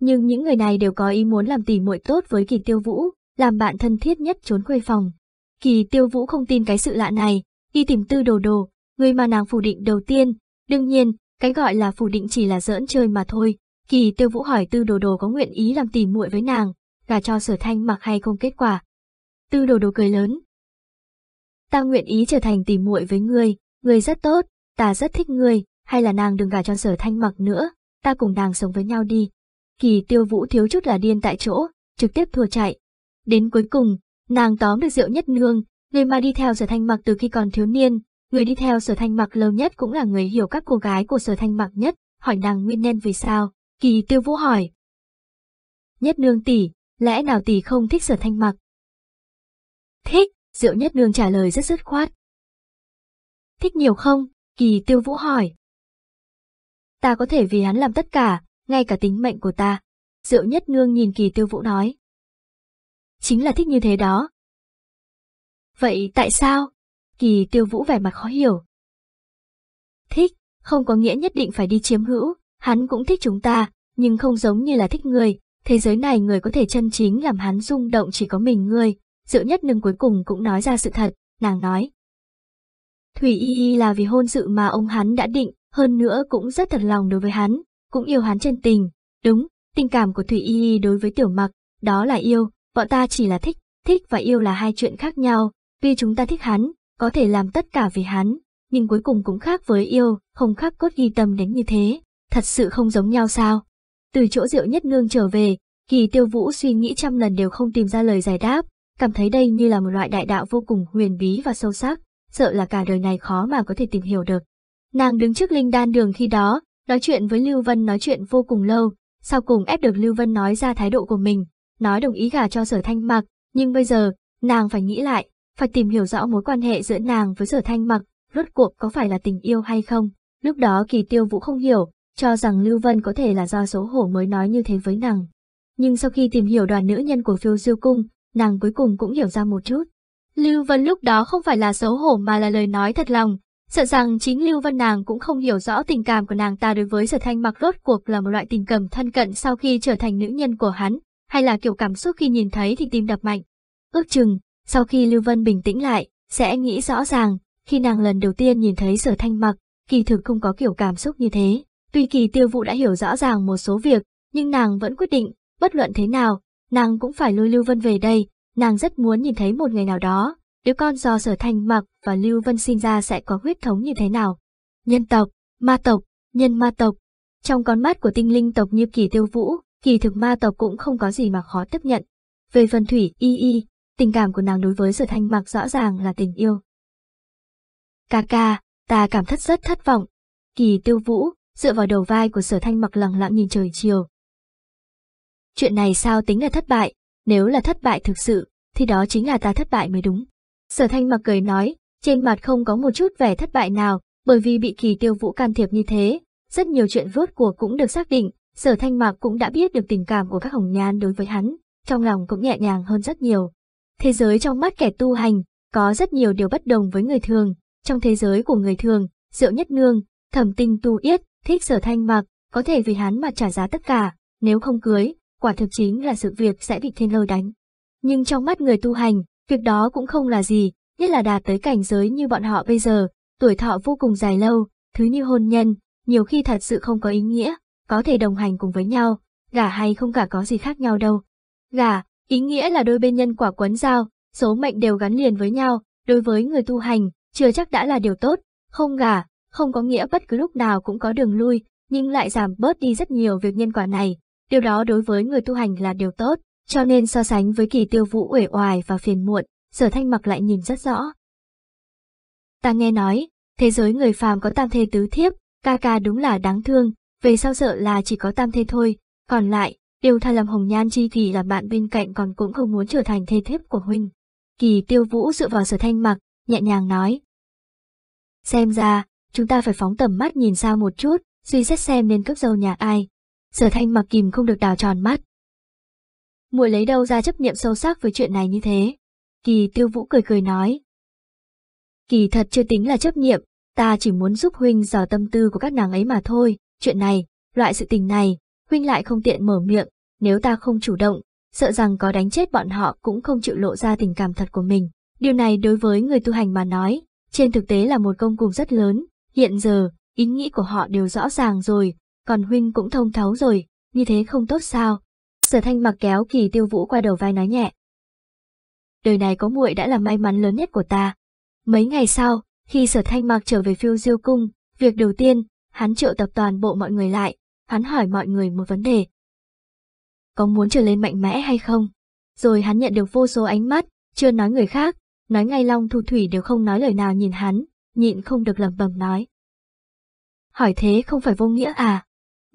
Nhưng những người này đều có ý muốn làm tỉ muội tốt với kỳ tiêu vũ, làm bạn thân thiết nhất trốn khuê phòng. Kỳ tiêu vũ không tin cái sự lạ này, đi tìm tư đồ đồ, người mà nàng phủ định đầu tiên. Đương nhiên, cái gọi là phủ định chỉ là giỡn chơi mà thôi. Kỳ tiêu vũ hỏi tư đồ đồ có nguyện ý làm tỉ muội với nàng, gà cho sở thanh mặc hay không kết quả. Tư đồ đồ cười lớn, ta nguyện ý trở thành tỉ muội với ngươi, ngươi rất tốt, ta rất thích ngươi, hay là nàng đừng gả cho sở thanh mặc nữa, ta cùng nàng sống với nhau đi. Kỳ tiêu vũ thiếu chút là điên tại chỗ, trực tiếp thua chạy. Đến cuối cùng, nàng tóm được rượu nhất nương, người mà đi theo sở thanh mặc từ khi còn thiếu niên, người đi theo sở thanh mặc lâu nhất cũng là người hiểu các cô gái của sở thanh mặc nhất, hỏi nàng nguyên nhân vì sao, kỳ tiêu vũ hỏi. Nhất nương tỷ, lẽ nào tỷ không thích sở thanh mặc? Thích, Diệu Nhất Nương trả lời rất dứt khoát. Thích nhiều không? Kỳ Tiêu Vũ hỏi. Ta có thể vì hắn làm tất cả, ngay cả tính mệnh của ta. Diệu Nhất Nương nhìn Kỳ Tiêu Vũ nói. Chính là thích như thế đó. Vậy tại sao? Kỳ Tiêu Vũ vẻ mặt khó hiểu. Thích, không có nghĩa nhất định phải đi chiếm hữu, hắn cũng thích chúng ta, nhưng không giống như là thích người, thế giới này người có thể chân chính làm hắn rung động chỉ có mình người, Diệu nhất nương cuối cùng cũng nói ra sự thật, nàng nói. Thủy Y Y là vì hôn sự mà ông hắn đã định, hơn nữa cũng rất thật lòng đối với hắn, cũng yêu hắn chân tình. Đúng, tình cảm của Thủy Y Y đối với tiểu mặc, đó là yêu, bọn ta chỉ là thích, thích và yêu là hai chuyện khác nhau, vì chúng ta thích hắn, có thể làm tất cả vì hắn, nhưng cuối cùng cũng khác với yêu, không khác cốt ghi tâm đến như thế, thật sự không giống nhau sao. Từ chỗ Diệu Nhất Nương trở về, Kỳ Tiêu Vũ suy nghĩ trăm lần đều không tìm ra lời giải đáp, cảm thấy đây như là một loại đại đạo vô cùng huyền bí và sâu sắc, sợ là cả đời này khó mà có thể tìm hiểu được. Nàng đứng trước linh đan đường khi đó, nói chuyện với Lưu Vân nói chuyện vô cùng lâu, sau cùng ép được Lưu Vân nói ra thái độ của mình, nói đồng ý gả cho sở thanh mặc, nhưng bây giờ, nàng phải nghĩ lại, phải tìm hiểu rõ mối quan hệ giữa nàng với sở thanh mặc, rốt cuộc có phải là tình yêu hay không. Lúc đó kỳ tiêu vũ không hiểu, cho rằng Lưu Vân có thể là do số hổ mới nói như thế với nàng. Nhưng sau khi tìm hiểu đoàn nữ nhân của phiêu diêu cung, nàng cuối cùng cũng hiểu ra một chút. Lưu Vân lúc đó không phải là xấu hổ mà là lời nói thật lòng, sợ rằng chính Lưu Vân nàng cũng không hiểu rõ tình cảm của nàng ta đối với Sở Thanh mặc rốt cuộc là một loại tình cảm thân cận sau khi trở thành nữ nhân của hắn, hay là kiểu cảm xúc khi nhìn thấy thì tim đập mạnh. Ước chừng, sau khi Lưu Vân bình tĩnh lại, sẽ nghĩ rõ ràng, khi nàng lần đầu tiên nhìn thấy Sở Thanh mặc, kỳ thực không có kiểu cảm xúc như thế. Tuy kỳ tiêu vụ đã hiểu rõ ràng một số việc, nhưng nàng vẫn quyết định, bất luận thế nào, nàng cũng phải lôi Lưu Vân về đây, nàng rất muốn nhìn thấy một ngày nào đó, đứa con do sở thanh mặc và Lưu Vân sinh ra sẽ có huyết thống như thế nào. Nhân tộc, ma tộc, nhân ma tộc, trong con mắt của tinh linh tộc như kỳ tiêu vũ, kỳ thực ma tộc cũng không có gì mà khó tiếp nhận. Về phần thủy y y, tình cảm của nàng đối với sở thanh mặc rõ ràng là tình yêu. Ca ca, ta cảm thất rất thất vọng. Kỳ tiêu vũ, dựa vào đầu vai của sở thanh mặc lặng lặng nhìn trời chiều, Chuyện này sao tính là thất bại, nếu là thất bại thực sự, thì đó chính là ta thất bại mới đúng. Sở thanh mặc cười nói, trên mặt không có một chút vẻ thất bại nào, bởi vì bị kỳ tiêu vũ can thiệp như thế, rất nhiều chuyện vớt của cũng được xác định, sở thanh mặc cũng đã biết được tình cảm của các hồng nhan đối với hắn, trong lòng cũng nhẹ nhàng hơn rất nhiều. Thế giới trong mắt kẻ tu hành, có rất nhiều điều bất đồng với người thường, trong thế giới của người thường, rượu nhất nương, thẩm tinh tu yết, thích sở thanh mặc có thể vì hắn mà trả giá tất cả, nếu không cưới, quả thực chính là sự việc sẽ bị thiên lôi đánh. Nhưng trong mắt người tu hành, việc đó cũng không là gì, nhất là đạt tới cảnh giới như bọn họ bây giờ, tuổi thọ vô cùng dài lâu, thứ như hôn nhân, nhiều khi thật sự không có ý nghĩa, có thể đồng hành cùng với nhau, gả hay không gả có gì khác nhau đâu. Gả, ý nghĩa là đôi bên nhân quả quấn giao, số mệnh đều gắn liền với nhau, đối với người tu hành, chưa chắc đã là điều tốt, không gả, không có nghĩa bất cứ lúc nào cũng có đường lui, nhưng lại giảm bớt đi rất nhiều việc nhân quả này, Điều đó đối với người tu hành là điều tốt, cho nên so sánh với kỳ tiêu vũ uể oải và phiền muộn, sở thanh mặc lại nhìn rất rõ. Ta nghe nói, thế giới người phàm có tam thê tứ thiếp, ca ca đúng là đáng thương, về sau sợ là chỉ có tam thê thôi, còn lại, điều tha làm hồng nhan chi thì là bạn bên cạnh còn cũng không muốn trở thành thê thiếp của huynh. Kỳ tiêu vũ dựa vào sở thanh mặc, nhẹ nhàng nói. Xem ra, chúng ta phải phóng tầm mắt nhìn xa một chút, suy xét xem nên cướp dâu nhà ai, sở thanh mặc kìm không được đào tròn mắt. muội lấy đâu ra chấp niệm sâu sắc với chuyện này như thế? Kỳ tiêu vũ cười cười nói. Kỳ thật chưa tính là chấp niệm, ta chỉ muốn giúp huynh dò tâm tư của các nàng ấy mà thôi, chuyện này, loại sự tình này, huynh lại không tiện mở miệng, nếu ta không chủ động, sợ rằng có đánh chết bọn họ cũng không chịu lộ ra tình cảm thật của mình. Điều này đối với người tu hành mà nói, trên thực tế là một công cùng rất lớn, hiện giờ, ý nghĩ của họ đều rõ ràng rồi, còn huynh cũng thông thấu rồi, như thế không tốt sao. Sở thanh mặc kéo kỳ tiêu vũ qua đầu vai nói nhẹ. Đời này có muội đã là may mắn lớn nhất của ta. Mấy ngày sau, khi sở thanh mặc trở về phiêu diêu cung, việc đầu tiên, hắn triệu tập toàn bộ mọi người lại, hắn hỏi mọi người một vấn đề. Có muốn trở lên mạnh mẽ hay không? Rồi hắn nhận được vô số ánh mắt, chưa nói người khác, nói ngay Long Thu Thủy đều không nói lời nào nhìn hắn, nhịn không được lẩm bẩm nói. Hỏi thế không phải vô nghĩa à?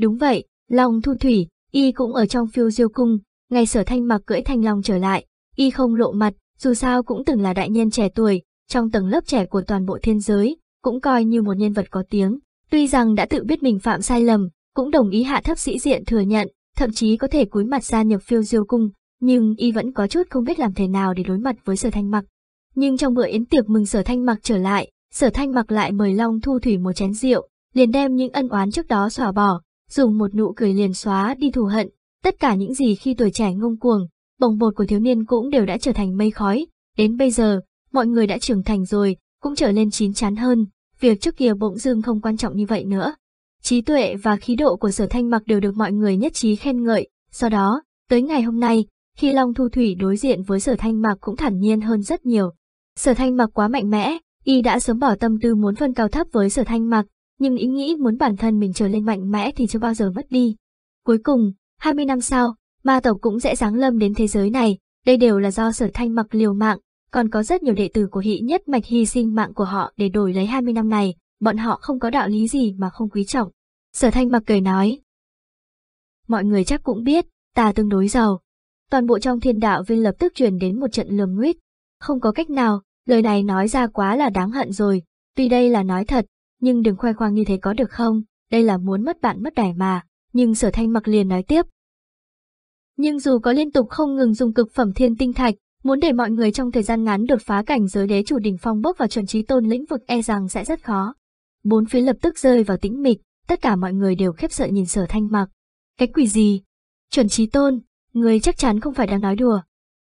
Đúng vậy, Long thu thủy, y cũng ở trong phiêu diêu cung, ngày sở thanh mặc cưỡi thanh long trở lại, y không lộ mặt, dù sao cũng từng là đại nhân trẻ tuổi, trong tầng lớp trẻ của toàn bộ thiên giới, cũng coi như một nhân vật có tiếng. Tuy rằng đã tự biết mình phạm sai lầm, cũng đồng ý hạ thấp sĩ diện thừa nhận, thậm chí có thể cúi mặt ra nhập phiêu diêu cung, nhưng y vẫn có chút không biết làm thế nào để đối mặt với sở thanh mặc. Nhưng trong bữa yến tiệc mừng sở thanh mặc trở lại, sở thanh mặc lại mời Long Thu Thủy một chén rượu, liền đem những ân oán trước đó xóa bỏ, dùng một nụ cười liền xóa đi thù hận, tất cả những gì khi tuổi trẻ ngông cuồng, bồng bột của thiếu niên cũng đều đã trở thành mây khói, đến bây giờ, mọi người đã trưởng thành rồi, cũng trở lên chín chắn hơn, việc trước kia bỗng dưng không quan trọng như vậy nữa. Trí tuệ và khí độ của sở thanh mặc đều được mọi người nhất trí khen ngợi, do đó, tới ngày hôm nay, khi Long Thu Thủy đối diện với sở thanh mặc cũng thản nhiên hơn rất nhiều. Sở thanh mặc quá mạnh mẽ, y đã sớm bỏ tâm tư muốn phân cao thấp với sở thanh mặc, nhưng ý nghĩ muốn bản thân mình trở lên mạnh mẽ thì chưa bao giờ mất đi. Cuối cùng, 20 năm sau, ma tộc cũng sẽ giáng lâm đến thế giới này, đây đều là do sở thanh mặc liều mạng, còn có rất nhiều đệ tử của hị nhất mạch hy sinh mạng của họ để đổi lấy 20 năm này, bọn họ không có đạo lý gì mà không quý trọng. Sở thanh mặc cười nói. Mọi người chắc cũng biết, ta tương đối giàu. Toàn bộ trong thiên đạo viên lập tức truyền đến một trận lườm nguyết. Không có cách nào, lời này nói ra quá là đáng hận rồi, tuy đây là nói thật, nhưng đừng khoe khoang như thế có được không, đây là muốn mất bạn mất đài mà, nhưng sở thanh mặc liền nói tiếp. Nhưng dù có liên tục không ngừng dùng cực phẩm thiên tinh thạch, muốn để mọi người trong thời gian ngắn đột phá cảnh giới đế chủ đỉnh phong bốc vào chuẩn trí tôn lĩnh vực e rằng sẽ rất khó. Bốn phía lập tức rơi vào tĩnh mịch, tất cả mọi người đều khép sợ nhìn sở thanh mặc. Cái quỷ gì? Chuẩn trí tôn, người chắc chắn không phải đang nói đùa.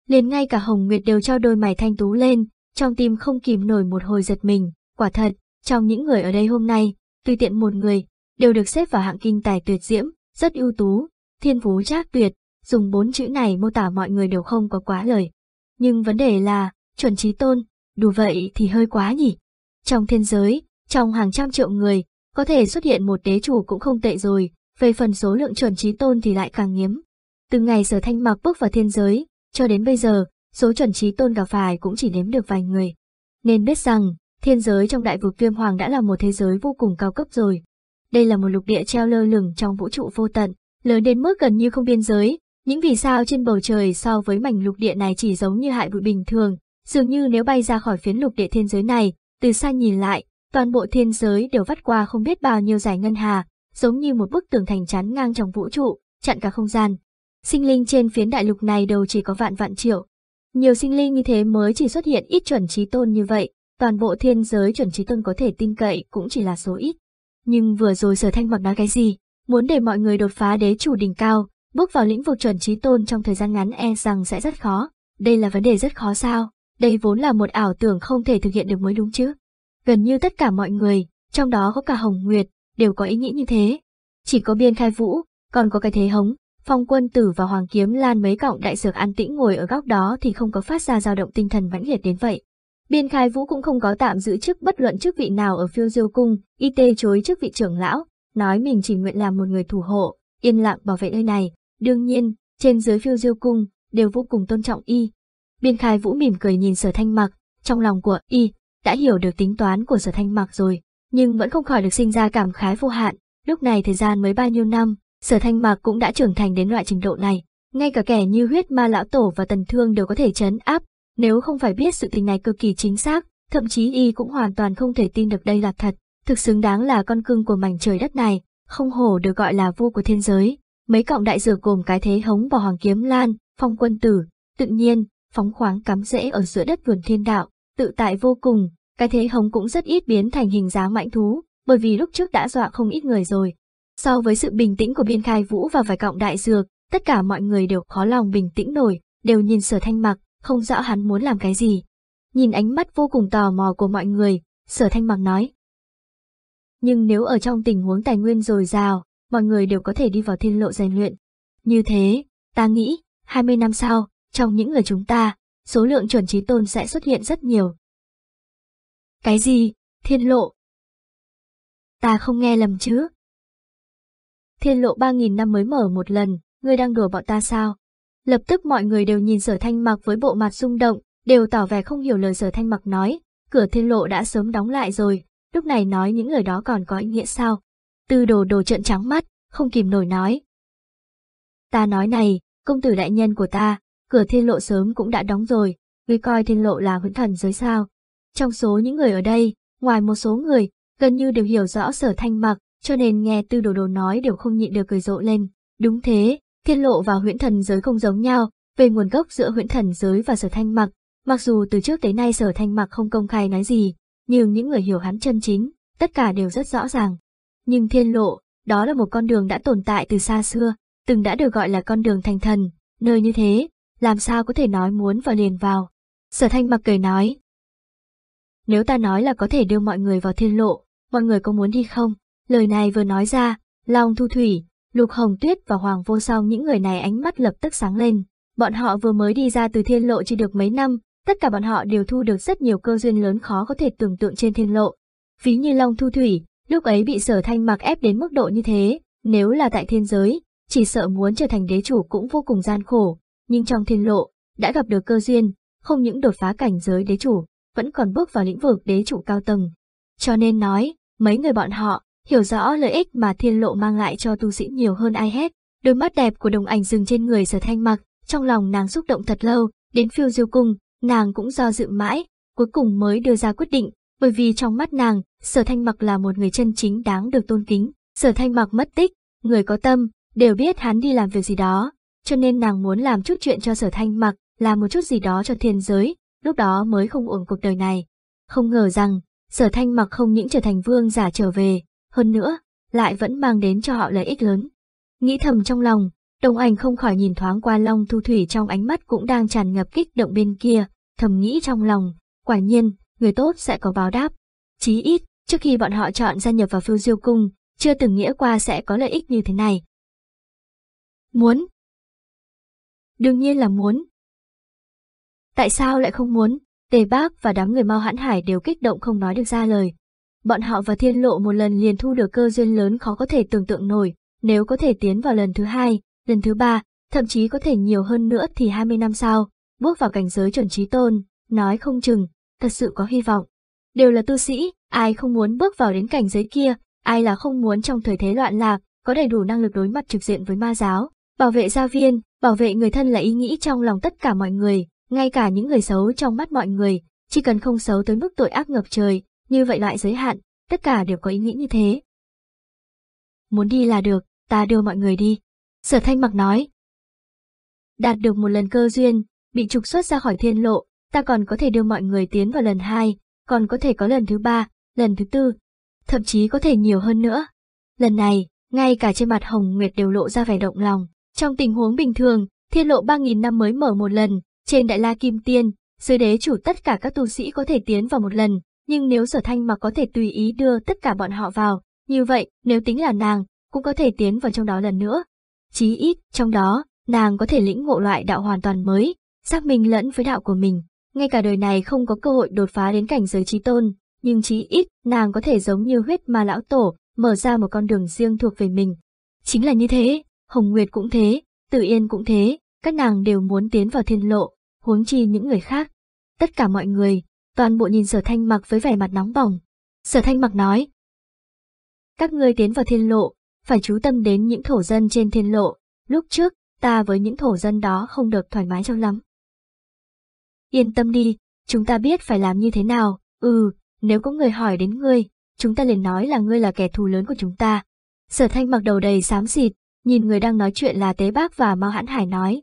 Liền ngay cả Hồng Nguyệt đều cho đôi mày thanh tú lên, trong tim không kìm nổi một hồi giật mình, quả thật, trong những người ở đây hôm nay, tùy tiện một người, đều được xếp vào hạng kinh tài tuyệt diễm, rất ưu tú, thiên phú trác tuyệt, dùng bốn chữ này mô tả mọi người đều không có quá lời. Nhưng vấn đề là, chuẩn trí tôn, đủ vậy thì hơi quá nhỉ. Trong thiên giới, trong hàng trăm triệu người, có thể xuất hiện một đế chủ cũng không tệ rồi, về phần số lượng chuẩn trí tôn thì lại càng hiếm. Từ ngày sở thanh mặc bước vào thiên giới, cho đến bây giờ, số chuẩn trí tôn gặp phải cũng chỉ đếm được vài người. Nên biết rằng, Thiên giới trong đại vực viêm hoàng đã là một thế giới vô cùng cao cấp rồi. Đây là một lục địa treo lơ lửng trong vũ trụ vô tận, lớn đến mức gần như không biên giới. Những vì sao trên bầu trời so với mảnh lục địa này chỉ giống như hại bụi bình thường, dường như nếu bay ra khỏi phiến lục địa thiên giới này, từ xa nhìn lại, toàn bộ thiên giới đều vắt qua không biết bao nhiêu giải ngân hà, giống như một bức tường thành chắn ngang trong vũ trụ, chặn cả không gian. Sinh linh trên phiến đại lục này đều chỉ có vạn vạn triệu. Nhiều sinh linh như thế mới chỉ xuất hiện ít chuẩn trí tôn như vậy, Toàn bộ thiên giới chuẩn trí tôn có thể tin cậy cũng chỉ là số ít. Nhưng vừa rồi sở thanh mặc nói cái gì, muốn để mọi người đột phá đế chủ đỉnh cao, bước vào lĩnh vực chuẩn trí tôn trong thời gian ngắn e rằng sẽ rất khó. Đây là vấn đề rất khó sao, đây vốn là một ảo tưởng không thể thực hiện được mới đúng chứ. Gần như tất cả mọi người, trong đó có cả Hồng Nguyệt, đều có ý nghĩ như thế. Chỉ có biên khai vũ, còn có cái thế hống, phong quân tử và hoàng kiếm lan mấy cọng đại dược an tĩnh ngồi ở góc đó thì không có phát ra dao động tinh thần mãnh liệt đến vậy. Biên Khai Vũ cũng không có tạm giữ chức bất luận chức vị nào ở phiêu diêu cung, y tê chối chức vị trưởng lão, nói mình chỉ nguyện làm một người thủ hộ, yên lặng bảo vệ nơi này. Đương nhiên, trên dưới phiêu diêu cung, đều vô cùng tôn trọng y. Biên Khai Vũ mỉm cười nhìn sở thanh mặc, trong lòng của y, đã hiểu được tính toán của sở thanh mặc rồi, nhưng vẫn không khỏi được sinh ra cảm khái vô hạn. Lúc này thời gian mới bao nhiêu năm, sở thanh mặc cũng đã trưởng thành đến loại trình độ này. Ngay cả kẻ như huyết ma lão tổ và tần thương đều có thể chấn áp nếu không phải biết sự tình này cực kỳ chính xác, thậm chí y cũng hoàn toàn không thể tin được đây là thật, thực xứng đáng là con cưng của mảnh trời đất này, không hổ được gọi là vua của thiên giới. Mấy cộng đại dược gồm cái thế hống và hoàng kiếm lan, phong quân tử, tự nhiên, phóng khoáng cắm rễ ở giữa đất vườn thiên đạo, tự tại vô cùng, cái thế hống cũng rất ít biến thành hình dáng mạnh thú, bởi vì lúc trước đã dọa không ít người rồi. So với sự bình tĩnh của biên khai vũ và vài cộng đại dược, tất cả mọi người đều khó lòng bình tĩnh nổi, đều nhìn sở thanh mặc, không rõ hắn muốn làm cái gì. Nhìn ánh mắt vô cùng tò mò của mọi người, sở thanh mặc nói. Nhưng nếu ở trong tình huống tài nguyên dồi dào, mọi người đều có thể đi vào thiên lộ rèn luyện. Như thế, ta nghĩ, 20 năm sau, trong những người chúng ta, số lượng chuẩn trí tôn sẽ xuất hiện rất nhiều. Cái gì, thiên lộ? Ta không nghe lầm chứ? Thiên lộ 3.000 năm mới mở một lần, ngươi đang đùa bọn ta sao? Lập tức mọi người đều nhìn sở thanh mặc với bộ mặt rung động, đều tỏ vẻ không hiểu lời sở thanh mặc nói, cửa thiên lộ đã sớm đóng lại rồi, lúc này nói những lời đó còn có ý nghĩa sao. Tư đồ đồ trợn trắng mắt, không kìm nổi nói. Ta nói này, công tử đại nhân của ta, cửa thiên lộ sớm cũng đã đóng rồi, ngươi coi thiên lộ là huyễn thần giới sao. Trong số những người ở đây, ngoài một số người, gần như đều hiểu rõ sở thanh mặc, cho nên nghe tư đồ đồ nói đều không nhịn được cười rộ lên. Đúng thế, Thiên lộ và huyễn thần giới không giống nhau, về nguồn gốc giữa huyễn thần giới và sở thanh mặc, mặc dù từ trước tới nay sở thanh mặc không công khai nói gì, nhưng những người hiểu hắn chân chính, tất cả đều rất rõ ràng. Nhưng thiên lộ, đó là một con đường đã tồn tại từ xa xưa, từng đã được gọi là con đường thành thần, nơi như thế, làm sao có thể nói muốn vào liền vào. Sở thanh mặc cười nói. Nếu ta nói là có thể đưa mọi người vào thiên lộ, mọi người có muốn đi không? Lời này vừa nói ra, Long Thu Thủy, Lục Hồng Tuyết và Hoàng Vô Song những người này ánh mắt lập tức sáng lên. Bọn họ vừa mới đi ra từ thiên lộ chỉ được mấy năm, tất cả bọn họ đều thu được rất nhiều cơ duyên lớn khó có thể tưởng tượng trên thiên lộ. Ví như Long Thu Thủy, lúc ấy bị sở thanh mặc ép đến mức độ như thế, nếu là tại thiên giới, chỉ sợ muốn trở thành đế chủ cũng vô cùng gian khổ, nhưng trong thiên lộ, đã gặp được cơ duyên, không những đột phá cảnh giới đế chủ, vẫn còn bước vào lĩnh vực đế chủ cao tầng. Cho nên nói, mấy người bọn họ, hiểu rõ lợi ích mà thiên lộ mang lại cho tu sĩ nhiều hơn ai hết. Đôi mắt đẹp của đồng ảnh dừng trên người sở thanh mặc, trong lòng nàng xúc động thật lâu, đến phiêu diêu cung, nàng cũng do dự mãi, cuối cùng mới đưa ra quyết định, bởi vì trong mắt nàng, sở thanh mặc là một người chân chính đáng được tôn kính. Sở thanh mặc mất tích, người có tâm, đều biết hắn đi làm việc gì đó, cho nên nàng muốn làm chút chuyện cho sở thanh mặc, làm một chút gì đó cho thiên giới, lúc đó mới không uổng cuộc đời này. Không ngờ rằng, sở thanh mặc không những trở thành vương giả trở về, hơn nữa, lại vẫn mang đến cho họ lợi ích lớn. Nghĩ thầm trong lòng, đồng ảnh không khỏi nhìn thoáng qua Long Thu Thủy trong ánh mắt cũng đang tràn ngập kích động bên kia, thầm nghĩ trong lòng, quả nhiên, người tốt sẽ có báo đáp. Chí ít, trước khi bọn họ chọn gia nhập vào phiêu diêu cung, chưa từng nghĩa qua sẽ có lợi ích như thế này. Muốn? Đương nhiên là muốn. Tại sao lại không muốn? Tề Bác và đám người mau Hãn Hải đều kích động không nói được ra lời bọn họ và thiên lộ một lần liền thu được cơ duyên lớn khó có thể tưởng tượng nổi, nếu có thể tiến vào lần thứ hai, lần thứ ba, thậm chí có thể nhiều hơn nữa thì 20 năm sau, bước vào cảnh giới chuẩn trí tôn, nói không chừng, thật sự có hy vọng. Đều là tu sĩ, ai không muốn bước vào đến cảnh giới kia, ai là không muốn trong thời thế loạn lạc, có đầy đủ năng lực đối mặt trực diện với ma giáo, bảo vệ gia viên, bảo vệ người thân là ý nghĩ trong lòng tất cả mọi người, ngay cả những người xấu trong mắt mọi người, chỉ cần không xấu tới mức tội ác ngập trời, như vậy loại giới hạn, tất cả đều có ý nghĩa như thế. Muốn đi là được, ta đưa mọi người đi. Sở thanh mặc nói. Đạt được một lần cơ duyên, bị trục xuất ra khỏi thiên lộ, ta còn có thể đưa mọi người tiến vào lần hai, còn có thể có lần thứ ba, lần thứ tư, thậm chí có thể nhiều hơn nữa. Lần này, ngay cả trên mặt Hồng Nguyệt đều lộ ra vẻ động lòng. Trong tình huống bình thường, thiên lộ 3.000 năm mới mở một lần, trên đại la kim tiên, dưới đế chủ tất cả các tu sĩ có thể tiến vào một lần, nhưng nếu sở thanh mà có thể tùy ý đưa tất cả bọn họ vào, như vậy nếu tính là nàng, cũng có thể tiến vào trong đó lần nữa. Chí ít, trong đó, nàng có thể lĩnh ngộ loại đạo hoàn toàn mới, xác minh lẫn với đạo của mình. Ngay cả đời này không có cơ hội đột phá đến cảnh giới trí tôn, nhưng chí ít nàng có thể giống như huyết ma lão tổ, mở ra một con đường riêng thuộc về mình. Chính là như thế, Hồng Nguyệt cũng thế, Tử Yên cũng thế, các nàng đều muốn tiến vào thiên lộ, huống chi những người khác. Tất cả mọi người toàn bộ nhìn sở thanh mặc với vẻ mặt nóng bỏng. Sở thanh mặc nói. Các ngươi tiến vào thiên lộ, phải chú tâm đến những thổ dân trên thiên lộ, lúc trước, ta với những thổ dân đó không được thoải mái cho lắm. Yên tâm đi, chúng ta biết phải làm như thế nào, ừ, nếu có người hỏi đến ngươi, chúng ta liền nói là ngươi là kẻ thù lớn của chúng ta. Sở thanh mặc đầu đầy xám xịt, nhìn người đang nói chuyện là Tế Bác và mau Hãn Hải nói.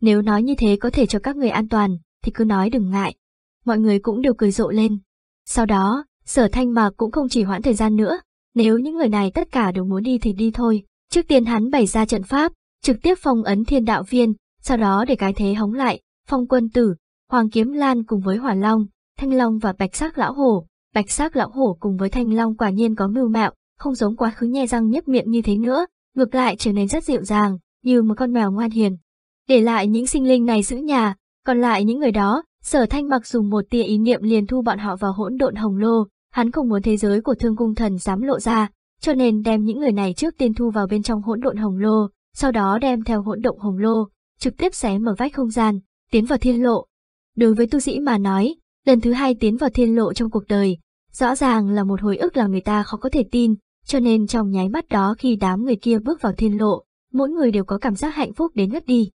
Nếu nói như thế có thể cho các người an toàn, thì cứ nói đừng ngại mọi người cũng đều cười rộ lên. Sau đó, sở thanh mạc cũng không chỉ hoãn thời gian nữa, nếu những người này tất cả đều muốn đi thì đi thôi. Trước tiên hắn bày ra trận pháp, trực tiếp phong ấn thiên đạo viên, sau đó để cái thế hóng lại, phong quân tử, hoàng kiếm lan cùng với hỏa long, thanh long và bạch sắc lão hổ. Bạch sắc lão hổ cùng với thanh long quả nhiên có mưu mạo, không giống quá khứ nhe răng nhếch miệng như thế nữa, ngược lại trở nên rất dịu dàng, như một con mèo ngoan hiền. Để lại những sinh linh này giữ nhà, còn lại những người đó, Sở thanh mặc dùng một tia ý niệm liền thu bọn họ vào hỗn độn hồng lô, hắn không muốn thế giới của thương cung thần dám lộ ra, cho nên đem những người này trước tiên thu vào bên trong hỗn độn hồng lô, sau đó đem theo hỗn độn hồng lô, trực tiếp xé mở vách không gian, tiến vào thiên lộ. Đối với tu sĩ mà nói, lần thứ hai tiến vào thiên lộ trong cuộc đời, rõ ràng là một hồi ức là người ta khó có thể tin, cho nên trong nháy mắt đó khi đám người kia bước vào thiên lộ, mỗi người đều có cảm giác hạnh phúc đến ngất đi.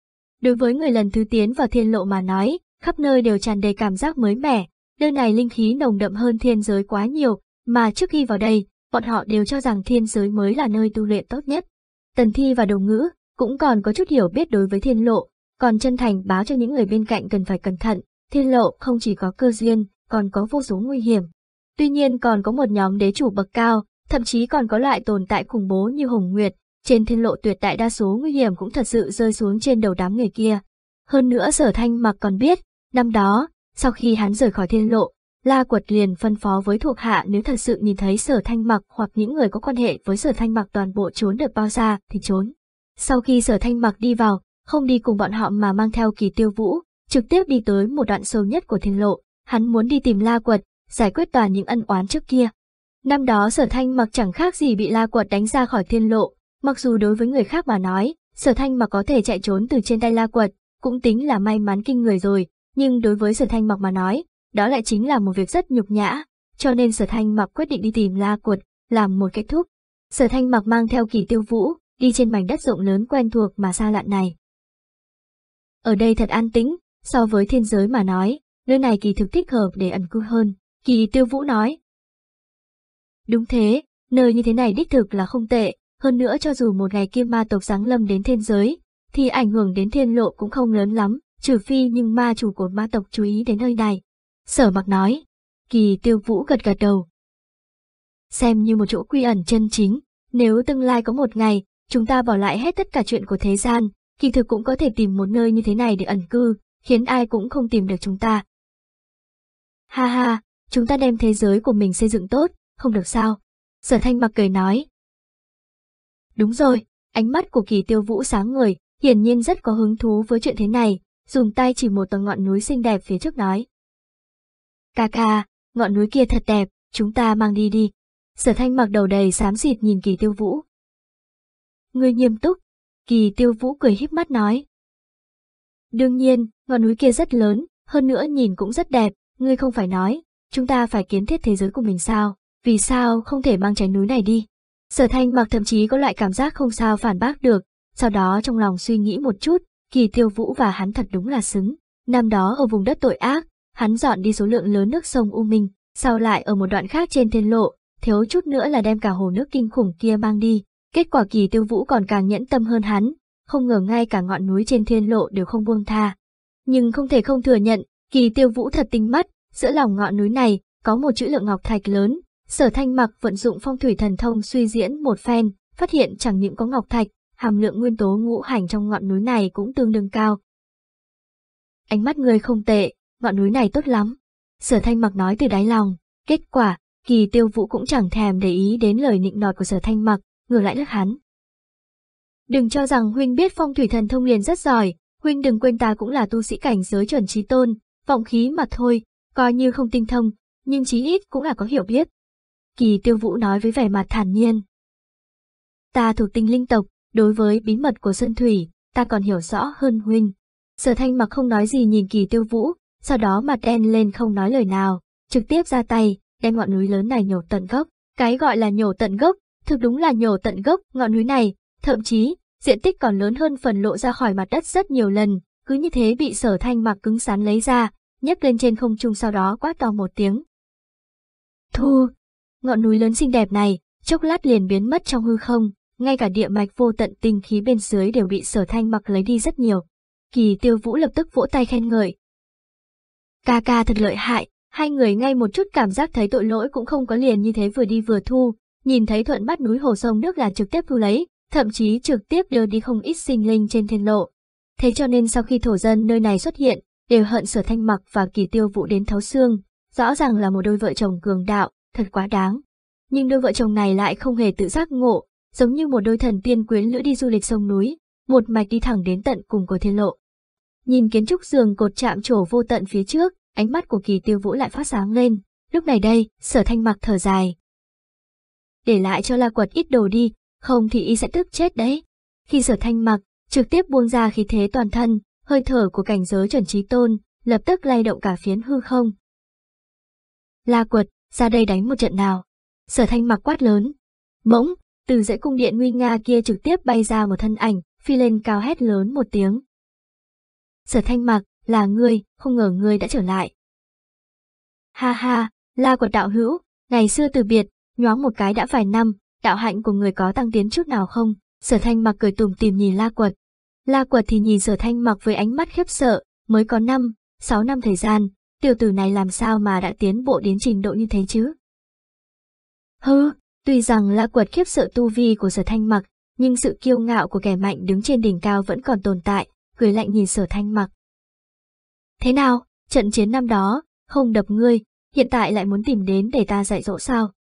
Đối với người lần thứ tiến vào thiên lộ mà nói, khắp nơi đều tràn đầy cảm giác mới mẻ, nơi này linh khí nồng đậm hơn thiên giới quá nhiều, mà trước khi vào đây, bọn họ đều cho rằng thiên giới mới là nơi tu luyện tốt nhất. Tần Thi và Đồng Ngữ cũng còn có chút hiểu biết đối với thiên lộ, còn chân thành báo cho những người bên cạnh cần phải cẩn thận, thiên lộ không chỉ có cơ duyên, còn có vô số nguy hiểm. Tuy nhiên còn có một nhóm đế chủ bậc cao, thậm chí còn có loại tồn tại khủng bố như Hồng Nguyệt, trên thiên lộ tuyệt đại đa số nguy hiểm cũng thật sự rơi xuống trên đầu đám người kia, hơn nữa sở thanh mặc còn biết, năm đó, sau khi hắn rời khỏi thiên lộ, La Quật liền phân phó với thuộc hạ nếu thật sự nhìn thấy sở thanh mặc hoặc những người có quan hệ với sở thanh mặc toàn bộ trốn được bao xa thì trốn. Sau khi sở thanh mặc đi vào, không đi cùng bọn họ mà mang theo kỳ tiêu vũ, trực tiếp đi tới một đoạn sâu nhất của thiên lộ, hắn muốn đi tìm La Quật, giải quyết toàn những ân oán trước kia. Năm đó sở thanh mặc chẳng khác gì bị La Quật đánh ra khỏi thiên lộ, mặc dù đối với người khác mà nói, sở thanh mặc có thể chạy trốn từ trên tay La Quật, cũng tính là may mắn kinh người rồi, nhưng đối với Sở Thanh Mặc mà nói, đó lại chính là một việc rất nhục nhã, cho nên Sở Thanh Mặc quyết định đi tìm La Cuột, làm một kết thúc. Sở Thanh Mặc mang theo kỳ tiêu vũ, đi trên mảnh đất rộng lớn quen thuộc mà xa lạ này. Ở đây thật an tĩnh, so với thiên giới mà nói, nơi này kỳ thực thích hợp để ẩn cư hơn, kỳ tiêu vũ nói. Đúng thế, nơi như thế này đích thực là không tệ, hơn nữa cho dù một ngày kia ma tộc giáng lâm đến thiên giới, thì ảnh hưởng đến thiên lộ cũng không lớn lắm, trừ phi nhưng ma chủ của ma tộc chú ý đến nơi này. Sở mặc nói, kỳ tiêu vũ gật gật đầu. Xem như một chỗ quy ẩn chân chính, nếu tương lai có một ngày, chúng ta bỏ lại hết tất cả chuyện của thế gian, kỳ thực cũng có thể tìm một nơi như thế này để ẩn cư, khiến ai cũng không tìm được chúng ta. Ha ha, chúng ta đem thế giới của mình xây dựng tốt, không được sao. Sở thanh mặc cười nói. Đúng rồi, ánh mắt của kỳ tiêu vũ sáng người, hiển nhiên rất có hứng thú với chuyện thế này, dùng tay chỉ một tầng ngọn núi xinh đẹp phía trước nói. Ca ca, ngọn núi kia thật đẹp, chúng ta mang đi đi. Sở thanh mặc đầu đầy xám xịt nhìn kỳ tiêu vũ. Người nghiêm túc, kỳ tiêu vũ cười híp mắt nói. Đương nhiên, ngọn núi kia rất lớn, hơn nữa nhìn cũng rất đẹp, ngươi không phải nói, chúng ta phải kiến thiết thế giới của mình sao, vì sao không thể mang trái núi này đi. Sở thanh mặc thậm chí có loại cảm giác không sao phản bác được, sau đó trong lòng suy nghĩ một chút, kỳ tiêu vũ và hắn thật đúng là xứng. Năm đó ở vùng đất tội ác, hắn dọn đi số lượng lớn nước sông U Minh, sau lại ở một đoạn khác trên thiên lộ, thiếu chút nữa là đem cả hồ nước kinh khủng kia mang đi. Kết quả kỳ tiêu vũ còn càng nhẫn tâm hơn hắn, không ngờ ngay cả ngọn núi trên thiên lộ đều không buông tha. Nhưng không thể không thừa nhận, kỳ tiêu vũ thật tinh mắt, giữa lòng ngọn núi này có một chữ lượng ngọc thạch lớn, sở thanh mặc vận dụng phong thủy thần thông suy diễn một phen, phát hiện chẳng những có ngọc thạch hàm lượng nguyên tố ngũ hành trong ngọn núi này cũng tương đương cao. Ánh mắt người không tệ, ngọn núi này tốt lắm. Sở thanh mặc nói từ đáy lòng, kết quả, kỳ tiêu vũ cũng chẳng thèm để ý đến lời nịnh nọt của sở thanh mặc, ngược lại lắc hắn. Đừng cho rằng huynh biết phong thủy thần thông liền rất giỏi, huynh đừng quên ta cũng là tu sĩ cảnh giới chuẩn trí tôn, vọng khí mà thôi, coi như không tinh thông, nhưng chí ít cũng là có hiểu biết. Kỳ tiêu vũ nói với vẻ mặt thản nhiên. Ta thuộc tinh linh tộc, Đối với bí mật của sơn Thủy, ta còn hiểu rõ hơn huynh. Sở thanh mặc không nói gì nhìn kỳ tiêu vũ, sau đó mặt đen lên không nói lời nào, trực tiếp ra tay, đem ngọn núi lớn này nhổ tận gốc. Cái gọi là nhổ tận gốc, thực đúng là nhổ tận gốc ngọn núi này, thậm chí, diện tích còn lớn hơn phần lộ ra khỏi mặt đất rất nhiều lần, cứ như thế bị sở thanh mặc cứng sán lấy ra, nhấc lên trên không trung sau đó quát to một tiếng. Thu! Ngọn núi lớn xinh đẹp này, chốc lát liền biến mất trong hư không, ngay cả địa mạch vô tận tinh khí bên dưới đều bị sở thanh mặc lấy đi rất nhiều. Kỳ tiêu vũ lập tức vỗ tay khen ngợi. Ca ca thật lợi hại, hai người ngay một chút cảm giác thấy tội lỗi cũng không có liền như thế vừa đi vừa thu, nhìn thấy thuận mắt núi hồ sông nước là trực tiếp thu lấy, thậm chí trực tiếp đưa đi không ít sinh linh trên thiên lộ. Thế cho nên sau khi thổ dân nơi này xuất hiện, đều hận sở thanh mặc và kỳ tiêu vũ đến thấu xương, rõ ràng là một đôi vợ chồng cường đạo, thật quá đáng. Nhưng đôi vợ chồng này lại không hề tự giác ngộ, giống như một đôi thần tiên quyến lữ đi du lịch sông núi, một mạch đi thẳng đến tận cùng của thiên lộ. Nhìn kiến trúc giường cột chạm trổ vô tận phía trước, ánh mắt của kỳ tiêu vũ lại phát sáng lên, lúc này đây, sở thanh mặc thở dài. Để lại cho la quật ít đồ đi, không thì y sẽ tức chết đấy. Khi sở thanh mặc, trực tiếp buông ra khí thế toàn thân, hơi thở của cảnh giới chuẩn trí tôn, lập tức lay động cả phiến hư không. La quật, ra đây đánh một trận nào. Sở thanh mặc quát lớn. Mỗng, từ dãy cung điện nguy nga kia trực tiếp bay ra một thân ảnh, phi lên cao hét lớn một tiếng. Sở thanh mặc là ngươi, không ngờ ngươi đã trở lại. Ha ha, la quật đạo hữu, ngày xưa từ biệt, nhoáng một cái đã vài năm, đạo hạnh của người có tăng tiến chút nào không? Sở thanh mặc cười tùm tìm nhìn la quật. La quật thì nhìn sở thanh mặc với ánh mắt khiếp sợ, mới có năm, sáu năm thời gian, tiểu tử này làm sao mà đã tiến bộ đến trình độ như thế chứ? Hư, Tuy rằng lã quật khiếp sợ tu vi của sở thanh mặc, nhưng sự kiêu ngạo của kẻ mạnh đứng trên đỉnh cao vẫn còn tồn tại, cười lạnh nhìn sở thanh mặc. Thế nào, trận chiến năm đó, không đập ngươi, hiện tại lại muốn tìm đến để ta dạy dỗ sao?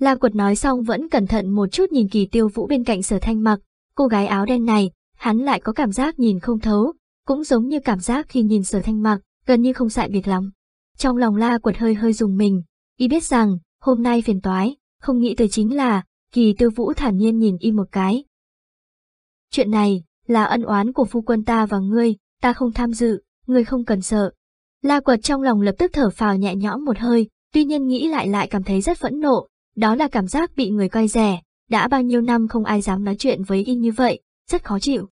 La Quật nói xong vẫn cẩn thận một chút nhìn kỳ tiêu vũ bên cạnh sở thanh mặc, cô gái áo đen này, hắn lại có cảm giác nhìn không thấu, cũng giống như cảm giác khi nhìn sở thanh mặc, gần như không sai biệt lắm. Trong lòng La Quật hơi hơi dùng mình, y biết rằng, hôm nay phiền toái, không nghĩ tới chính là, kỳ tư vũ thản nhiên nhìn y một cái. Chuyện này, là ân oán của phu quân ta và ngươi, ta không tham dự, ngươi không cần sợ. La quật trong lòng lập tức thở phào nhẹ nhõm một hơi, tuy nhiên nghĩ lại lại cảm thấy rất phẫn nộ, đó là cảm giác bị người coi rẻ, đã bao nhiêu năm không ai dám nói chuyện với y như vậy, rất khó chịu.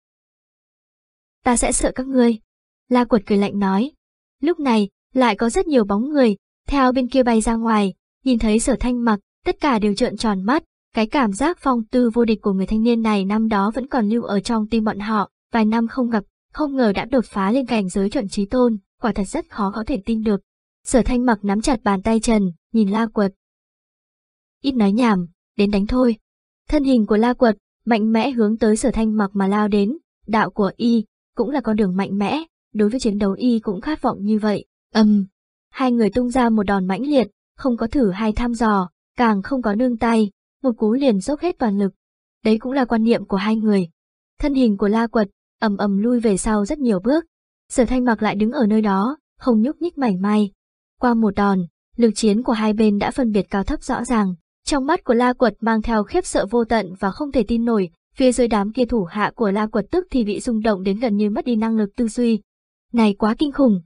Ta sẽ sợ các ngươi. La quật cười lạnh nói. Lúc này, lại có rất nhiều bóng người, theo bên kia bay ra ngoài, nhìn thấy sở thanh mặc, tất cả đều trợn tròn mắt, cái cảm giác phong tư vô địch của người thanh niên này năm đó vẫn còn lưu ở trong tim bọn họ, vài năm không gặp, không ngờ đã đột phá lên cảnh giới chuẩn trí tôn, quả thật rất khó có thể tin được. Sở thanh mặc nắm chặt bàn tay Trần, nhìn La Quật. Ít nói nhảm, đến đánh thôi. Thân hình của La Quật, mạnh mẽ hướng tới sở thanh mặc mà lao đến, đạo của y, cũng là con đường mạnh mẽ, đối với chiến đấu y cũng khát vọng như vậy. Âm, um, hai người tung ra một đòn mãnh liệt, không có thử hay thăm dò, càng không có nương tay, một cú liền dốc hết toàn lực. Đấy cũng là quan niệm của hai người. Thân hình của La Quật ầm ầm lui về sau rất nhiều bước. Sở Thanh Mặc lại đứng ở nơi đó, không nhúc nhích mảnh may. Qua một đòn, lực chiến của hai bên đã phân biệt cao thấp rõ ràng. Trong mắt của La Quật mang theo khiếp sợ vô tận và không thể tin nổi, phía dưới đám kia thủ hạ của La Quật tức thì bị rung động đến gần như mất đi năng lực tư duy. Này quá kinh khủng!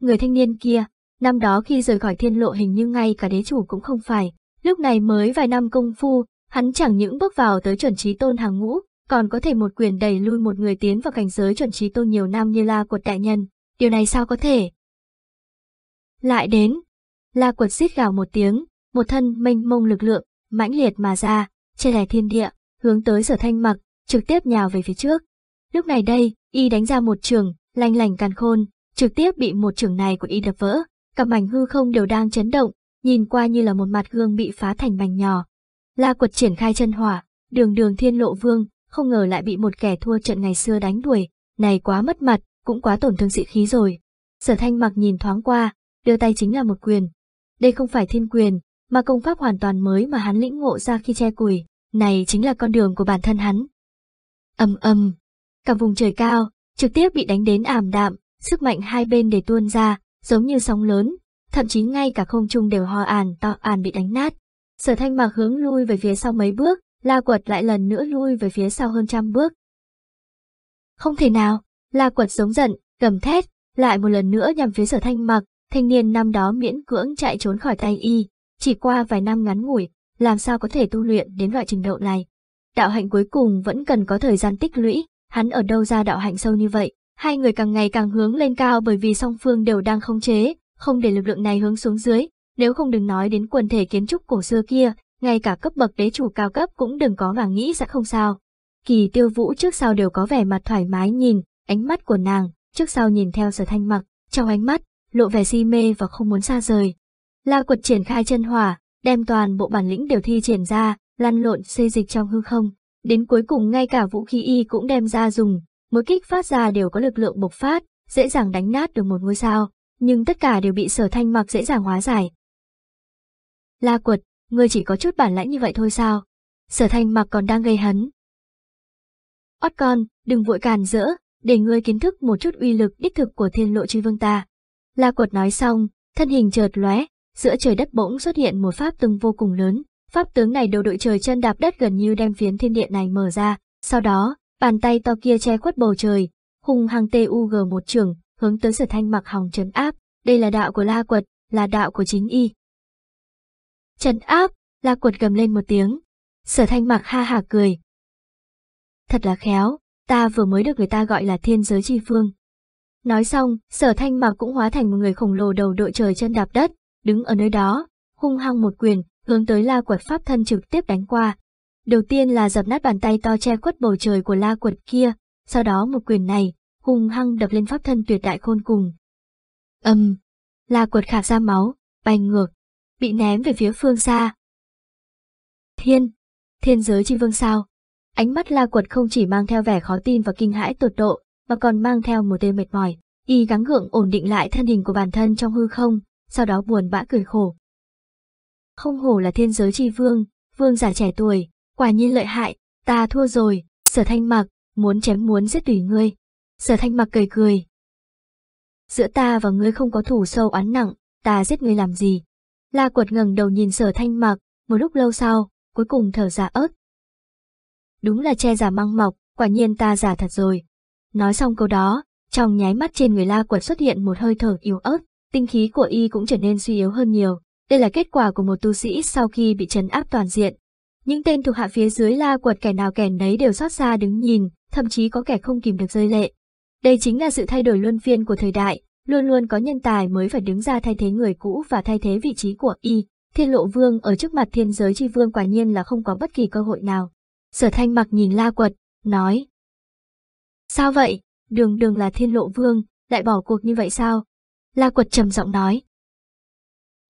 Người thanh niên kia, năm đó khi rời khỏi thiên lộ hình như ngay cả đế chủ cũng không phải, Lúc này mới vài năm công phu, hắn chẳng những bước vào tới chuẩn trí tôn hàng ngũ, còn có thể một quyền đẩy lui một người tiến vào cảnh giới chuẩn trí tôn nhiều năm như La Quật đại nhân. Điều này sao có thể? Lại đến. La Quật xít gào một tiếng, một thân mênh mông lực lượng, mãnh liệt mà ra, che đè thiên địa, hướng tới sở thanh mặc, trực tiếp nhào về phía trước. Lúc này đây, y đánh ra một trường, lanh lành càn khôn, trực tiếp bị một trường này của y đập vỡ, cả mảnh hư không đều đang chấn động, nhìn qua như là một mặt gương bị phá thành mảnh nhỏ. La quật triển khai chân hỏa, đường đường thiên lộ vương, không ngờ lại bị một kẻ thua trận ngày xưa đánh đuổi, này quá mất mặt, cũng quá tổn thương sĩ khí rồi. Sở thanh mặc nhìn thoáng qua, đưa tay chính là một quyền. Đây không phải thiên quyền, mà công pháp hoàn toàn mới mà hắn lĩnh ngộ ra khi che củi, này chính là con đường của bản thân hắn. Âm âm, cả vùng trời cao, trực tiếp bị đánh đến ảm đạm, sức mạnh hai bên để tuôn ra, giống như sóng lớn, thậm chí ngay cả không trung đều ho àn to àn bị đánh nát. Sở thanh mạc hướng lui về phía sau mấy bước, la quật lại lần nữa lui về phía sau hơn trăm bước. Không thể nào, la quật giống giận, gầm thét, lại một lần nữa nhằm phía sở thanh mạc, thanh niên năm đó miễn cưỡng chạy trốn khỏi tay y, chỉ qua vài năm ngắn ngủi, làm sao có thể tu luyện đến loại trình độ này. Đạo hạnh cuối cùng vẫn cần có thời gian tích lũy, hắn ở đâu ra đạo hạnh sâu như vậy. Hai người càng ngày càng hướng lên cao bởi vì song phương đều đang không chế, không để lực lượng này hướng xuống dưới, nếu không đừng nói đến quần thể kiến trúc cổ xưa kia, ngay cả cấp bậc đế chủ cao cấp cũng đừng có mà nghĩ sẽ không sao. Kỳ tiêu vũ trước sau đều có vẻ mặt thoải mái nhìn, ánh mắt của nàng, trước sau nhìn theo sở thanh mặc, trong ánh mắt, lộ vẻ si mê và không muốn xa rời. La quật triển khai chân hỏa, đem toàn bộ bản lĩnh đều thi triển ra, lăn lộn xây dịch trong hư không, đến cuối cùng ngay cả vũ khí y cũng đem ra dùng, mỗi kích phát ra đều có lực lượng bộc phát, dễ dàng đánh nát được một ngôi sao nhưng tất cả đều bị sở thanh mặc dễ dàng hóa giải. La quật, ngươi chỉ có chút bản lãnh như vậy thôi sao? Sở thanh mặc còn đang gây hấn. Ót con, đừng vội càn rỡ, để ngươi kiến thức một chút uy lực đích thực của thiên lộ chư vương ta. La quật nói xong, thân hình chợt lóe, giữa trời đất bỗng xuất hiện một pháp tướng vô cùng lớn. Pháp tướng này đầu đội trời chân đạp đất gần như đem phiến thiên địa này mở ra, sau đó, bàn tay to kia che khuất bầu trời, hùng hăng TUG một trường, hướng tới sở thanh mặc hòng trấn áp, đây là đạo của La Quật, là đạo của chính y. Trấn áp, La Quật gầm lên một tiếng, sở thanh mặc ha hà cười. Thật là khéo, ta vừa mới được người ta gọi là thiên giới chi phương. Nói xong, sở thanh mặc cũng hóa thành một người khổng lồ đầu đội trời chân đạp đất, đứng ở nơi đó, hung hăng một quyền, hướng tới La Quật pháp thân trực tiếp đánh qua. Đầu tiên là dập nát bàn tay to che khuất bầu trời của La Quật kia, sau đó một quyền này, hung hăng đập lên pháp thân tuyệt đại khôn cùng. Âm, um, là quật khạc ra máu, bay ngược, bị ném về phía phương xa. Thiên, thiên giới chi vương sao? Ánh mắt la quật không chỉ mang theo vẻ khó tin và kinh hãi tột độ, mà còn mang theo một tê mệt mỏi, y gắng gượng ổn định lại thân hình của bản thân trong hư không, sau đó buồn bã cười khổ. Không hổ là thiên giới chi vương, vương già trẻ tuổi, quả nhiên lợi hại, ta thua rồi, sở thanh mặc, muốn chém muốn giết tùy ngươi. Sở thanh mặc cười cười. Giữa ta và ngươi không có thủ sâu án nặng, ta giết ngươi làm gì? La quật ngẩng đầu nhìn sở thanh mặc, một lúc lâu sau, cuối cùng thở ra ớt. Đúng là che giả măng mọc, quả nhiên ta giả thật rồi. Nói xong câu đó, trong nháy mắt trên người la quật xuất hiện một hơi thở yếu ớt, tinh khí của y cũng trở nên suy yếu hơn nhiều. Đây là kết quả của một tu sĩ sau khi bị trấn áp toàn diện. Những tên thuộc hạ phía dưới la quật kẻ nào kẻ nấy đều xót xa đứng nhìn, thậm chí có kẻ không kìm được rơi lệ, đây chính là sự thay đổi luân phiên của thời đại, luôn luôn có nhân tài mới phải đứng ra thay thế người cũ và thay thế vị trí của y. Thiên lộ vương ở trước mặt thiên giới chi vương quả nhiên là không có bất kỳ cơ hội nào. Sở thanh mặc nhìn la quật, nói. Sao vậy, đường đường là thiên lộ vương, lại bỏ cuộc như vậy sao? La quật trầm giọng nói.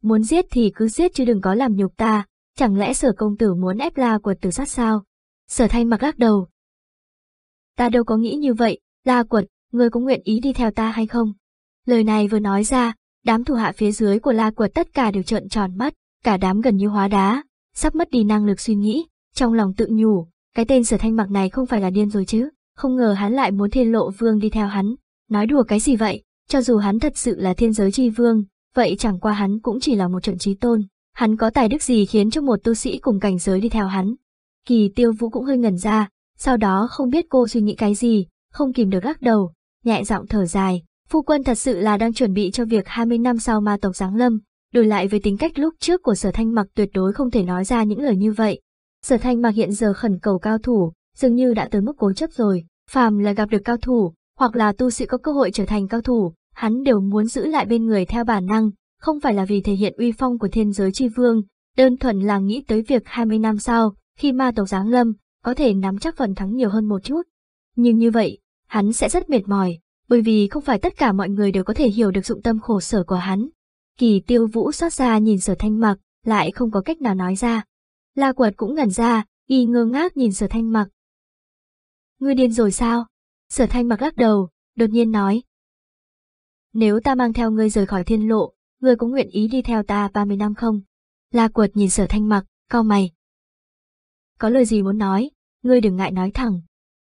Muốn giết thì cứ giết chứ đừng có làm nhục ta, chẳng lẽ sở công tử muốn ép la quật tự sát sao? Sở thanh mặc lắc đầu. Ta đâu có nghĩ như vậy, la quật, ngươi cũng nguyện ý đi theo ta hay không? Lời này vừa nói ra, đám thủ hạ phía dưới của La Quật tất cả đều trợn tròn mắt, cả đám gần như hóa đá, sắp mất đi năng lực suy nghĩ, trong lòng tự nhủ, cái tên sở thanh mặc này không phải là điên rồi chứ, không ngờ hắn lại muốn thiên lộ vương đi theo hắn, nói đùa cái gì vậy, cho dù hắn thật sự là thiên giới chi vương, vậy chẳng qua hắn cũng chỉ là một trận trí tôn, hắn có tài đức gì khiến cho một tu sĩ cùng cảnh giới đi theo hắn. Kỳ tiêu vũ cũng hơi ngẩn ra, sau đó không biết cô suy nghĩ cái gì, không kìm được gác đầu, nhẹ giọng thở dài, phu quân thật sự là đang chuẩn bị cho việc 20 năm sau ma tộc giáng lâm, đổi lại với tính cách lúc trước của sở thanh mặc tuyệt đối không thể nói ra những lời như vậy. Sở thanh mặc hiện giờ khẩn cầu cao thủ, dường như đã tới mức cố chấp rồi, phàm là gặp được cao thủ, hoặc là tu sĩ có cơ hội trở thành cao thủ, hắn đều muốn giữ lại bên người theo bản năng, không phải là vì thể hiện uy phong của thiên giới chi vương, đơn thuần là nghĩ tới việc 20 năm sau, khi ma tộc giáng lâm, có thể nắm chắc phần thắng nhiều hơn một chút. Nhưng như vậy, hắn sẽ rất mệt mỏi, bởi vì không phải tất cả mọi người đều có thể hiểu được dụng tâm khổ sở của hắn. Kỳ tiêu vũ xót xa nhìn sở thanh mặc, lại không có cách nào nói ra. La quật cũng ngẩn ra, y ngơ ngác nhìn sở thanh mặc. Ngươi điên rồi sao? Sở thanh mặc lắc đầu, đột nhiên nói. Nếu ta mang theo ngươi rời khỏi thiên lộ, ngươi cũng nguyện ý đi theo ta 30 năm không? La quật nhìn sở thanh mặc, cau mày. Có lời gì muốn nói, ngươi đừng ngại nói thẳng.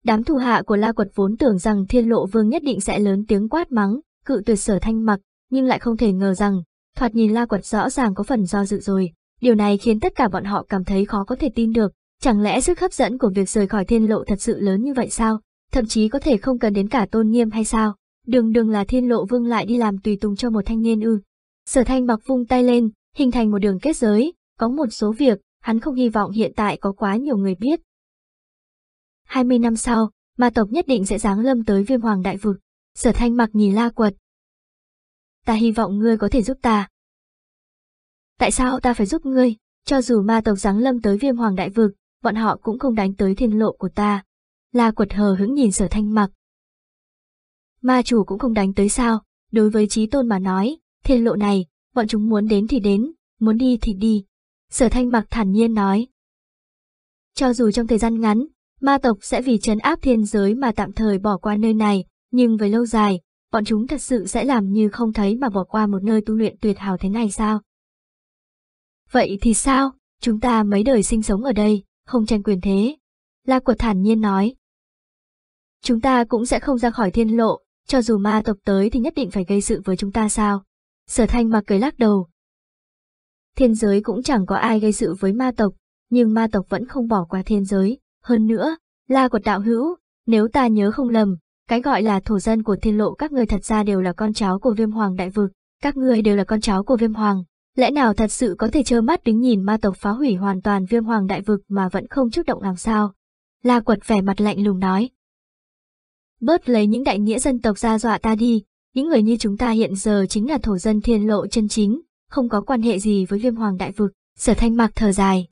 Đám thủ hạ của La Quật vốn tưởng rằng Thiên Lộ Vương nhất định sẽ lớn tiếng quát mắng, cự tuyệt sở thanh mặc, nhưng lại không thể ngờ rằng, thoạt nhìn La Quật rõ ràng có phần do dự rồi. Điều này khiến tất cả bọn họ cảm thấy khó có thể tin được, chẳng lẽ sức hấp dẫn của việc rời khỏi Thiên Lộ thật sự lớn như vậy sao, thậm chí có thể không cần đến cả tôn nghiêm hay sao, đường đường là Thiên Lộ Vương lại đi làm tùy tùng cho một thanh niên ư. Sở thanh mặc vung tay lên, hình thành một đường kết giới, có một số việc, hắn không hy vọng hiện tại có quá nhiều người biết, 20 năm sau, ma tộc nhất định sẽ giáng lâm tới viêm hoàng đại vực. Sở thanh mặc nhìn la quật. Ta hy vọng ngươi có thể giúp ta. Tại sao ta phải giúp ngươi? Cho dù ma tộc giáng lâm tới viêm hoàng đại vực, bọn họ cũng không đánh tới thiên lộ của ta. La quật hờ hững nhìn sở thanh mặc. Ma chủ cũng không đánh tới sao, đối với trí tôn mà nói, thiên lộ này, bọn chúng muốn đến thì đến, muốn đi thì đi. Sở thanh mặc thản nhiên nói. Cho dù trong thời gian ngắn, Ma tộc sẽ vì chấn áp thiên giới mà tạm thời bỏ qua nơi này, nhưng với lâu dài, bọn chúng thật sự sẽ làm như không thấy mà bỏ qua một nơi tu luyện tuyệt hảo thế này sao? Vậy thì sao? Chúng ta mấy đời sinh sống ở đây, không tranh quyền thế. La Quật thản nhiên nói. Chúng ta cũng sẽ không ra khỏi thiên lộ, cho dù ma tộc tới thì nhất định phải gây sự với chúng ta sao? Sở thanh mà cười lắc đầu. Thiên giới cũng chẳng có ai gây sự với ma tộc, nhưng ma tộc vẫn không bỏ qua thiên giới. Hơn nữa, là của đạo hữu, nếu ta nhớ không lầm, cái gọi là thổ dân của thiên lộ các người thật ra đều là con cháu của viêm hoàng đại vực, các người đều là con cháu của viêm hoàng. Lẽ nào thật sự có thể trơ mắt đứng nhìn ma tộc phá hủy hoàn toàn viêm hoàng đại vực mà vẫn không chút động làm sao? La quật vẻ mặt lạnh lùng nói. Bớt lấy những đại nghĩa dân tộc ra dọa ta đi, những người như chúng ta hiện giờ chính là thổ dân thiên lộ chân chính, không có quan hệ gì với viêm hoàng đại vực, sở thanh mạc thở dài.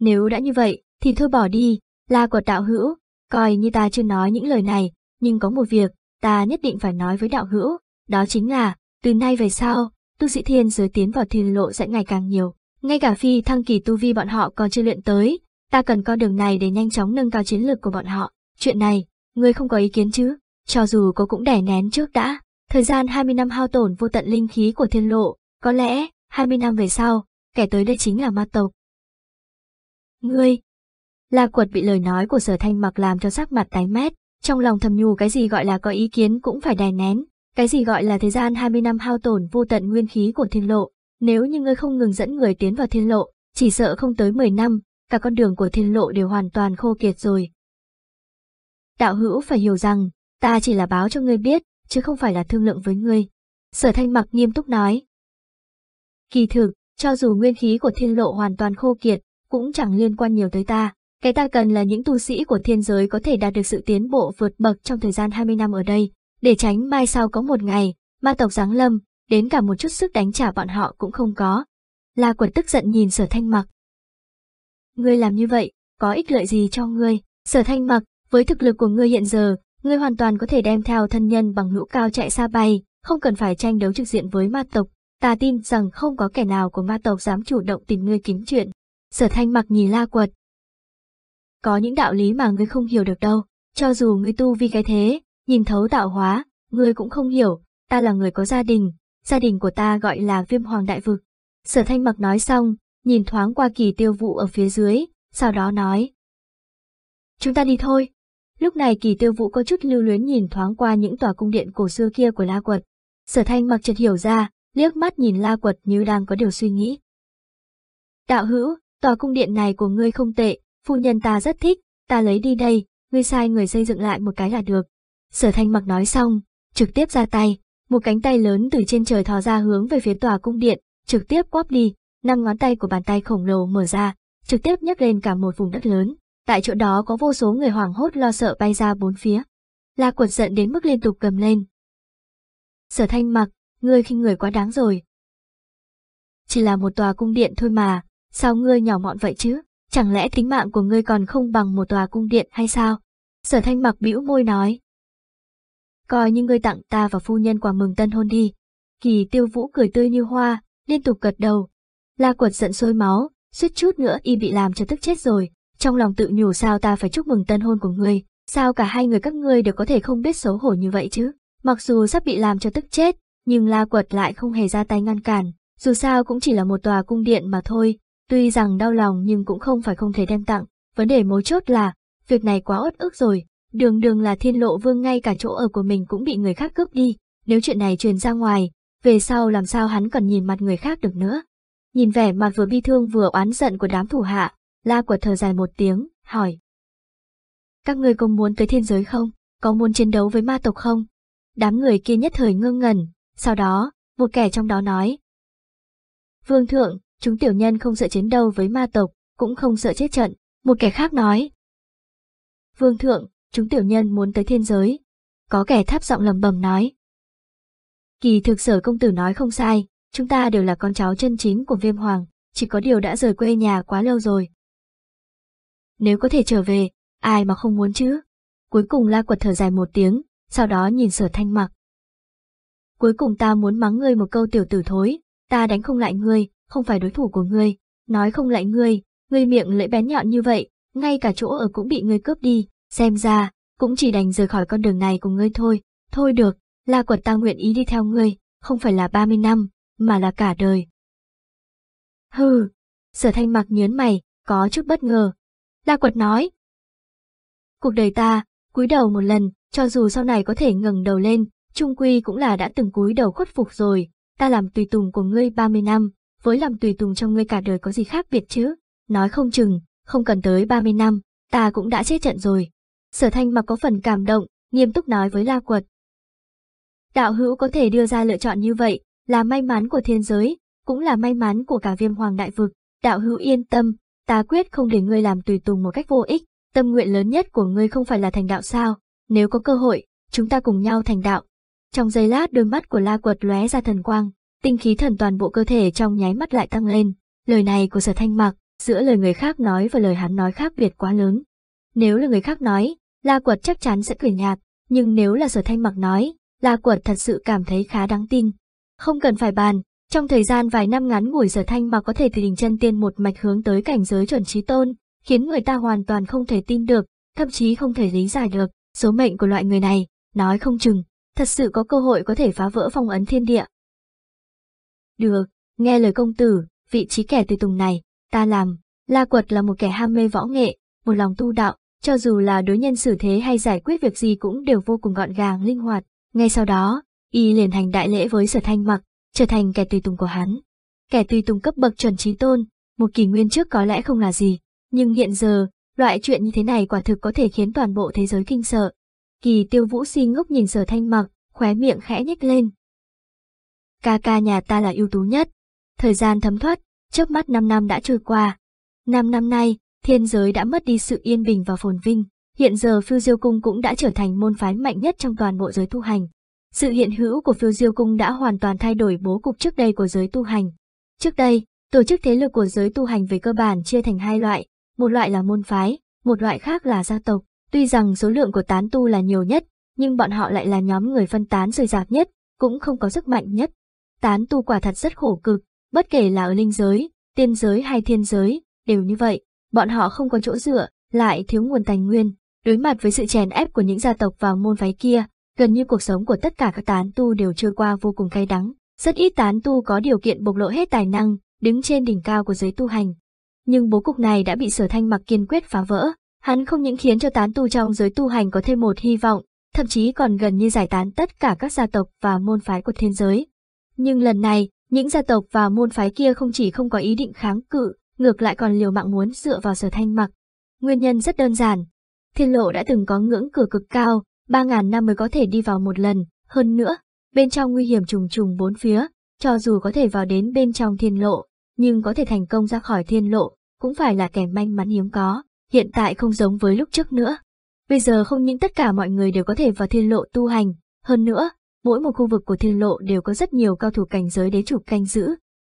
Nếu đã như vậy, thì thôi bỏ đi, là của đạo hữu, coi như ta chưa nói những lời này, nhưng có một việc, ta nhất định phải nói với đạo hữu, đó chính là, từ nay về sau, tu sĩ thiên giới tiến vào thiên lộ sẽ ngày càng nhiều, ngay cả phi thăng kỳ tu vi bọn họ còn chưa luyện tới, ta cần con đường này để nhanh chóng nâng cao chiến lược của bọn họ, chuyện này, ngươi không có ý kiến chứ, cho dù cô cũng đẻ nén trước đã, thời gian 20 năm hao tổn vô tận linh khí của thiên lộ, có lẽ, 20 năm về sau, kẻ tới đây chính là ma tộc. Ngươi, La Quật bị lời nói của sở thanh mặc làm cho sắc mặt tái mét, trong lòng thầm nhủ cái gì gọi là có ý kiến cũng phải đè nén, cái gì gọi là thời gian 20 năm hao tổn vô tận nguyên khí của thiên lộ, nếu như ngươi không ngừng dẫn người tiến vào thiên lộ, chỉ sợ không tới 10 năm, cả con đường của thiên lộ đều hoàn toàn khô kiệt rồi. Đạo hữu phải hiểu rằng, ta chỉ là báo cho ngươi biết, chứ không phải là thương lượng với ngươi. Sở thanh mặc nghiêm túc nói. Kỳ thực, cho dù nguyên khí của thiên lộ hoàn toàn khô kiệt, cũng chẳng liên quan nhiều tới ta, cái ta cần là những tu sĩ của thiên giới có thể đạt được sự tiến bộ vượt bậc trong thời gian 20 năm ở đây, để tránh mai sau có một ngày, ma tộc giáng lâm, đến cả một chút sức đánh trả bọn họ cũng không có. La quật tức giận nhìn sở thanh mặc. Ngươi làm như vậy, có ích lợi gì cho ngươi? Sở thanh mặc, với thực lực của ngươi hiện giờ, ngươi hoàn toàn có thể đem theo thân nhân bằng lũ cao chạy xa bay, không cần phải tranh đấu trực diện với ma tộc. Ta tin rằng không có kẻ nào của ma tộc dám chủ động tìm ngươi kiếm chuyện. Sở thanh mặc nhìn la quật, có những đạo lý mà ngươi không hiểu được đâu, cho dù ngươi tu vì cái thế, nhìn thấu tạo hóa, ngươi cũng không hiểu, ta là người có gia đình, gia đình của ta gọi là viêm hoàng đại vực. Sở thanh mặc nói xong, nhìn thoáng qua kỳ tiêu vụ ở phía dưới, sau đó nói. Chúng ta đi thôi. Lúc này kỳ tiêu vũ có chút lưu luyến nhìn thoáng qua những tòa cung điện cổ xưa kia của La Quật. Sở thanh mặc chợt hiểu ra, liếc mắt nhìn La Quật như đang có điều suy nghĩ. Đạo hữu, tòa cung điện này của ngươi không tệ, phu nhân ta rất thích, ta lấy đi đây, ngươi sai người xây dựng lại một cái là được. Sở thanh mặc nói xong, trực tiếp ra tay, một cánh tay lớn từ trên trời thò ra hướng về phía tòa cung điện, trực tiếp quắp đi, năm ngón tay của bàn tay khổng lồ mở ra, trực tiếp nhấc lên cả một vùng đất lớn. Tại chỗ đó có vô số người hoảng hốt lo sợ bay ra bốn phía. La quật giận đến mức liên tục cầm lên. Sở thanh mặc, ngươi khinh người quá đáng rồi. Chỉ là một tòa cung điện thôi mà, sao ngươi nhỏ mọn vậy chứ? chẳng lẽ tính mạng của ngươi còn không bằng một tòa cung điện hay sao? Sở thanh mặc bĩu môi nói. Coi như ngươi tặng ta và phu nhân quà mừng tân hôn đi. Kỳ tiêu vũ cười tươi như hoa, liên tục gật đầu. La quật giận sôi máu, suýt chút nữa y bị làm cho tức chết rồi. Trong lòng tự nhủ sao ta phải chúc mừng tân hôn của ngươi, sao cả hai người các ngươi đều có thể không biết xấu hổ như vậy chứ. Mặc dù sắp bị làm cho tức chết, nhưng La quật lại không hề ra tay ngăn cản, dù sao cũng chỉ là một tòa cung điện mà thôi, Tuy rằng đau lòng nhưng cũng không phải không thể đem tặng, vấn đề mấu chốt là, việc này quá uất ức rồi, đường đường là thiên lộ vương ngay cả chỗ ở của mình cũng bị người khác cướp đi, nếu chuyện này truyền ra ngoài, về sau làm sao hắn còn nhìn mặt người khác được nữa. Nhìn vẻ mặt vừa bi thương vừa oán giận của đám thủ hạ, la quả thở dài một tiếng, hỏi. Các người có muốn tới thiên giới không? Có muốn chiến đấu với ma tộc không? Đám người kia nhất thời ngơ ngẩn, sau đó, một kẻ trong đó nói. Vương thượng, Chúng tiểu nhân không sợ chiến đâu với ma tộc, cũng không sợ chết trận, một kẻ khác nói. Vương thượng, chúng tiểu nhân muốn tới thiên giới. Có kẻ tháp giọng lầm bầm nói. Kỳ thực sở công tử nói không sai, chúng ta đều là con cháu chân chính của viêm hoàng, chỉ có điều đã rời quê nhà quá lâu rồi. Nếu có thể trở về, ai mà không muốn chứ? Cuối cùng la quật thở dài một tiếng, sau đó nhìn sở thanh mặc. Cuối cùng ta muốn mắng ngươi một câu tiểu tử thối, ta đánh không lại ngươi, không phải đối thủ của ngươi, nói không lại ngươi, ngươi miệng lưỡi bén nhọn như vậy, ngay cả chỗ ở cũng bị ngươi cướp đi, xem ra, cũng chỉ đành rời khỏi con đường này của ngươi thôi, thôi được, La Quật ta nguyện ý đi theo ngươi, không phải là 30 năm, mà là cả đời. Hừ, sở thanh mặc nhớn mày, có chút bất ngờ. La Quật nói, cuộc đời ta, cúi đầu một lần, cho dù sau này có thể ngẩng đầu lên, trung quy cũng là đã từng cúi đầu khuất phục rồi, ta làm tùy tùng của ngươi 30 năm, với làm tùy tùng trong ngươi cả đời có gì khác biệt chứ? Nói không chừng, không cần tới 30 năm, ta cũng đã chết trận rồi. Sở thanh mà có phần cảm động, nghiêm túc nói với La Quật. Đạo hữu có thể đưa ra lựa chọn như vậy, là may mắn của thiên giới, cũng là may mắn của cả viêm hoàng đại vực. Đạo hữu yên tâm, ta quyết không để ngươi làm tùy tùng một cách vô ích, tâm nguyện lớn nhất của ngươi không phải là thành đạo sao, nếu có cơ hội, chúng ta cùng nhau thành đạo. Trong giây lát đôi mắt của La Quật lóe ra thần quang, tinh khí thần toàn bộ cơ thể trong nháy mắt lại tăng lên. Lời này của sở thanh mặc, giữa lời người khác nói và lời hắn nói khác biệt quá lớn. Nếu là người khác nói, La Quật chắc chắn sẽ cười nhạt, nhưng nếu là sở thanh mặc nói, La Quật thật sự cảm thấy khá đáng tin. Không cần phải bàn, trong thời gian vài năm ngắn ngủi sở thanh mặc có thể từ đỉnh chân tiên một mạch hướng tới cảnh giới chuẩn trí tôn, khiến người ta hoàn toàn không thể tin được, thậm chí không thể lý giải được, số mệnh của loại người này, nói không chừng, thật sự có cơ hội có thể phá vỡ phong ấn thiên địa, được, nghe lời công tử, vị trí kẻ tùy tùng này, ta làm. La Quật là một kẻ ham mê võ nghệ, một lòng tu đạo, cho dù là đối nhân xử thế hay giải quyết việc gì cũng đều vô cùng gọn gàng, linh hoạt. Ngay sau đó, y liền hành đại lễ với sở thanh mặc, trở thành kẻ tùy tùng của hắn. Kẻ tùy tùng cấp bậc chuẩn trí tôn, một kỷ nguyên trước có lẽ không là gì, nhưng hiện giờ, loại chuyện như thế này quả thực có thể khiến toàn bộ thế giới kinh sợ. Kỳ tiêu vũ si ngốc nhìn sở thanh mặc, khóe miệng khẽ nhếch lên, ca ca nhà ta là ưu tú nhất. Thời gian thấm thoát, chớp mắt 5 năm đã trôi qua. 5 năm nay, thiên giới đã mất đi sự yên bình và phồn vinh, hiện giờ phiêu diêu cung cũng đã trở thành môn phái mạnh nhất trong toàn bộ giới tu hành. Sự hiện hữu của phiêu diêu cung đã hoàn toàn thay đổi bố cục trước đây của giới tu hành. Trước đây, tổ chức thế lực của giới tu hành về cơ bản chia thành hai loại, một loại là môn phái, một loại khác là gia tộc. Tuy rằng số lượng của tán tu là nhiều nhất, nhưng bọn họ lại là nhóm người phân tán rời rạc nhất, cũng không có sức mạnh nhất tán tu quả thật rất khổ cực, bất kể là ở linh giới, tiên giới hay thiên giới, đều như vậy, bọn họ không có chỗ dựa, lại thiếu nguồn tài nguyên, đối mặt với sự chèn ép của những gia tộc vào môn phái kia, gần như cuộc sống của tất cả các tán tu đều trôi qua vô cùng cay đắng, rất ít tán tu có điều kiện bộc lộ hết tài năng, đứng trên đỉnh cao của giới tu hành. Nhưng bố cục này đã bị sở thanh mặc kiên quyết phá vỡ, hắn không những khiến cho tán tu trong giới tu hành có thêm một hy vọng, thậm chí còn gần như giải tán tất cả các gia tộc và môn phái của thiên giới, nhưng lần này, những gia tộc và môn phái kia không chỉ không có ý định kháng cự, ngược lại còn liều mạng muốn dựa vào sở thanh mặc. Nguyên nhân rất đơn giản. Thiên lộ đã từng có ngưỡng cửa cực cao, 3.000 năm mới có thể đi vào một lần, hơn nữa, bên trong nguy hiểm trùng trùng bốn phía, cho dù có thể vào đến bên trong thiên lộ, nhưng có thể thành công ra khỏi thiên lộ, cũng phải là kẻ may mắn hiếm có, hiện tại không giống với lúc trước nữa. Bây giờ không những tất cả mọi người đều có thể vào thiên lộ tu hành, hơn nữa, Mỗi một khu vực của thiên lộ đều có rất nhiều cao thủ cảnh giới đế chủ canh giữ,